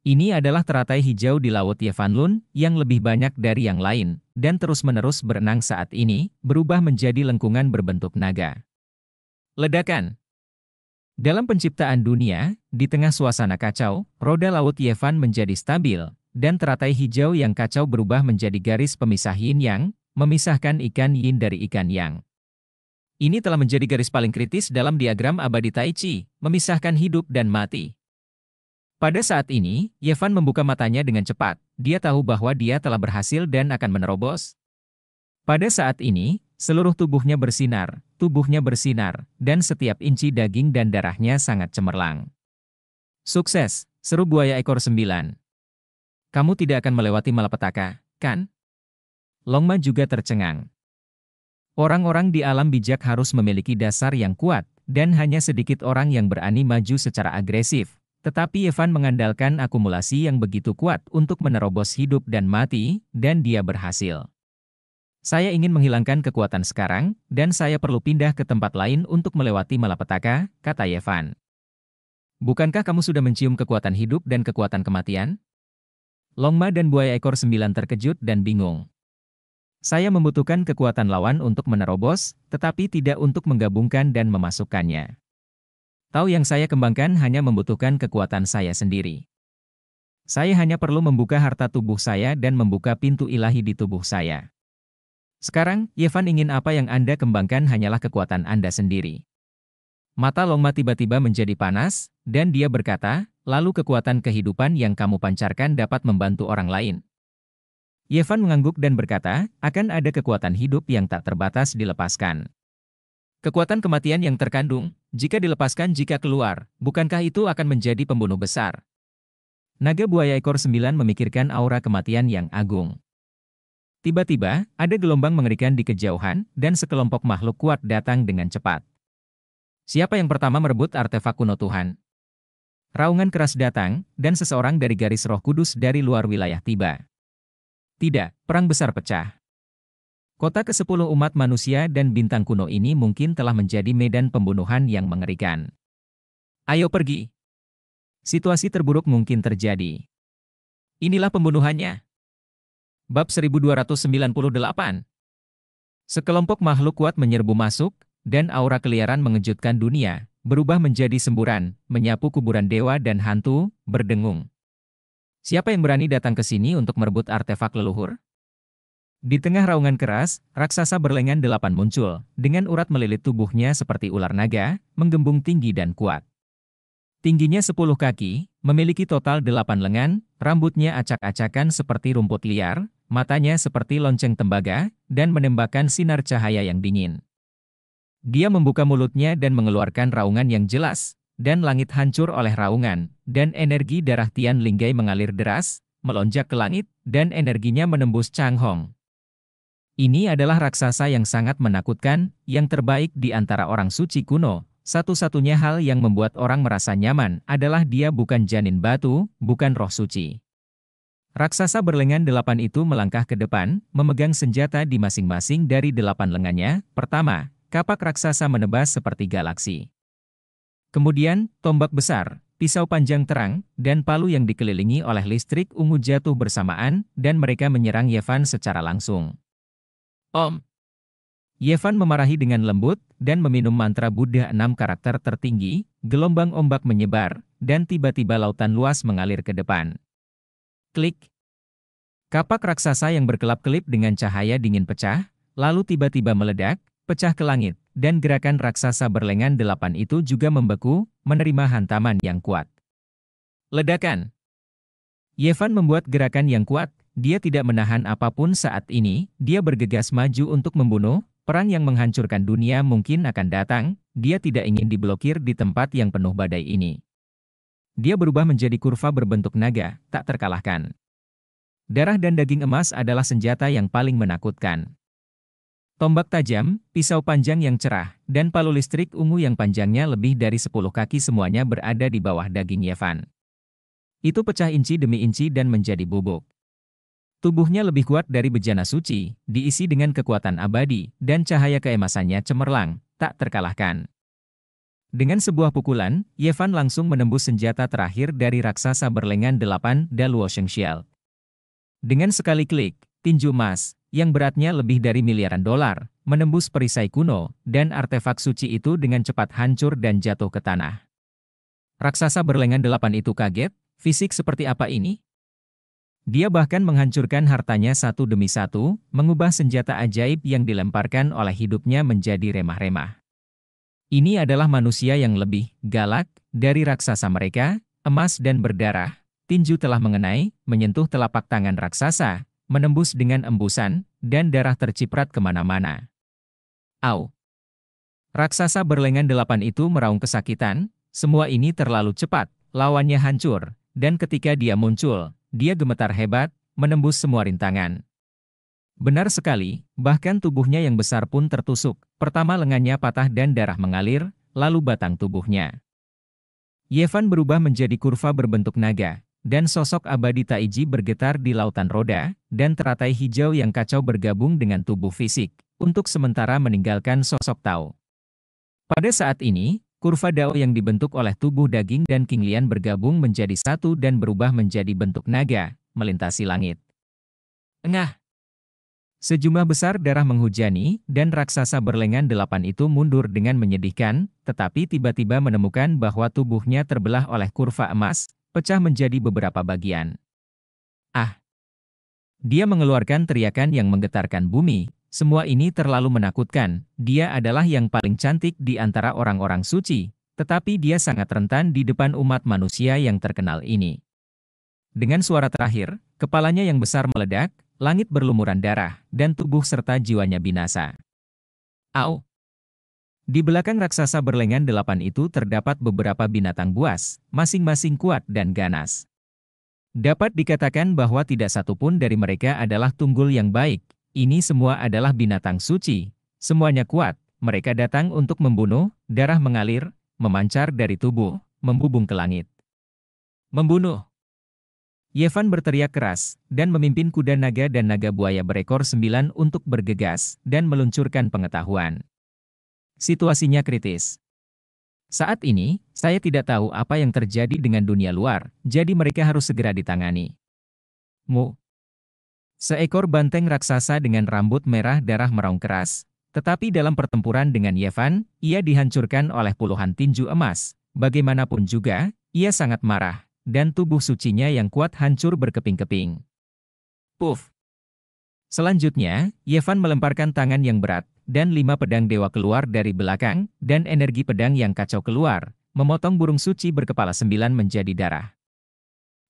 Speaker 1: Ini adalah teratai hijau di Laut Yevanlun yang lebih banyak dari yang lain, dan terus-menerus berenang saat ini, berubah menjadi lengkungan berbentuk naga. Ledakan Dalam penciptaan dunia, di tengah suasana kacau, roda Laut Yevan menjadi stabil, dan teratai hijau yang kacau berubah menjadi garis pemisah yin yang, memisahkan ikan yin dari ikan yang. Ini telah menjadi garis paling kritis dalam diagram abadi Tai Chi, memisahkan hidup dan mati. Pada saat ini, Yevan membuka matanya dengan cepat. Dia tahu bahwa dia telah berhasil dan akan menerobos. Pada saat ini, seluruh tubuhnya bersinar, tubuhnya bersinar, dan setiap inci daging dan darahnya sangat cemerlang. Sukses, seru buaya ekor sembilan. Kamu tidak akan melewati malapetaka, kan? Longma juga tercengang. Orang-orang di alam bijak harus memiliki dasar yang kuat, dan hanya sedikit orang yang berani maju secara agresif. Tetapi Evan mengandalkan akumulasi yang begitu kuat untuk menerobos hidup dan mati, dan dia berhasil. Saya ingin menghilangkan kekuatan sekarang, dan saya perlu pindah ke tempat lain untuk melewati malapetaka, kata Evan. Bukankah kamu sudah mencium kekuatan hidup dan kekuatan kematian? Longma dan buaya ekor sembilan terkejut dan bingung. Saya membutuhkan kekuatan lawan untuk menerobos, tetapi tidak untuk menggabungkan dan memasukkannya. Tahu yang saya kembangkan hanya membutuhkan kekuatan saya sendiri. Saya hanya perlu membuka harta tubuh saya dan membuka pintu ilahi di tubuh saya. Sekarang, Yevan ingin apa yang Anda kembangkan hanyalah kekuatan Anda sendiri. Mata Longma tiba-tiba menjadi panas, dan dia berkata, lalu kekuatan kehidupan yang kamu pancarkan dapat membantu orang lain. Yevan mengangguk dan berkata, akan ada kekuatan hidup yang tak terbatas dilepaskan. Kekuatan kematian yang terkandung, jika dilepaskan jika keluar, bukankah itu akan menjadi pembunuh besar? Naga buaya ekor sembilan memikirkan aura kematian yang agung. Tiba-tiba, ada gelombang mengerikan di kejauhan, dan sekelompok makhluk kuat datang dengan cepat. Siapa yang pertama merebut artefak kuno Tuhan? Raungan keras datang, dan seseorang dari garis roh kudus dari luar wilayah tiba. Tidak, perang besar pecah. Kota ke-10 umat manusia dan bintang kuno ini mungkin telah menjadi medan pembunuhan yang mengerikan. Ayo pergi. Situasi terburuk mungkin terjadi. Inilah pembunuhannya. Bab 1298 Sekelompok makhluk kuat menyerbu masuk, dan aura keliaran mengejutkan dunia, berubah menjadi semburan, menyapu kuburan dewa dan hantu, berdengung. Siapa yang berani datang ke sini untuk merebut artefak leluhur? Di tengah raungan keras, raksasa berlengan delapan muncul, dengan urat melilit tubuhnya seperti ular naga, menggembung tinggi dan kuat. Tingginya sepuluh kaki, memiliki total delapan lengan, rambutnya acak-acakan seperti rumput liar, matanya seperti lonceng tembaga, dan menembakkan sinar cahaya yang dingin. Dia membuka mulutnya dan mengeluarkan raungan yang jelas, dan langit hancur oleh raungan, dan energi darah Tian Linggai mengalir deras, melonjak ke langit, dan energinya menembus Chang Hong. Ini adalah raksasa yang sangat menakutkan, yang terbaik di antara orang suci kuno. Satu-satunya hal yang membuat orang merasa nyaman adalah dia bukan janin batu, bukan roh suci. Raksasa berlengan delapan itu melangkah ke depan, memegang senjata di masing-masing dari delapan lengannya. Pertama, kapak raksasa menebas seperti galaksi. Kemudian, tombak besar, pisau panjang terang, dan palu yang dikelilingi oleh listrik ungu jatuh bersamaan, dan mereka menyerang Yevan secara langsung. Om! Yevan memarahi dengan lembut, dan meminum mantra Buddha enam karakter tertinggi, gelombang ombak menyebar, dan tiba-tiba lautan luas mengalir ke depan. Klik! Kapak raksasa yang berkelap-kelip dengan cahaya dingin pecah, lalu tiba-tiba meledak, pecah ke langit, dan gerakan raksasa berlengan delapan itu juga membeku, menerima hantaman yang kuat. Ledakan Yevan membuat gerakan yang kuat, dia tidak menahan apapun saat ini, dia bergegas maju untuk membunuh, perang yang menghancurkan dunia mungkin akan datang, dia tidak ingin diblokir di tempat yang penuh badai ini. Dia berubah menjadi kurva berbentuk naga, tak terkalahkan. Darah dan daging emas adalah senjata yang paling menakutkan. Tombak tajam, pisau panjang yang cerah, dan palu listrik ungu yang panjangnya lebih dari 10 kaki semuanya berada di bawah daging Yevan. Itu pecah inci demi inci dan menjadi bubuk. Tubuhnya lebih kuat dari bejana suci, diisi dengan kekuatan abadi, dan cahaya keemasannya cemerlang, tak terkalahkan. Dengan sebuah pukulan, Yevan langsung menembus senjata terakhir dari raksasa berlengan delapan Daluo Shengxiao. Dengan sekali klik, tinju emas, yang beratnya lebih dari miliaran dolar, menembus perisai kuno, dan artefak suci itu dengan cepat hancur dan jatuh ke tanah. Raksasa berlengan delapan itu kaget, fisik seperti apa ini? Dia bahkan menghancurkan hartanya satu demi satu, mengubah senjata ajaib yang dilemparkan oleh hidupnya menjadi remah-remah. Ini adalah manusia yang lebih galak dari raksasa mereka, emas dan berdarah. Tinju telah mengenai, menyentuh telapak tangan raksasa, menembus dengan embusan, dan darah terciprat kemana-mana. Au! Raksasa berlengan delapan itu meraung kesakitan, semua ini terlalu cepat, lawannya hancur, dan ketika dia muncul, dia gemetar hebat, menembus semua rintangan. Benar sekali, bahkan tubuhnya yang besar pun tertusuk. Pertama lengannya patah dan darah mengalir, lalu batang tubuhnya. Yevan berubah menjadi kurva berbentuk naga, dan sosok abadi Taiji bergetar di lautan roda, dan teratai hijau yang kacau bergabung dengan tubuh fisik, untuk sementara meninggalkan sosok Tao. Pada saat ini, kurva Dao yang dibentuk oleh tubuh daging dan King Lian bergabung menjadi satu dan berubah menjadi bentuk naga, melintasi langit. Engah! Sejumlah besar darah menghujani, dan raksasa berlengan delapan itu mundur dengan menyedihkan, tetapi tiba-tiba menemukan bahwa tubuhnya terbelah oleh kurva emas, pecah menjadi beberapa bagian. Ah! Dia mengeluarkan teriakan yang menggetarkan bumi, semua ini terlalu menakutkan, dia adalah yang paling cantik di antara orang-orang suci, tetapi dia sangat rentan di depan umat manusia yang terkenal ini. Dengan suara terakhir, kepalanya yang besar meledak, langit berlumuran darah, dan tubuh serta jiwanya binasa. Au! Di belakang raksasa berlengan delapan itu terdapat beberapa binatang buas, masing-masing kuat dan ganas. Dapat dikatakan bahwa tidak satupun dari mereka adalah tunggul yang baik, ini semua adalah binatang suci, semuanya kuat, mereka datang untuk membunuh, darah mengalir, memancar dari tubuh, membubung ke langit. Membunuh. Yevan berteriak keras, dan memimpin kuda naga dan naga buaya berekor sembilan untuk bergegas, dan meluncurkan pengetahuan. Situasinya kritis. Saat ini, saya tidak tahu apa yang terjadi dengan dunia luar, jadi mereka harus segera ditangani. Mu. Seekor banteng raksasa dengan rambut merah darah meraung keras. Tetapi dalam pertempuran dengan Yevan, ia dihancurkan oleh puluhan tinju emas. Bagaimanapun juga, ia sangat marah, dan tubuh sucinya yang kuat hancur berkeping-keping. Puff! Selanjutnya, Yevan melemparkan tangan yang berat, dan lima pedang dewa keluar dari belakang, dan energi pedang yang kacau keluar, memotong burung suci berkepala sembilan menjadi darah.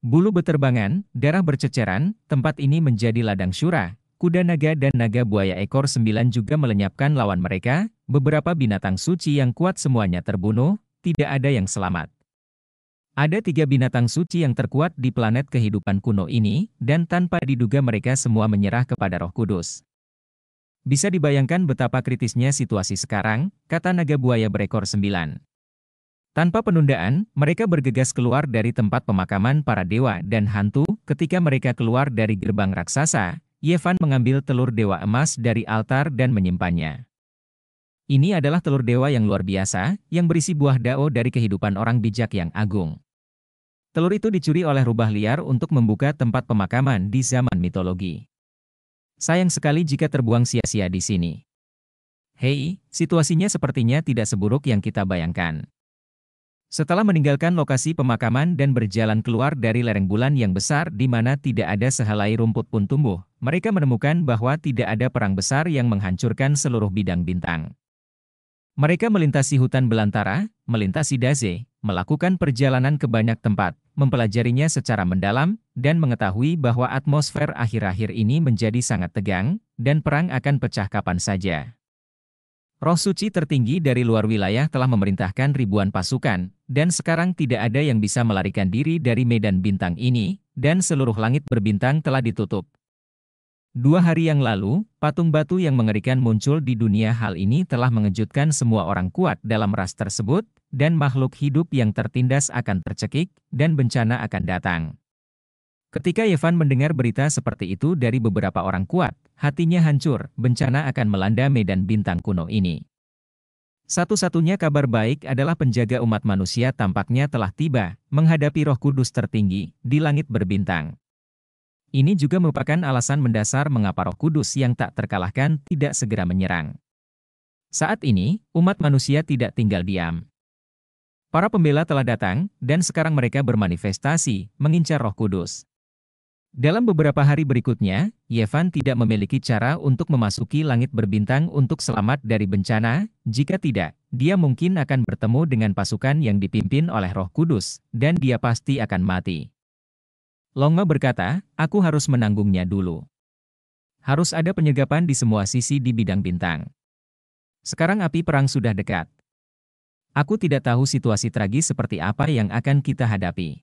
Speaker 1: Bulu beterbangan, darah berceceran, tempat ini menjadi ladang syura, kuda naga dan naga buaya ekor sembilan juga melenyapkan lawan mereka, beberapa binatang suci yang kuat semuanya terbunuh, tidak ada yang selamat. Ada tiga binatang suci yang terkuat di planet kehidupan kuno ini, dan tanpa diduga mereka semua menyerah kepada roh kudus. Bisa dibayangkan betapa kritisnya situasi sekarang, kata naga buaya berekor sembilan. Tanpa penundaan, mereka bergegas keluar dari tempat pemakaman para dewa dan hantu, ketika mereka keluar dari gerbang raksasa, Yevan mengambil telur dewa emas dari altar dan menyimpannya. Ini adalah telur dewa yang luar biasa, yang berisi buah dao dari kehidupan orang bijak yang agung. Telur itu dicuri oleh rubah liar untuk membuka tempat pemakaman di zaman mitologi. Sayang sekali jika terbuang sia-sia di sini. Hei, situasinya sepertinya tidak seburuk yang kita bayangkan. Setelah meninggalkan lokasi pemakaman dan berjalan keluar dari lereng bulan yang besar di mana tidak ada sehelai rumput pun tumbuh, mereka menemukan bahwa tidak ada perang besar yang menghancurkan seluruh bidang bintang. Mereka melintasi hutan belantara, melintasi daze, melakukan perjalanan ke banyak tempat, mempelajarinya secara mendalam, dan mengetahui bahwa atmosfer akhir-akhir ini menjadi sangat tegang, dan perang akan pecah kapan saja. Roh suci tertinggi dari luar wilayah telah memerintahkan ribuan pasukan, dan sekarang tidak ada yang bisa melarikan diri dari medan bintang ini, dan seluruh langit berbintang telah ditutup. Dua hari yang lalu, patung batu yang mengerikan muncul di dunia hal ini telah mengejutkan semua orang kuat dalam ras tersebut, dan makhluk hidup yang tertindas akan tercekik, dan bencana akan datang. Ketika Yevan mendengar berita seperti itu dari beberapa orang kuat, hatinya hancur, bencana akan melanda medan bintang kuno ini. Satu-satunya kabar baik adalah penjaga umat manusia tampaknya telah tiba, menghadapi roh kudus tertinggi, di langit berbintang. Ini juga merupakan alasan mendasar mengapa roh kudus yang tak terkalahkan tidak segera menyerang. Saat ini, umat manusia tidak tinggal diam. Para pembela telah datang, dan sekarang mereka bermanifestasi, mengincar roh kudus. Dalam beberapa hari berikutnya, Yevan tidak memiliki cara untuk memasuki langit berbintang untuk selamat dari bencana, jika tidak, dia mungkin akan bertemu dengan pasukan yang dipimpin oleh roh kudus, dan dia pasti akan mati. Longma berkata, aku harus menanggungnya dulu. Harus ada penyegapan di semua sisi di bidang bintang. Sekarang api perang sudah dekat. Aku tidak tahu situasi tragis seperti apa yang akan kita hadapi.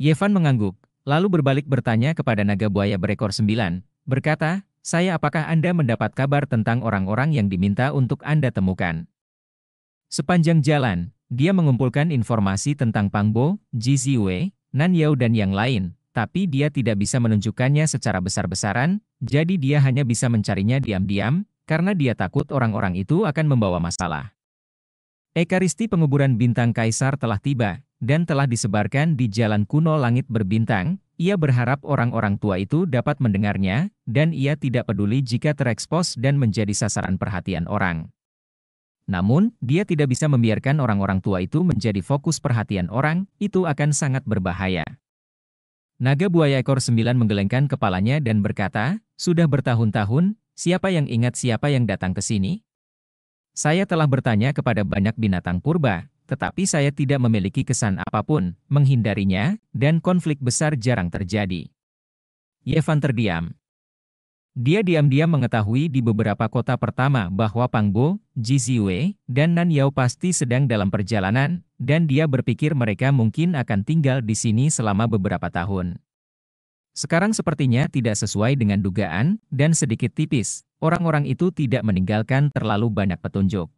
Speaker 1: Yevan mengangguk, lalu berbalik bertanya kepada naga buaya berekor sembilan, berkata, saya apakah Anda mendapat kabar tentang orang-orang yang diminta untuk Anda temukan? Sepanjang jalan, dia mengumpulkan informasi tentang Pangbo, Jiziwe, Nan Yao dan yang lain, tapi dia tidak bisa menunjukkannya secara besar-besaran, jadi dia hanya bisa mencarinya diam-diam, karena dia takut orang-orang itu akan membawa masalah. Ekaristi penguburan bintang kaisar telah tiba, dan telah disebarkan di jalan kuno langit berbintang, ia berharap orang-orang tua itu dapat mendengarnya, dan ia tidak peduli jika terekspos dan menjadi sasaran perhatian orang. Namun, dia tidak bisa membiarkan orang-orang tua itu menjadi fokus perhatian orang, itu akan sangat berbahaya. Naga buaya ekor sembilan menggelengkan kepalanya dan berkata, Sudah bertahun-tahun, siapa yang ingat siapa yang datang ke sini? Saya telah bertanya kepada banyak binatang purba, tetapi saya tidak memiliki kesan apapun, menghindarinya, dan konflik besar jarang terjadi. Yevan terdiam. Dia diam-diam mengetahui di beberapa kota pertama bahwa Pangbo, Jiziwe, dan Nan Yao pasti sedang dalam perjalanan, dan dia berpikir mereka mungkin akan tinggal di sini selama beberapa tahun. Sekarang sepertinya tidak sesuai dengan dugaan, dan sedikit tipis, orang-orang itu tidak meninggalkan terlalu banyak petunjuk.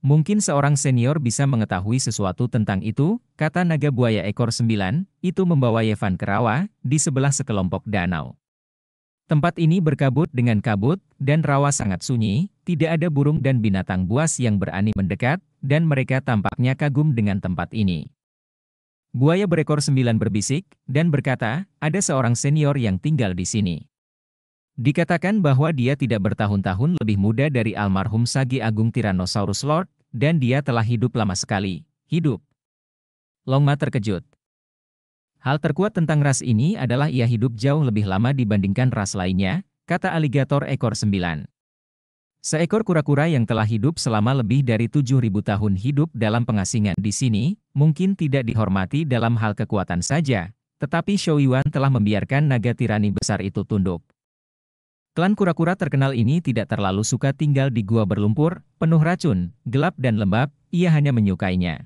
Speaker 1: Mungkin seorang senior bisa mengetahui sesuatu tentang itu, kata naga buaya ekor sembilan, itu membawa Yevan ke rawa, di sebelah sekelompok danau. Tempat ini berkabut dengan kabut, dan rawa sangat sunyi, tidak ada burung dan binatang buas yang berani mendekat, dan mereka tampaknya kagum dengan tempat ini. Buaya berekor sembilan berbisik, dan berkata, ada seorang senior yang tinggal di sini. Dikatakan bahwa dia tidak bertahun-tahun lebih muda dari almarhum Sagi Agung Tyrannosaurus Lord, dan dia telah hidup lama sekali. Hidup. Longma terkejut. Hal terkuat tentang ras ini adalah ia hidup jauh lebih lama dibandingkan ras lainnya, kata aligator ekor Sembilan. Seekor kura-kura yang telah hidup selama lebih dari 7.000 tahun hidup dalam pengasingan di sini, mungkin tidak dihormati dalam hal kekuatan saja, tetapi Shouyuan telah membiarkan naga tirani besar itu tunduk. Klan kura-kura terkenal ini tidak terlalu suka tinggal di gua berlumpur, penuh racun, gelap dan lembab, ia hanya menyukainya.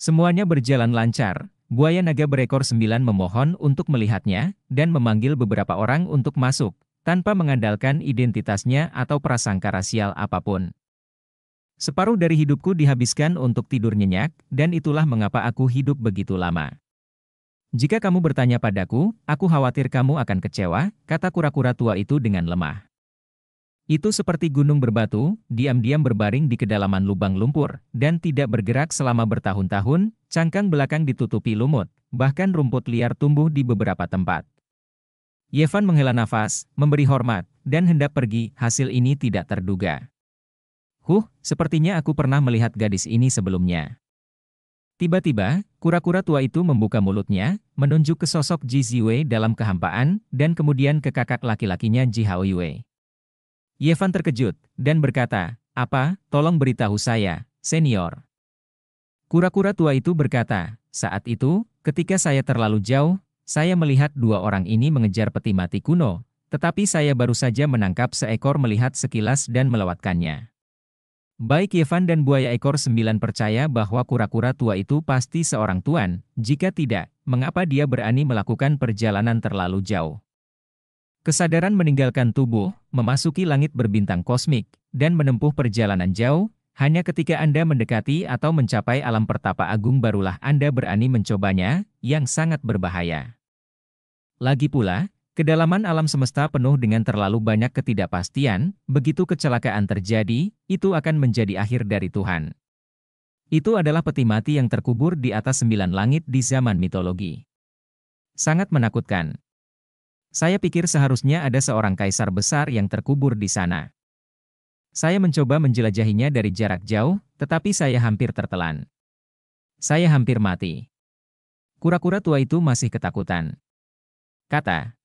Speaker 1: Semuanya berjalan lancar, buaya naga berekor sembilan memohon untuk melihatnya, dan memanggil beberapa orang untuk masuk, tanpa mengandalkan identitasnya atau prasangka rasial apapun. Separuh dari hidupku dihabiskan untuk tidur nyenyak, dan itulah mengapa aku hidup begitu lama. Jika kamu bertanya padaku, aku khawatir kamu akan kecewa, kata kura-kura tua itu dengan lemah. Itu seperti gunung berbatu, diam-diam berbaring di kedalaman lubang lumpur, dan tidak bergerak selama bertahun-tahun, cangkang belakang ditutupi lumut, bahkan rumput liar tumbuh di beberapa tempat. Yevan menghela nafas, memberi hormat, dan hendak pergi, hasil ini tidak terduga. Huh, sepertinya aku pernah melihat gadis ini sebelumnya. Tiba-tiba, kura-kura tua itu membuka mulutnya, menunjuk ke sosok Ji Ziwei dalam kehampaan, dan kemudian ke kakak laki-lakinya Ji Yue. Yevan terkejut, dan berkata, Apa, tolong beritahu saya, senior. Kura-kura tua itu berkata, Saat itu, ketika saya terlalu jauh, saya melihat dua orang ini mengejar peti mati kuno, tetapi saya baru saja menangkap seekor melihat sekilas dan melewatkannya. Baik Yevan dan buaya ekor sembilan percaya bahwa kura-kura tua itu pasti seorang tuan, jika tidak, mengapa dia berani melakukan perjalanan terlalu jauh? Kesadaran meninggalkan tubuh, memasuki langit berbintang kosmik, dan menempuh perjalanan jauh, hanya ketika Anda mendekati atau mencapai alam pertapa agung barulah Anda berani mencobanya, yang sangat berbahaya. Lagi pula, Kedalaman alam semesta penuh dengan terlalu banyak ketidakpastian, begitu kecelakaan terjadi, itu akan menjadi akhir dari Tuhan. Itu adalah peti mati yang terkubur di atas sembilan langit di zaman mitologi. Sangat menakutkan. Saya pikir seharusnya ada seorang kaisar besar yang terkubur di sana. Saya mencoba menjelajahinya dari jarak jauh, tetapi saya hampir tertelan. Saya hampir mati. Kura-kura tua itu masih ketakutan. Kata,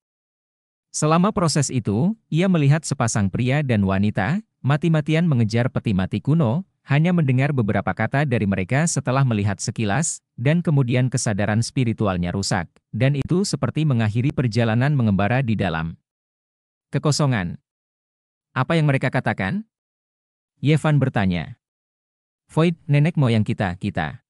Speaker 1: Selama proses itu, ia melihat sepasang pria dan wanita, mati-matian mengejar peti mati kuno, hanya mendengar beberapa kata dari mereka setelah melihat sekilas, dan kemudian kesadaran spiritualnya rusak, dan itu seperti mengakhiri perjalanan mengembara di dalam kekosongan. Apa yang mereka katakan? Yevan bertanya. Void, nenek moyang kita, kita.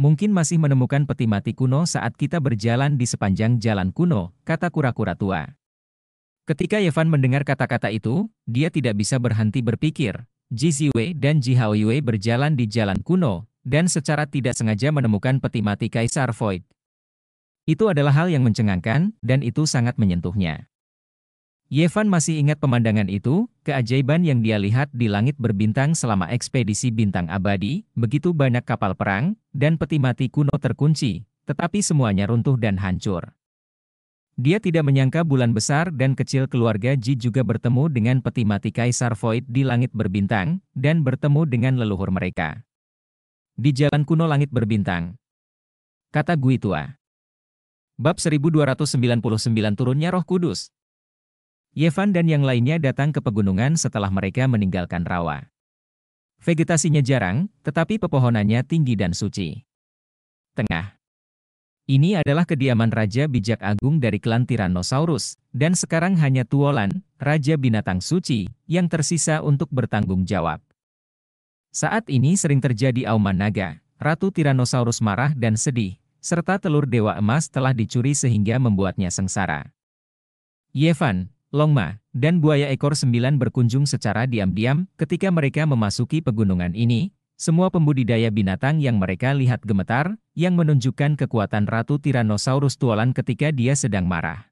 Speaker 1: Mungkin masih menemukan peti mati kuno saat kita berjalan di sepanjang jalan kuno, kata kura-kura tua. Ketika Yevan mendengar kata-kata itu, dia tidak bisa berhenti berpikir. Jiziwe dan Jihaoyue berjalan di jalan kuno, dan secara tidak sengaja menemukan peti mati Kaisar Void. Itu adalah hal yang mencengangkan, dan itu sangat menyentuhnya. Yevan masih ingat pemandangan itu, keajaiban yang dia lihat di langit berbintang selama ekspedisi bintang abadi, begitu banyak kapal perang, dan peti mati kuno terkunci, tetapi semuanya runtuh dan hancur. Dia tidak menyangka bulan besar dan kecil keluarga Ji juga bertemu dengan peti mati Kaisar Void di langit berbintang, dan bertemu dengan leluhur mereka. Di jalan kuno langit berbintang. Kata Gui Tua. Bab 1299 turunnya roh kudus, Yevan dan yang lainnya datang ke pegunungan setelah mereka meninggalkan rawa. Vegetasinya jarang, tetapi pepohonannya tinggi dan suci. Tengah. Ini adalah kediaman Raja Bijak Agung dari klan Tyrannosaurus, dan sekarang hanya Tuolan, Raja Binatang Suci, yang tersisa untuk bertanggung jawab. Saat ini sering terjadi auman naga, Ratu Tyrannosaurus marah dan sedih, serta telur Dewa Emas telah dicuri sehingga membuatnya sengsara. Yevan, Longma, dan buaya ekor sembilan berkunjung secara diam-diam ketika mereka memasuki pegunungan ini. Semua pembudidaya binatang yang mereka lihat gemetar, yang menunjukkan kekuatan Ratu Tyrannosaurus Tualan ketika dia sedang marah.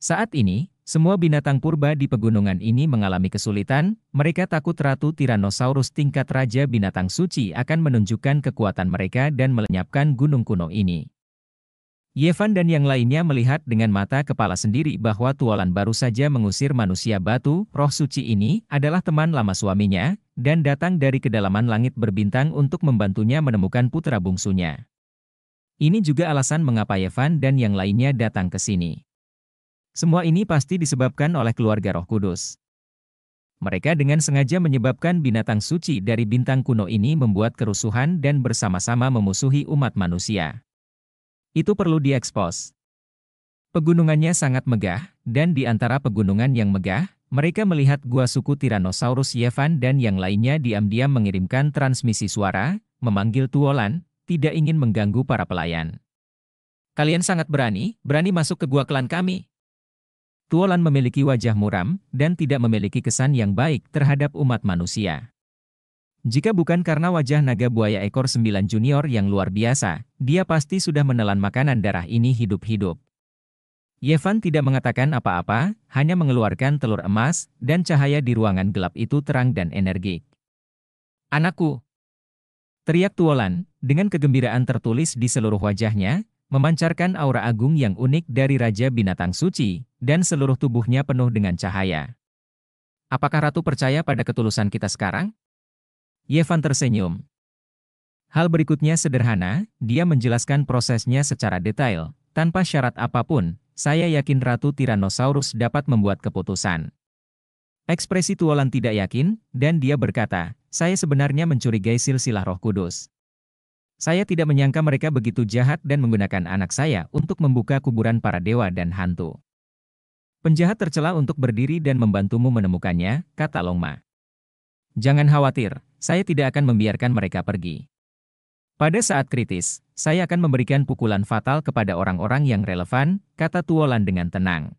Speaker 1: Saat ini, semua binatang purba di pegunungan ini mengalami kesulitan, mereka takut Ratu Tyrannosaurus tingkat Raja Binatang Suci akan menunjukkan kekuatan mereka dan melenyapkan gunung kuno ini. Yevan dan yang lainnya melihat dengan mata kepala sendiri bahwa Tualan baru saja mengusir manusia batu, roh suci ini adalah teman lama suaminya, dan datang dari kedalaman langit berbintang untuk membantunya menemukan putra bungsunya. Ini juga alasan mengapa Yevan dan yang lainnya datang ke sini. Semua ini pasti disebabkan oleh keluarga roh kudus. Mereka dengan sengaja menyebabkan binatang suci dari bintang kuno ini membuat kerusuhan dan bersama-sama memusuhi umat manusia. Itu perlu diekspos. Pegunungannya sangat megah, dan di antara pegunungan yang megah, mereka melihat gua suku Tyrannosaurus Yevan dan yang lainnya diam-diam mengirimkan transmisi suara, memanggil Tuolan, tidak ingin mengganggu para pelayan. Kalian sangat berani, berani masuk ke gua klan kami. Tuolan memiliki wajah muram dan tidak memiliki kesan yang baik terhadap umat manusia. Jika bukan karena wajah naga buaya ekor sembilan junior yang luar biasa, dia pasti sudah menelan makanan darah ini hidup-hidup. Yevan tidak mengatakan apa-apa, hanya mengeluarkan telur emas, dan cahaya di ruangan gelap itu terang dan energik. Anakku! Teriak Tuolan, dengan kegembiraan tertulis di seluruh wajahnya, memancarkan aura agung yang unik dari Raja Binatang Suci, dan seluruh tubuhnya penuh dengan cahaya. Apakah Ratu percaya pada ketulusan kita sekarang? Yevan tersenyum. Hal berikutnya sederhana, dia menjelaskan prosesnya secara detail. Tanpa syarat apapun, saya yakin Ratu Tyrannosaurus dapat membuat keputusan. Ekspresi Tuolan tidak yakin, dan dia berkata, saya sebenarnya mencurigai silsilah roh kudus. Saya tidak menyangka mereka begitu jahat dan menggunakan anak saya untuk membuka kuburan para dewa dan hantu. Penjahat tercela untuk berdiri dan membantumu menemukannya, kata Longma. Jangan khawatir, saya tidak akan membiarkan mereka pergi. Pada saat kritis, saya akan memberikan pukulan fatal kepada orang-orang yang relevan, kata Tuolan dengan tenang.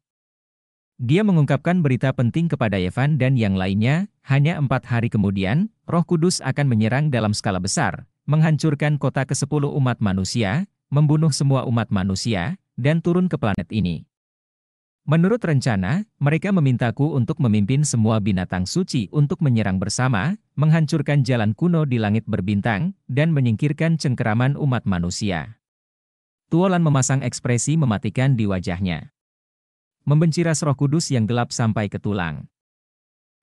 Speaker 1: Dia mengungkapkan berita penting kepada Yevan dan yang lainnya, hanya empat hari kemudian, roh kudus akan menyerang dalam skala besar, menghancurkan kota ke-10 umat manusia, membunuh semua umat manusia, dan turun ke planet ini. Menurut rencana, mereka memintaku untuk memimpin semua binatang suci untuk menyerang bersama, menghancurkan jalan kuno di langit berbintang, dan menyingkirkan cengkeraman umat manusia. Tuolan memasang ekspresi mematikan di wajahnya. Membenci ras roh kudus yang gelap sampai ke tulang.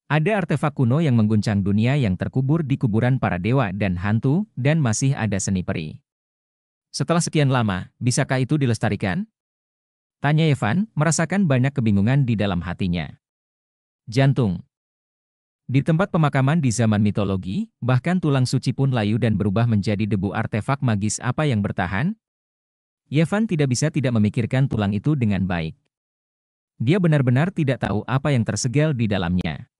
Speaker 1: Ada artefak kuno yang mengguncang dunia yang terkubur di kuburan para dewa dan hantu, dan masih ada seni peri. Setelah sekian lama, bisakah itu dilestarikan? Tanya Evan, merasakan banyak kebingungan di dalam hatinya. Jantung Di tempat pemakaman di zaman mitologi, bahkan tulang suci pun layu dan berubah menjadi debu artefak magis apa yang bertahan? Yevan tidak bisa tidak memikirkan tulang itu dengan baik. Dia benar-benar tidak tahu apa yang tersegel di dalamnya.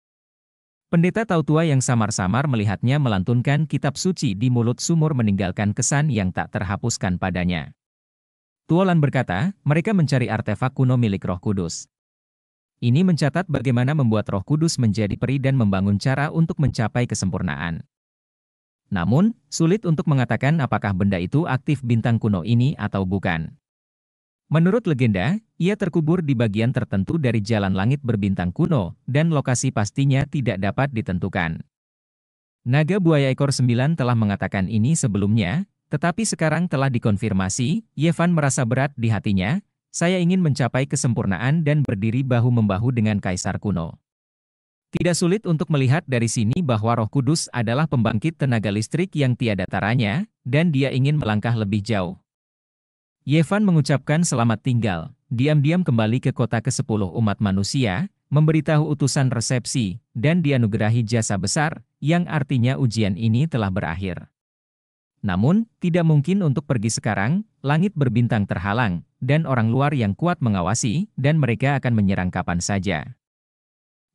Speaker 1: Pendeta tahu tua yang samar-samar melihatnya melantunkan kitab suci di mulut sumur meninggalkan kesan yang tak terhapuskan padanya. Tuolan berkata, mereka mencari artefak kuno milik roh kudus. Ini mencatat bagaimana membuat roh kudus menjadi peri dan membangun cara untuk mencapai kesempurnaan. Namun, sulit untuk mengatakan apakah benda itu aktif bintang kuno ini atau bukan. Menurut legenda, ia terkubur di bagian tertentu dari jalan langit berbintang kuno, dan lokasi pastinya tidak dapat ditentukan. Naga buaya ekor sembilan telah mengatakan ini sebelumnya, tetapi sekarang telah dikonfirmasi, Yevan merasa berat di hatinya, saya ingin mencapai kesempurnaan dan berdiri bahu-membahu dengan Kaisar kuno. Tidak sulit untuk melihat dari sini bahwa Roh Kudus adalah pembangkit tenaga listrik yang tiada taranya, dan dia ingin melangkah lebih jauh. Yevan mengucapkan selamat tinggal, diam-diam kembali ke kota ke-10 umat manusia, memberitahu utusan resepsi, dan dianugerahi jasa besar, yang artinya ujian ini telah berakhir. Namun, tidak mungkin untuk pergi sekarang, langit berbintang terhalang, dan orang luar yang kuat mengawasi, dan mereka akan menyerang kapan saja.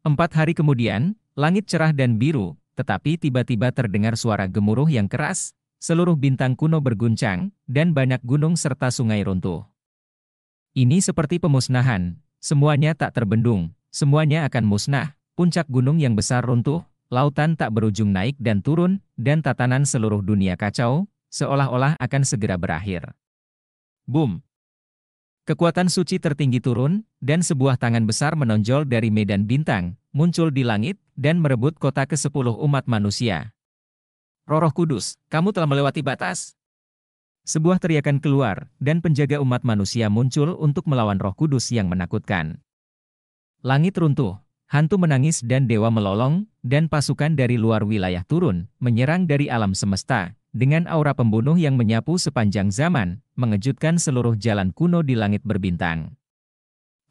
Speaker 1: Empat hari kemudian, langit cerah dan biru, tetapi tiba-tiba terdengar suara gemuruh yang keras, seluruh bintang kuno berguncang, dan banyak gunung serta sungai runtuh. Ini seperti pemusnahan, semuanya tak terbendung, semuanya akan musnah, puncak gunung yang besar runtuh, lautan tak berujung naik dan turun, dan tatanan seluruh dunia kacau, seolah-olah akan segera berakhir. Boom! Kekuatan suci tertinggi turun, dan sebuah tangan besar menonjol dari medan bintang, muncul di langit, dan merebut kota ke-10 umat manusia. Roroh Kudus, kamu telah melewati batas. Sebuah teriakan keluar, dan penjaga umat manusia muncul untuk melawan roh kudus yang menakutkan. Langit runtuh, Hantu menangis dan dewa melolong, dan pasukan dari luar wilayah turun, menyerang dari alam semesta, dengan aura pembunuh yang menyapu sepanjang zaman, mengejutkan seluruh jalan kuno di langit berbintang.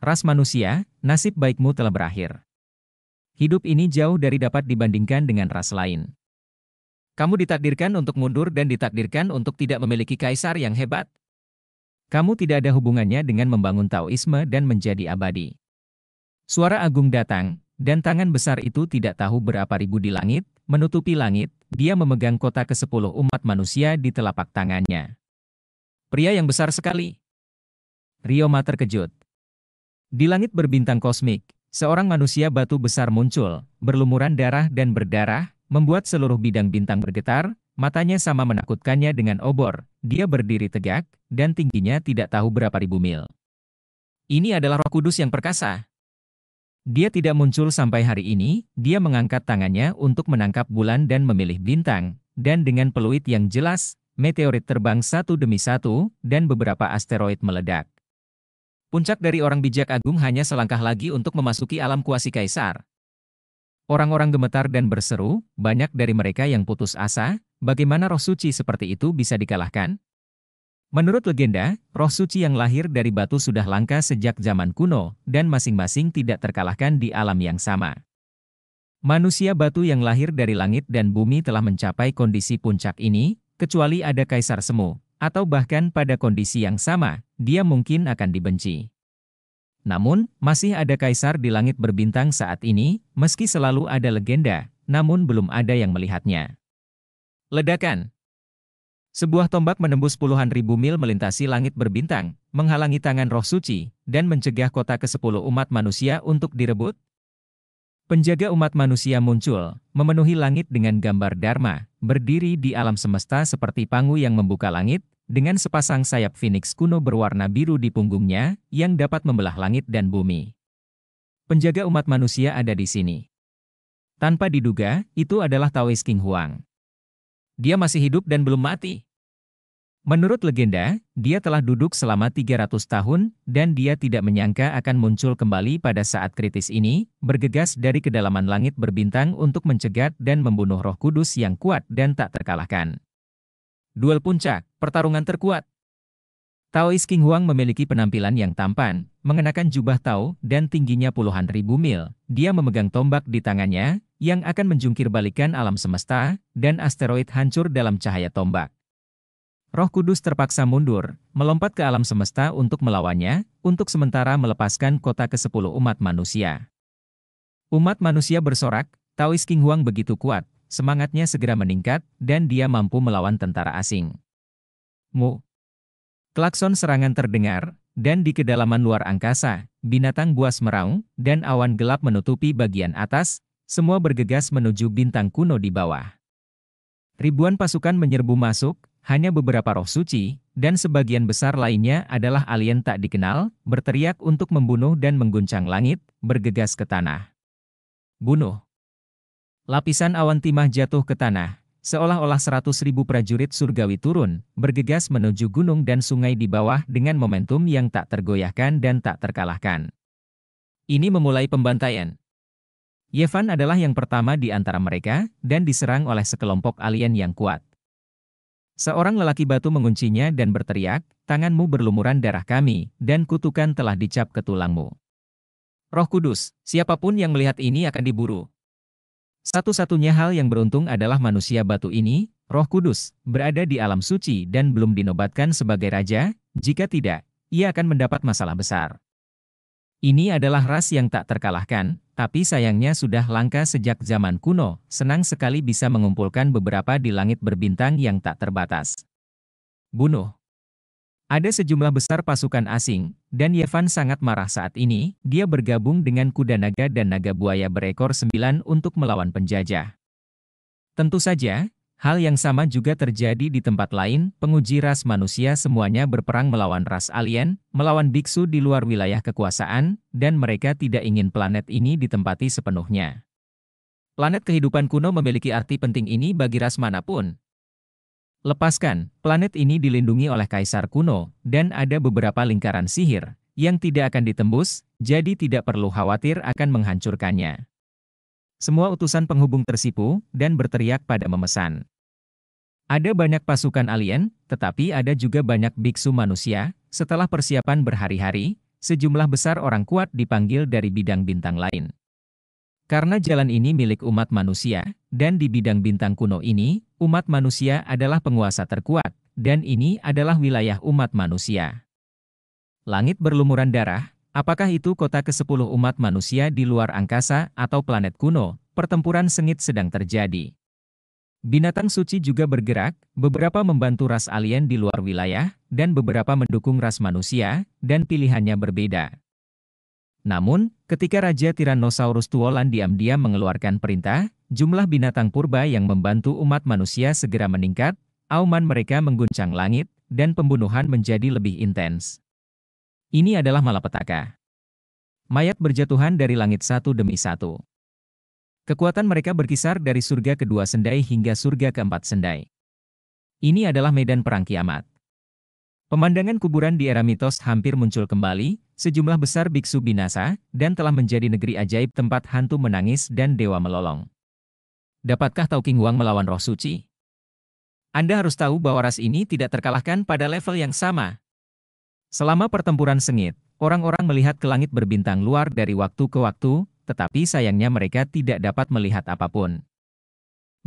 Speaker 1: Ras manusia, nasib baikmu telah berakhir. Hidup ini jauh dari dapat dibandingkan dengan ras lain. Kamu ditakdirkan untuk mundur dan ditakdirkan untuk tidak memiliki kaisar yang hebat. Kamu tidak ada hubungannya dengan membangun Taoisme dan menjadi abadi. Suara agung datang, dan tangan besar itu tidak tahu berapa ribu di langit, menutupi langit, dia memegang kota ke sepuluh umat manusia di telapak tangannya. Pria yang besar sekali. Ryoma terkejut. Di langit berbintang kosmik, seorang manusia batu besar muncul, berlumuran darah dan berdarah, membuat seluruh bidang bintang bergetar, matanya sama menakutkannya dengan obor, dia berdiri tegak, dan tingginya tidak tahu berapa ribu mil. Ini adalah roh kudus yang perkasa. Dia tidak muncul sampai hari ini, dia mengangkat tangannya untuk menangkap bulan dan memilih bintang, dan dengan peluit yang jelas, meteorit terbang satu demi satu, dan beberapa asteroid meledak. Puncak dari orang bijak agung hanya selangkah lagi untuk memasuki alam kuasi kaisar. Orang-orang gemetar dan berseru, banyak dari mereka yang putus asa, bagaimana roh suci seperti itu bisa dikalahkan? Menurut legenda, roh suci yang lahir dari batu sudah langka sejak zaman kuno, dan masing-masing tidak terkalahkan di alam yang sama. Manusia batu yang lahir dari langit dan bumi telah mencapai kondisi puncak ini, kecuali ada kaisar semu, atau bahkan pada kondisi yang sama, dia mungkin akan dibenci. Namun, masih ada kaisar di langit berbintang saat ini, meski selalu ada legenda, namun belum ada yang melihatnya. Ledakan sebuah tombak menembus puluhan ribu mil melintasi langit berbintang, menghalangi tangan roh suci, dan mencegah kota ke-10 umat manusia untuk direbut? Penjaga umat manusia muncul, memenuhi langit dengan gambar Dharma, berdiri di alam semesta seperti pangu yang membuka langit, dengan sepasang sayap phoenix kuno berwarna biru di punggungnya, yang dapat membelah langit dan bumi. Penjaga umat manusia ada di sini. Tanpa diduga, itu adalah Taoist King Huang dia masih hidup dan belum mati. Menurut legenda, dia telah duduk selama 300 tahun dan dia tidak menyangka akan muncul kembali pada saat kritis ini, bergegas dari kedalaman langit berbintang untuk mencegat dan membunuh roh kudus yang kuat dan tak terkalahkan. Duel Puncak, Pertarungan Terkuat Taoist King Huang memiliki penampilan yang tampan, mengenakan jubah Tao dan tingginya puluhan ribu mil. Dia memegang tombak di tangannya, yang akan menjungkir balikan alam semesta, dan asteroid hancur dalam cahaya tombak. Roh Kudus terpaksa mundur, melompat ke alam semesta untuk melawannya, untuk sementara melepaskan kota ke-10 umat manusia. Umat manusia bersorak, Taois King Huang begitu kuat, semangatnya segera meningkat, dan dia mampu melawan tentara asing. Mu. Klakson serangan terdengar, dan di kedalaman luar angkasa, binatang buas meraung, dan awan gelap menutupi bagian atas, semua bergegas menuju bintang kuno di bawah. Ribuan pasukan menyerbu masuk, hanya beberapa roh suci, dan sebagian besar lainnya adalah alien tak dikenal, berteriak untuk membunuh dan mengguncang langit, bergegas ke tanah. Bunuh. Lapisan awan timah jatuh ke tanah, seolah-olah seratus ribu prajurit surgawi turun, bergegas menuju gunung dan sungai di bawah dengan momentum yang tak tergoyahkan dan tak terkalahkan. Ini memulai pembantaian. Yevan adalah yang pertama di antara mereka dan diserang oleh sekelompok alien yang kuat. Seorang lelaki batu menguncinya dan berteriak, tanganmu berlumuran darah kami, dan kutukan telah dicap ke tulangmu. Roh Kudus, siapapun yang melihat ini akan diburu. Satu-satunya hal yang beruntung adalah manusia batu ini, Roh Kudus, berada di alam suci dan belum dinobatkan sebagai raja, jika tidak, ia akan mendapat masalah besar. Ini adalah ras yang tak terkalahkan, tapi sayangnya sudah langka sejak zaman kuno, senang sekali bisa mengumpulkan beberapa di langit berbintang yang tak terbatas. Bunuh. Ada sejumlah besar pasukan asing, dan Yevan sangat marah saat ini, dia bergabung dengan kuda naga dan naga buaya berekor sembilan untuk melawan penjajah. Tentu saja, Hal yang sama juga terjadi di tempat lain, penguji ras manusia semuanya berperang melawan ras alien, melawan biksu di luar wilayah kekuasaan, dan mereka tidak ingin planet ini ditempati sepenuhnya. Planet kehidupan kuno memiliki arti penting ini bagi ras manapun. Lepaskan, planet ini dilindungi oleh kaisar kuno, dan ada beberapa lingkaran sihir, yang tidak akan ditembus, jadi tidak perlu khawatir akan menghancurkannya. Semua utusan penghubung tersipu, dan berteriak pada memesan. Ada banyak pasukan alien, tetapi ada juga banyak biksu manusia. Setelah persiapan berhari-hari, sejumlah besar orang kuat dipanggil dari bidang bintang lain. Karena jalan ini milik umat manusia, dan di bidang bintang kuno ini, umat manusia adalah penguasa terkuat, dan ini adalah wilayah umat manusia. Langit berlumuran darah, apakah itu kota ke-10 umat manusia di luar angkasa atau planet kuno, pertempuran sengit sedang terjadi. Binatang suci juga bergerak, beberapa membantu ras alien di luar wilayah, dan beberapa mendukung ras manusia, dan pilihannya berbeda. Namun, ketika Raja Tyrannosaurus Tuolan diam-diam mengeluarkan perintah, jumlah binatang purba yang membantu umat manusia segera meningkat, auman mereka mengguncang langit, dan pembunuhan menjadi lebih intens. Ini adalah malapetaka. Mayat berjatuhan dari langit satu demi satu. Kekuatan mereka berkisar dari surga kedua sendai hingga surga keempat sendai. Ini adalah medan perang kiamat. Pemandangan kuburan di era mitos hampir muncul kembali, sejumlah besar biksu binasa, dan telah menjadi negeri ajaib tempat hantu menangis dan dewa melolong. Dapatkah Tau King Wang melawan roh suci? Anda harus tahu bahwa ras ini tidak terkalahkan pada level yang sama. Selama pertempuran sengit, orang-orang melihat ke langit berbintang luar dari waktu ke waktu, tetapi sayangnya mereka tidak dapat melihat apapun.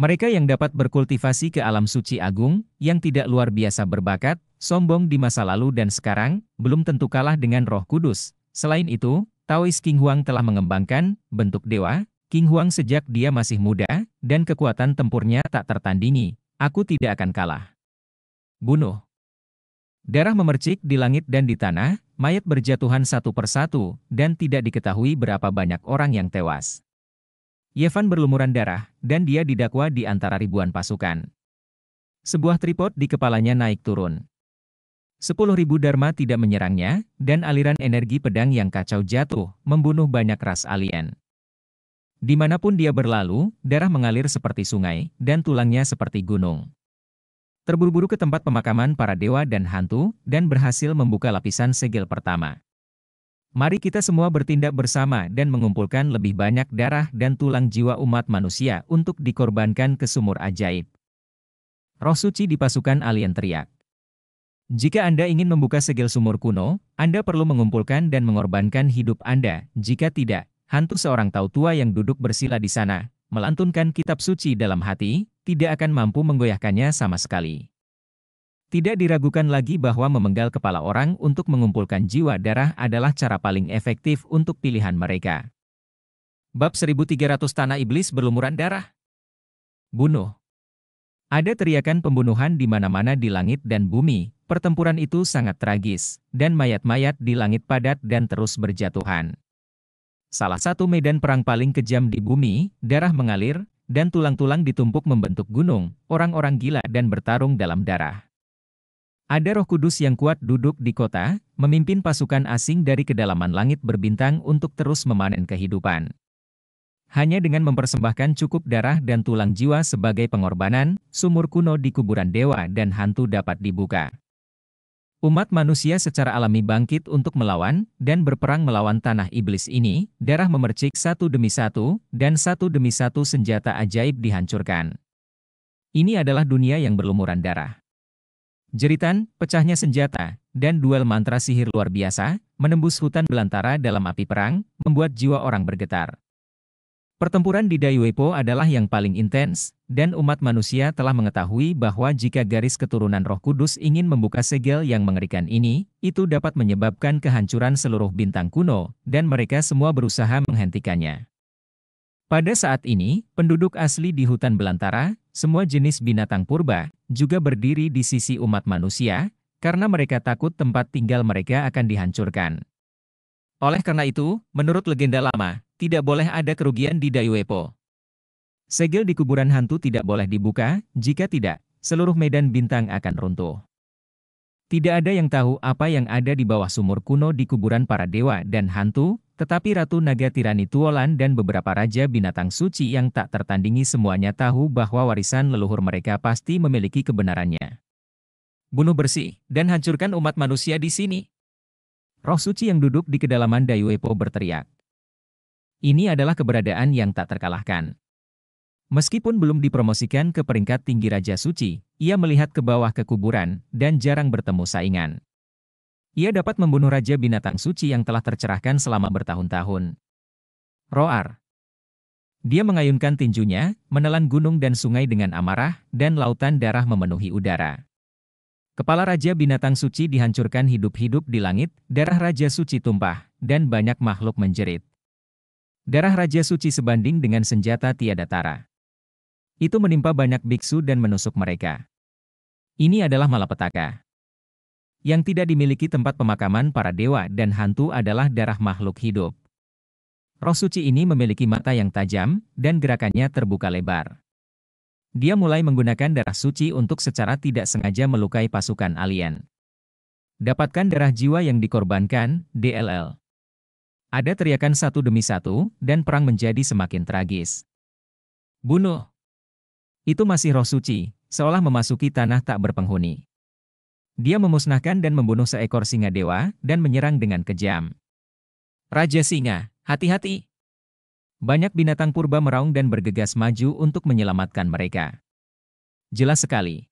Speaker 1: Mereka yang dapat berkultivasi ke alam suci agung, yang tidak luar biasa berbakat, sombong di masa lalu dan sekarang, belum tentu kalah dengan roh kudus. Selain itu, Taoist King Huang telah mengembangkan bentuk dewa, King Huang sejak dia masih muda, dan kekuatan tempurnya tak tertandingi. Aku tidak akan kalah. Bunuh. Darah memercik di langit dan di tanah, mayat berjatuhan satu persatu, dan tidak diketahui berapa banyak orang yang tewas. Yevan berlumuran darah, dan dia didakwa di antara ribuan pasukan. Sebuah tripod di kepalanya naik turun. Sepuluh ribu Dharma tidak menyerangnya, dan aliran energi pedang yang kacau jatuh, membunuh banyak ras alien. Dimanapun dia berlalu, darah mengalir seperti sungai, dan tulangnya seperti gunung terburu-buru ke tempat pemakaman para dewa dan hantu, dan berhasil membuka lapisan segel pertama. Mari kita semua bertindak bersama dan mengumpulkan lebih banyak darah dan tulang jiwa umat manusia untuk dikorbankan ke sumur ajaib. Roh suci di pasukan alien teriak. Jika Anda ingin membuka segel sumur kuno, Anda perlu mengumpulkan dan mengorbankan hidup Anda. Jika tidak, hantu seorang tau tua yang duduk bersila di sana melantunkan kitab suci dalam hati, tidak akan mampu menggoyahkannya sama sekali. Tidak diragukan lagi bahwa memenggal kepala orang untuk mengumpulkan jiwa darah adalah cara paling efektif untuk pilihan mereka. Bab 1300 Tanah Iblis berlumuran darah. Bunuh. Ada teriakan pembunuhan di mana-mana di langit dan bumi, pertempuran itu sangat tragis, dan mayat-mayat di langit padat dan terus berjatuhan salah satu medan perang paling kejam di bumi, darah mengalir, dan tulang-tulang ditumpuk membentuk gunung, orang-orang gila dan bertarung dalam darah. Ada roh kudus yang kuat duduk di kota, memimpin pasukan asing dari kedalaman langit berbintang untuk terus memanen kehidupan. Hanya dengan mempersembahkan cukup darah dan tulang jiwa sebagai pengorbanan, sumur kuno di kuburan dewa dan hantu dapat dibuka. Umat manusia secara alami bangkit untuk melawan dan berperang melawan tanah iblis ini, darah memercik satu demi satu, dan satu demi satu senjata ajaib dihancurkan. Ini adalah dunia yang berlumuran darah. Jeritan, pecahnya senjata, dan duel mantra sihir luar biasa, menembus hutan belantara dalam api perang, membuat jiwa orang bergetar. Pertempuran di Daiwepo adalah yang paling intens, dan umat manusia telah mengetahui bahwa jika garis keturunan roh kudus ingin membuka segel yang mengerikan ini, itu dapat menyebabkan kehancuran seluruh bintang kuno, dan mereka semua berusaha menghentikannya. Pada saat ini, penduduk asli di hutan belantara, semua jenis binatang purba, juga berdiri di sisi umat manusia, karena mereka takut tempat tinggal mereka akan dihancurkan. Oleh karena itu, menurut legenda lama, tidak boleh ada kerugian di Daiwepo. Segel di kuburan hantu tidak boleh dibuka, jika tidak, seluruh medan bintang akan runtuh. Tidak ada yang tahu apa yang ada di bawah sumur kuno di kuburan para dewa dan hantu, tetapi Ratu Naga Tirani Tuolan dan beberapa raja binatang suci yang tak tertandingi semuanya tahu bahwa warisan leluhur mereka pasti memiliki kebenarannya. Bunuh bersih, dan hancurkan umat manusia di sini. Roh suci yang duduk di kedalaman Dayuepo berteriak. Ini adalah keberadaan yang tak terkalahkan. Meskipun belum dipromosikan ke peringkat tinggi Raja Suci, ia melihat ke bawah ke kuburan dan jarang bertemu saingan. Ia dapat membunuh Raja Binatang Suci yang telah tercerahkan selama bertahun-tahun. Roar dia mengayunkan tinjunya, menelan gunung dan sungai dengan amarah, dan lautan darah memenuhi udara. Kepala Raja Binatang Suci dihancurkan hidup-hidup di langit, darah Raja Suci tumpah, dan banyak makhluk menjerit. Darah Raja Suci sebanding dengan senjata tiada tara. Itu menimpa banyak biksu dan menusuk mereka. Ini adalah malapetaka. Yang tidak dimiliki tempat pemakaman para dewa dan hantu adalah darah makhluk hidup. Roh suci ini memiliki mata yang tajam, dan gerakannya terbuka lebar. Dia mulai menggunakan darah suci untuk secara tidak sengaja melukai pasukan alien. Dapatkan darah jiwa yang dikorbankan, DLL. Ada teriakan satu demi satu, dan perang menjadi semakin tragis. Bunuh! Itu masih roh suci, seolah memasuki tanah tak berpenghuni. Dia memusnahkan dan membunuh seekor singa dewa, dan menyerang dengan kejam. Raja Singa, hati-hati! Banyak binatang purba meraung dan bergegas maju untuk menyelamatkan mereka. Jelas sekali.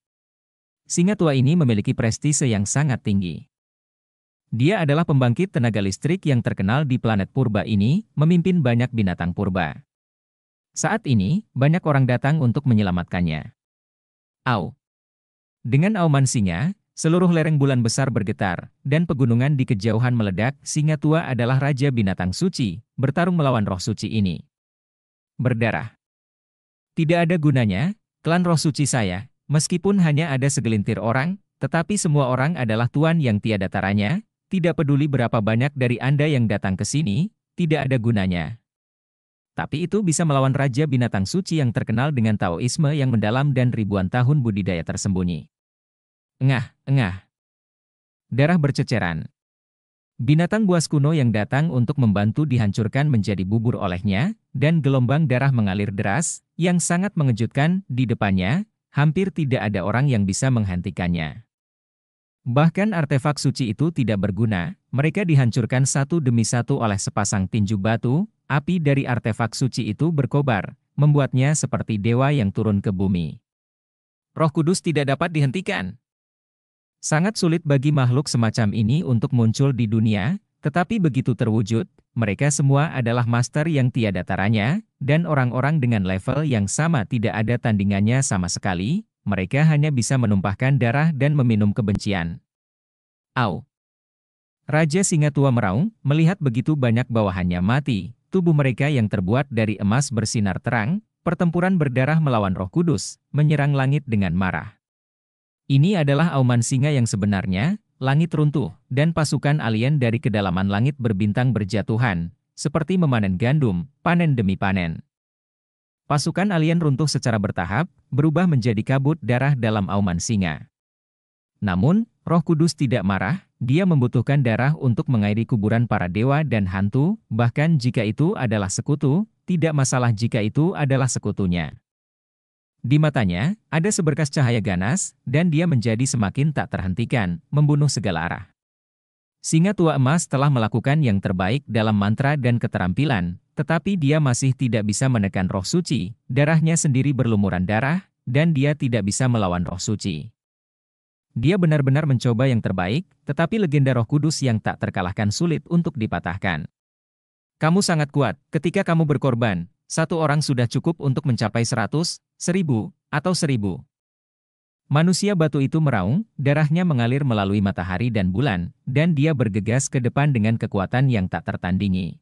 Speaker 1: Singa tua ini memiliki prestise yang sangat tinggi. Dia adalah pembangkit tenaga listrik yang terkenal di planet purba ini, memimpin banyak binatang purba. Saat ini, banyak orang datang untuk menyelamatkannya. Au. Dengan singa, seluruh lereng bulan besar bergetar, dan pegunungan di kejauhan meledak, singa tua adalah raja binatang suci, bertarung melawan roh suci ini. Berdarah. Tidak ada gunanya, klan roh suci saya, meskipun hanya ada segelintir orang, tetapi semua orang adalah tuan yang tiada taranya, tidak peduli berapa banyak dari Anda yang datang ke sini, tidak ada gunanya. Tapi itu bisa melawan Raja Binatang Suci yang terkenal dengan Taoisme yang mendalam dan ribuan tahun budidaya tersembunyi. Engah, engah. Darah berceceran. Binatang buas kuno yang datang untuk membantu dihancurkan menjadi bubur olehnya, dan gelombang darah mengalir deras, yang sangat mengejutkan, di depannya, hampir tidak ada orang yang bisa menghentikannya. Bahkan artefak suci itu tidak berguna, mereka dihancurkan satu demi satu oleh sepasang tinju batu, api dari artefak suci itu berkobar, membuatnya seperti dewa yang turun ke bumi. Roh Kudus tidak dapat dihentikan. Sangat sulit bagi makhluk semacam ini untuk muncul di dunia, tetapi begitu terwujud, mereka semua adalah master yang tiada taranya, dan orang-orang dengan level yang sama tidak ada tandingannya sama sekali, mereka hanya bisa menumpahkan darah dan meminum kebencian. Au! Raja singa tua meraung, melihat begitu banyak bawahannya mati, tubuh mereka yang terbuat dari emas bersinar terang, pertempuran berdarah melawan roh kudus, menyerang langit dengan marah. Ini adalah auman singa yang sebenarnya, langit runtuh, dan pasukan alien dari kedalaman langit berbintang berjatuhan, seperti memanen gandum, panen demi panen. Pasukan alien runtuh secara bertahap, berubah menjadi kabut darah dalam auman singa. Namun, roh kudus tidak marah, dia membutuhkan darah untuk mengairi kuburan para dewa dan hantu, bahkan jika itu adalah sekutu, tidak masalah jika itu adalah sekutunya. Di matanya, ada seberkas cahaya ganas, dan dia menjadi semakin tak terhentikan, membunuh segala arah. Singa tua emas telah melakukan yang terbaik dalam mantra dan keterampilan, tetapi dia masih tidak bisa menekan roh suci, darahnya sendiri berlumuran darah, dan dia tidak bisa melawan roh suci. Dia benar-benar mencoba yang terbaik, tetapi legenda roh kudus yang tak terkalahkan sulit untuk dipatahkan. Kamu sangat kuat, ketika kamu berkorban, satu orang sudah cukup untuk mencapai seratus, seribu, atau seribu. Manusia batu itu meraung, darahnya mengalir melalui matahari dan bulan, dan dia bergegas ke depan dengan kekuatan yang tak tertandingi.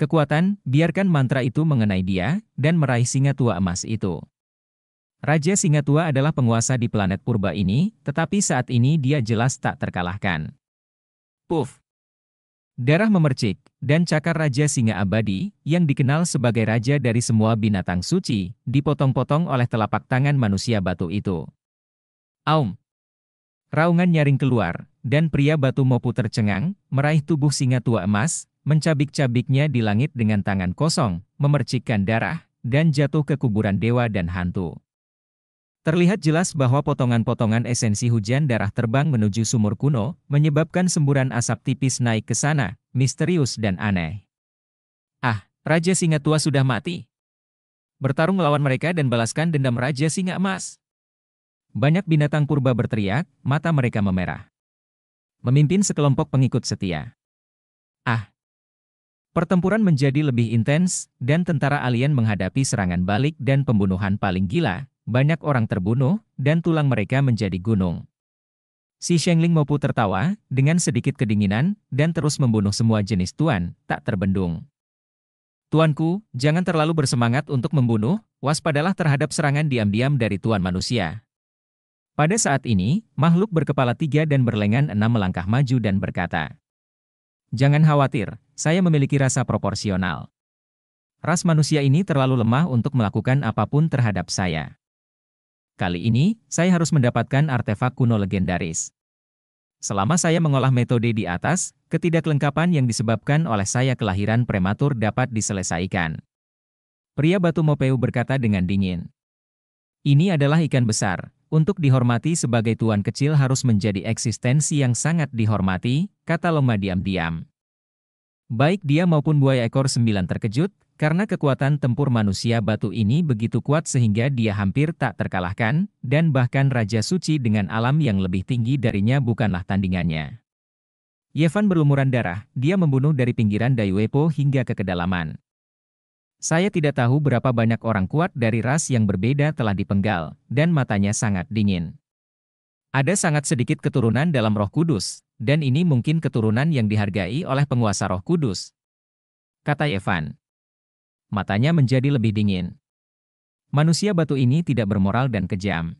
Speaker 1: Kekuatan, biarkan mantra itu mengenai dia, dan meraih singa tua emas itu. Raja Singa Tua adalah penguasa di planet purba ini, tetapi saat ini dia jelas tak terkalahkan. Puff! Darah memercik, dan cakar Raja Singa Abadi, yang dikenal sebagai raja dari semua binatang suci, dipotong-potong oleh telapak tangan manusia batu itu. Aum! Raungan nyaring keluar, dan pria batu mopu tercengang, meraih tubuh singa tua emas, mencabik-cabiknya di langit dengan tangan kosong, memercikkan darah, dan jatuh ke kuburan dewa dan hantu. Terlihat jelas bahwa potongan-potongan esensi hujan darah terbang menuju sumur kuno, menyebabkan semburan asap tipis naik ke sana, misterius dan aneh. Ah, Raja Singa Tua sudah mati. Bertarung melawan mereka dan balaskan dendam Raja Singa Emas. Banyak binatang purba berteriak, mata mereka memerah. Memimpin sekelompok pengikut setia. Ah, Pertempuran menjadi lebih intens, dan tentara alien menghadapi serangan balik dan pembunuhan paling gila, banyak orang terbunuh, dan tulang mereka menjadi gunung. Si Shengling Mopu tertawa, dengan sedikit kedinginan, dan terus membunuh semua jenis tuan, tak terbendung. Tuanku, jangan terlalu bersemangat untuk membunuh, waspadalah terhadap serangan diam-diam dari tuan manusia. Pada saat ini, makhluk berkepala tiga dan berlengan enam melangkah maju dan berkata, Jangan khawatir, saya memiliki rasa proporsional. Ras manusia ini terlalu lemah untuk melakukan apapun terhadap saya. Kali ini, saya harus mendapatkan artefak kuno legendaris. Selama saya mengolah metode di atas, ketidaklengkapan yang disebabkan oleh saya kelahiran prematur dapat diselesaikan. Pria batu Mopeu berkata dengan dingin. Ini adalah ikan besar, untuk dihormati sebagai tuan kecil harus menjadi eksistensi yang sangat dihormati, kata Loma diam-diam. Baik dia maupun buaya ekor sembilan terkejut, karena kekuatan tempur manusia batu ini begitu kuat sehingga dia hampir tak terkalahkan, dan bahkan Raja Suci dengan alam yang lebih tinggi darinya bukanlah tandingannya. Yevan berlumuran darah, dia membunuh dari pinggiran Daiwepo hingga ke kedalaman. Saya tidak tahu berapa banyak orang kuat dari ras yang berbeda telah dipenggal, dan matanya sangat dingin. Ada sangat sedikit keturunan dalam roh kudus, dan ini mungkin keturunan yang dihargai oleh penguasa roh kudus. Kata Evan. Matanya menjadi lebih dingin. Manusia batu ini tidak bermoral dan kejam.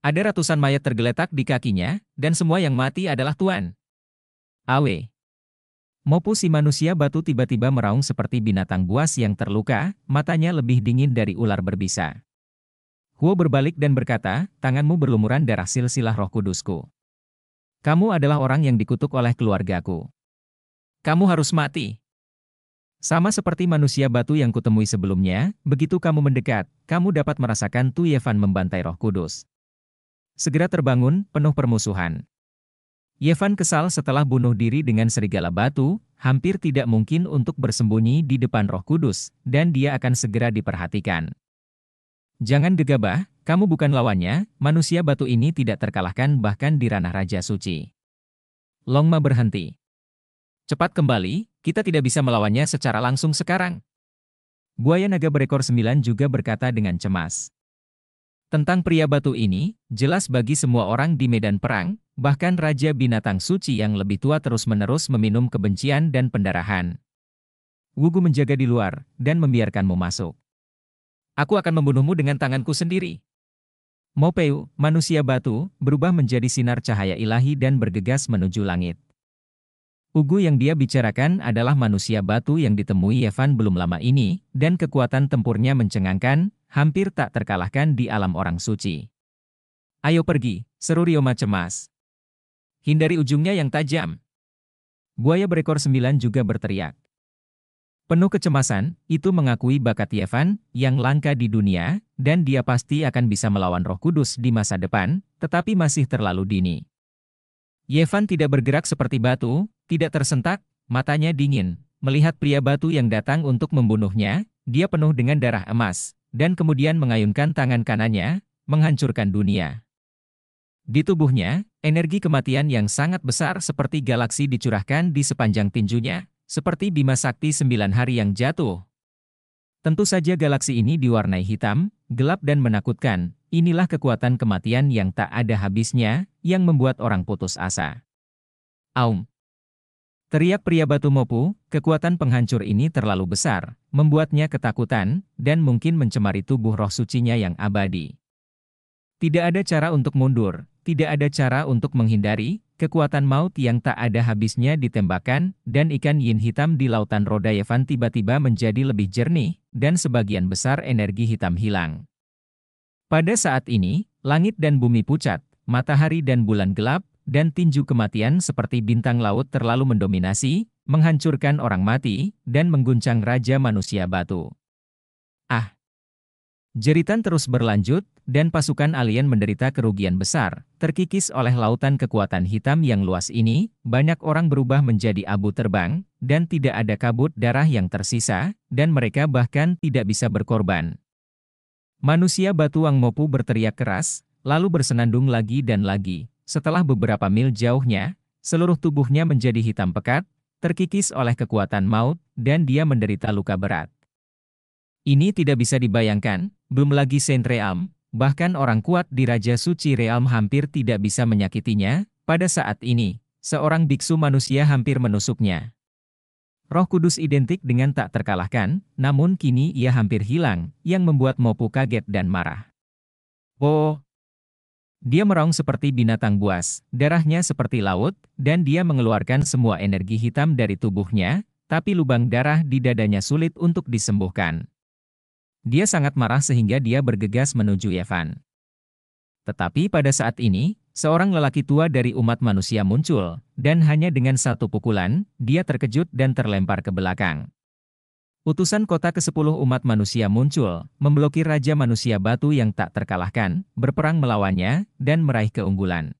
Speaker 1: Ada ratusan mayat tergeletak di kakinya, dan semua yang mati adalah Tuan. Awe. Mopu si manusia batu tiba-tiba meraung seperti binatang buas yang terluka, matanya lebih dingin dari ular berbisa. Huo berbalik dan berkata, tanganmu berlumuran darah silsilah roh kudusku. Kamu adalah orang yang dikutuk oleh keluargaku. Kamu harus mati. Sama seperti manusia batu yang kutemui sebelumnya, begitu kamu mendekat, kamu dapat merasakan Tu Yevan membantai roh kudus. Segera terbangun, penuh permusuhan. Yevan kesal setelah bunuh diri dengan serigala batu, hampir tidak mungkin untuk bersembunyi di depan roh kudus, dan dia akan segera diperhatikan. Jangan gegabah, kamu bukan lawannya, manusia batu ini tidak terkalahkan bahkan di ranah Raja Suci. Longma berhenti. Cepat kembali, kita tidak bisa melawannya secara langsung sekarang. Buaya naga berekor sembilan juga berkata dengan cemas. Tentang pria batu ini, jelas bagi semua orang di medan perang, bahkan Raja Binatang Suci yang lebih tua terus-menerus meminum kebencian dan pendarahan. Wugu menjaga di luar, dan membiarkanmu masuk. Aku akan membunuhmu dengan tanganku sendiri. Mopeu, manusia batu, berubah menjadi sinar cahaya ilahi dan bergegas menuju langit. Ugu yang dia bicarakan adalah manusia batu yang ditemui Yevan belum lama ini, dan kekuatan tempurnya mencengangkan, hampir tak terkalahkan di alam orang suci. Ayo pergi, seru Rioma cemas. Hindari ujungnya yang tajam. Buaya berekor sembilan juga berteriak. Penuh kecemasan, itu mengakui bakat Yevan, yang langka di dunia, dan dia pasti akan bisa melawan roh kudus di masa depan, tetapi masih terlalu dini. Yevan tidak bergerak seperti batu, tidak tersentak, matanya dingin. Melihat pria batu yang datang untuk membunuhnya, dia penuh dengan darah emas, dan kemudian mengayunkan tangan kanannya, menghancurkan dunia. Di tubuhnya, energi kematian yang sangat besar seperti galaksi dicurahkan di sepanjang tinjunya, seperti Bima Sakti sembilan hari yang jatuh. Tentu saja galaksi ini diwarnai hitam, gelap dan menakutkan, inilah kekuatan kematian yang tak ada habisnya, yang membuat orang putus asa. Aum. Teriak pria batu mopu, kekuatan penghancur ini terlalu besar, membuatnya ketakutan, dan mungkin mencemari tubuh roh sucinya yang abadi. Tidak ada cara untuk mundur, tidak ada cara untuk menghindari, Kekuatan maut yang tak ada habisnya ditembakkan, dan ikan yin hitam di lautan Rodayevan tiba-tiba menjadi lebih jernih, dan sebagian besar energi hitam hilang. Pada saat ini, langit dan bumi pucat, matahari dan bulan gelap, dan tinju kematian seperti bintang laut terlalu mendominasi, menghancurkan orang mati, dan mengguncang raja manusia batu. Ah! Jeritan terus berlanjut, dan pasukan alien menderita kerugian besar. Terkikis oleh lautan kekuatan hitam yang luas ini, banyak orang berubah menjadi abu terbang, dan tidak ada kabut darah yang tersisa, dan mereka bahkan tidak bisa berkorban. Manusia batu Wang Mopu berteriak keras, lalu bersenandung lagi dan lagi. Setelah beberapa mil jauhnya, seluruh tubuhnya menjadi hitam pekat, terkikis oleh kekuatan maut, dan dia menderita luka berat. Ini tidak bisa dibayangkan, belum lagi sentream. Bahkan orang kuat di Raja Suci Realm hampir tidak bisa menyakitinya, pada saat ini, seorang biksu manusia hampir menusuknya. Roh kudus identik dengan tak terkalahkan, namun kini ia hampir hilang, yang membuat Mopu kaget dan marah. Oh! Dia meraung seperti binatang buas, darahnya seperti laut, dan dia mengeluarkan semua energi hitam dari tubuhnya, tapi lubang darah di dadanya sulit untuk disembuhkan. Dia sangat marah sehingga dia bergegas menuju Evan. Tetapi pada saat ini, seorang lelaki tua dari umat manusia muncul, dan hanya dengan satu pukulan, dia terkejut dan terlempar ke belakang. Utusan kota ke-10 umat manusia muncul, memblokir Raja Manusia Batu yang tak terkalahkan, berperang melawannya, dan meraih keunggulan.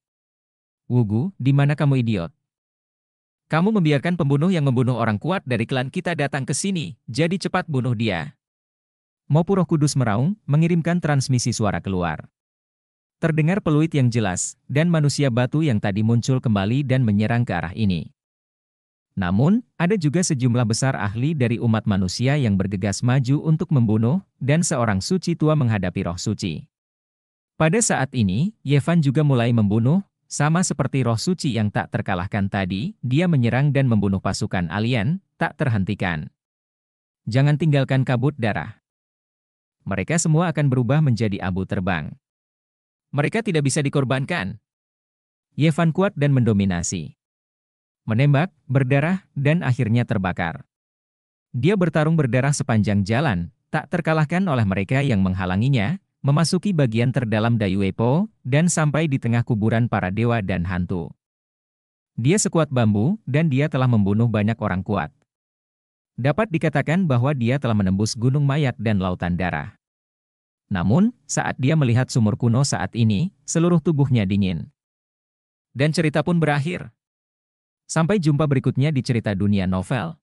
Speaker 1: Wugu, di mana kamu idiot? Kamu membiarkan pembunuh yang membunuh orang kuat dari klan kita datang ke sini, jadi cepat bunuh dia. Mopu Roh Kudus meraung, mengirimkan transmisi suara keluar. Terdengar peluit yang jelas, dan manusia batu yang tadi muncul kembali dan menyerang ke arah ini. Namun, ada juga sejumlah besar ahli dari umat manusia yang bergegas maju untuk membunuh, dan seorang suci tua menghadapi roh suci. Pada saat ini, Yevan juga mulai membunuh, sama seperti roh suci yang tak terkalahkan tadi, dia menyerang dan membunuh pasukan alien, tak terhentikan. Jangan tinggalkan kabut darah mereka semua akan berubah menjadi abu terbang. Mereka tidak bisa dikorbankan. Yevan kuat dan mendominasi. Menembak, berdarah, dan akhirnya terbakar. Dia bertarung berdarah sepanjang jalan, tak terkalahkan oleh mereka yang menghalanginya, memasuki bagian terdalam Dayuepo, dan sampai di tengah kuburan para dewa dan hantu. Dia sekuat bambu, dan dia telah membunuh banyak orang kuat. Dapat dikatakan bahwa dia telah menembus gunung mayat dan lautan darah. Namun, saat dia melihat sumur kuno saat ini, seluruh tubuhnya dingin. Dan cerita pun berakhir. Sampai jumpa berikutnya di cerita dunia novel.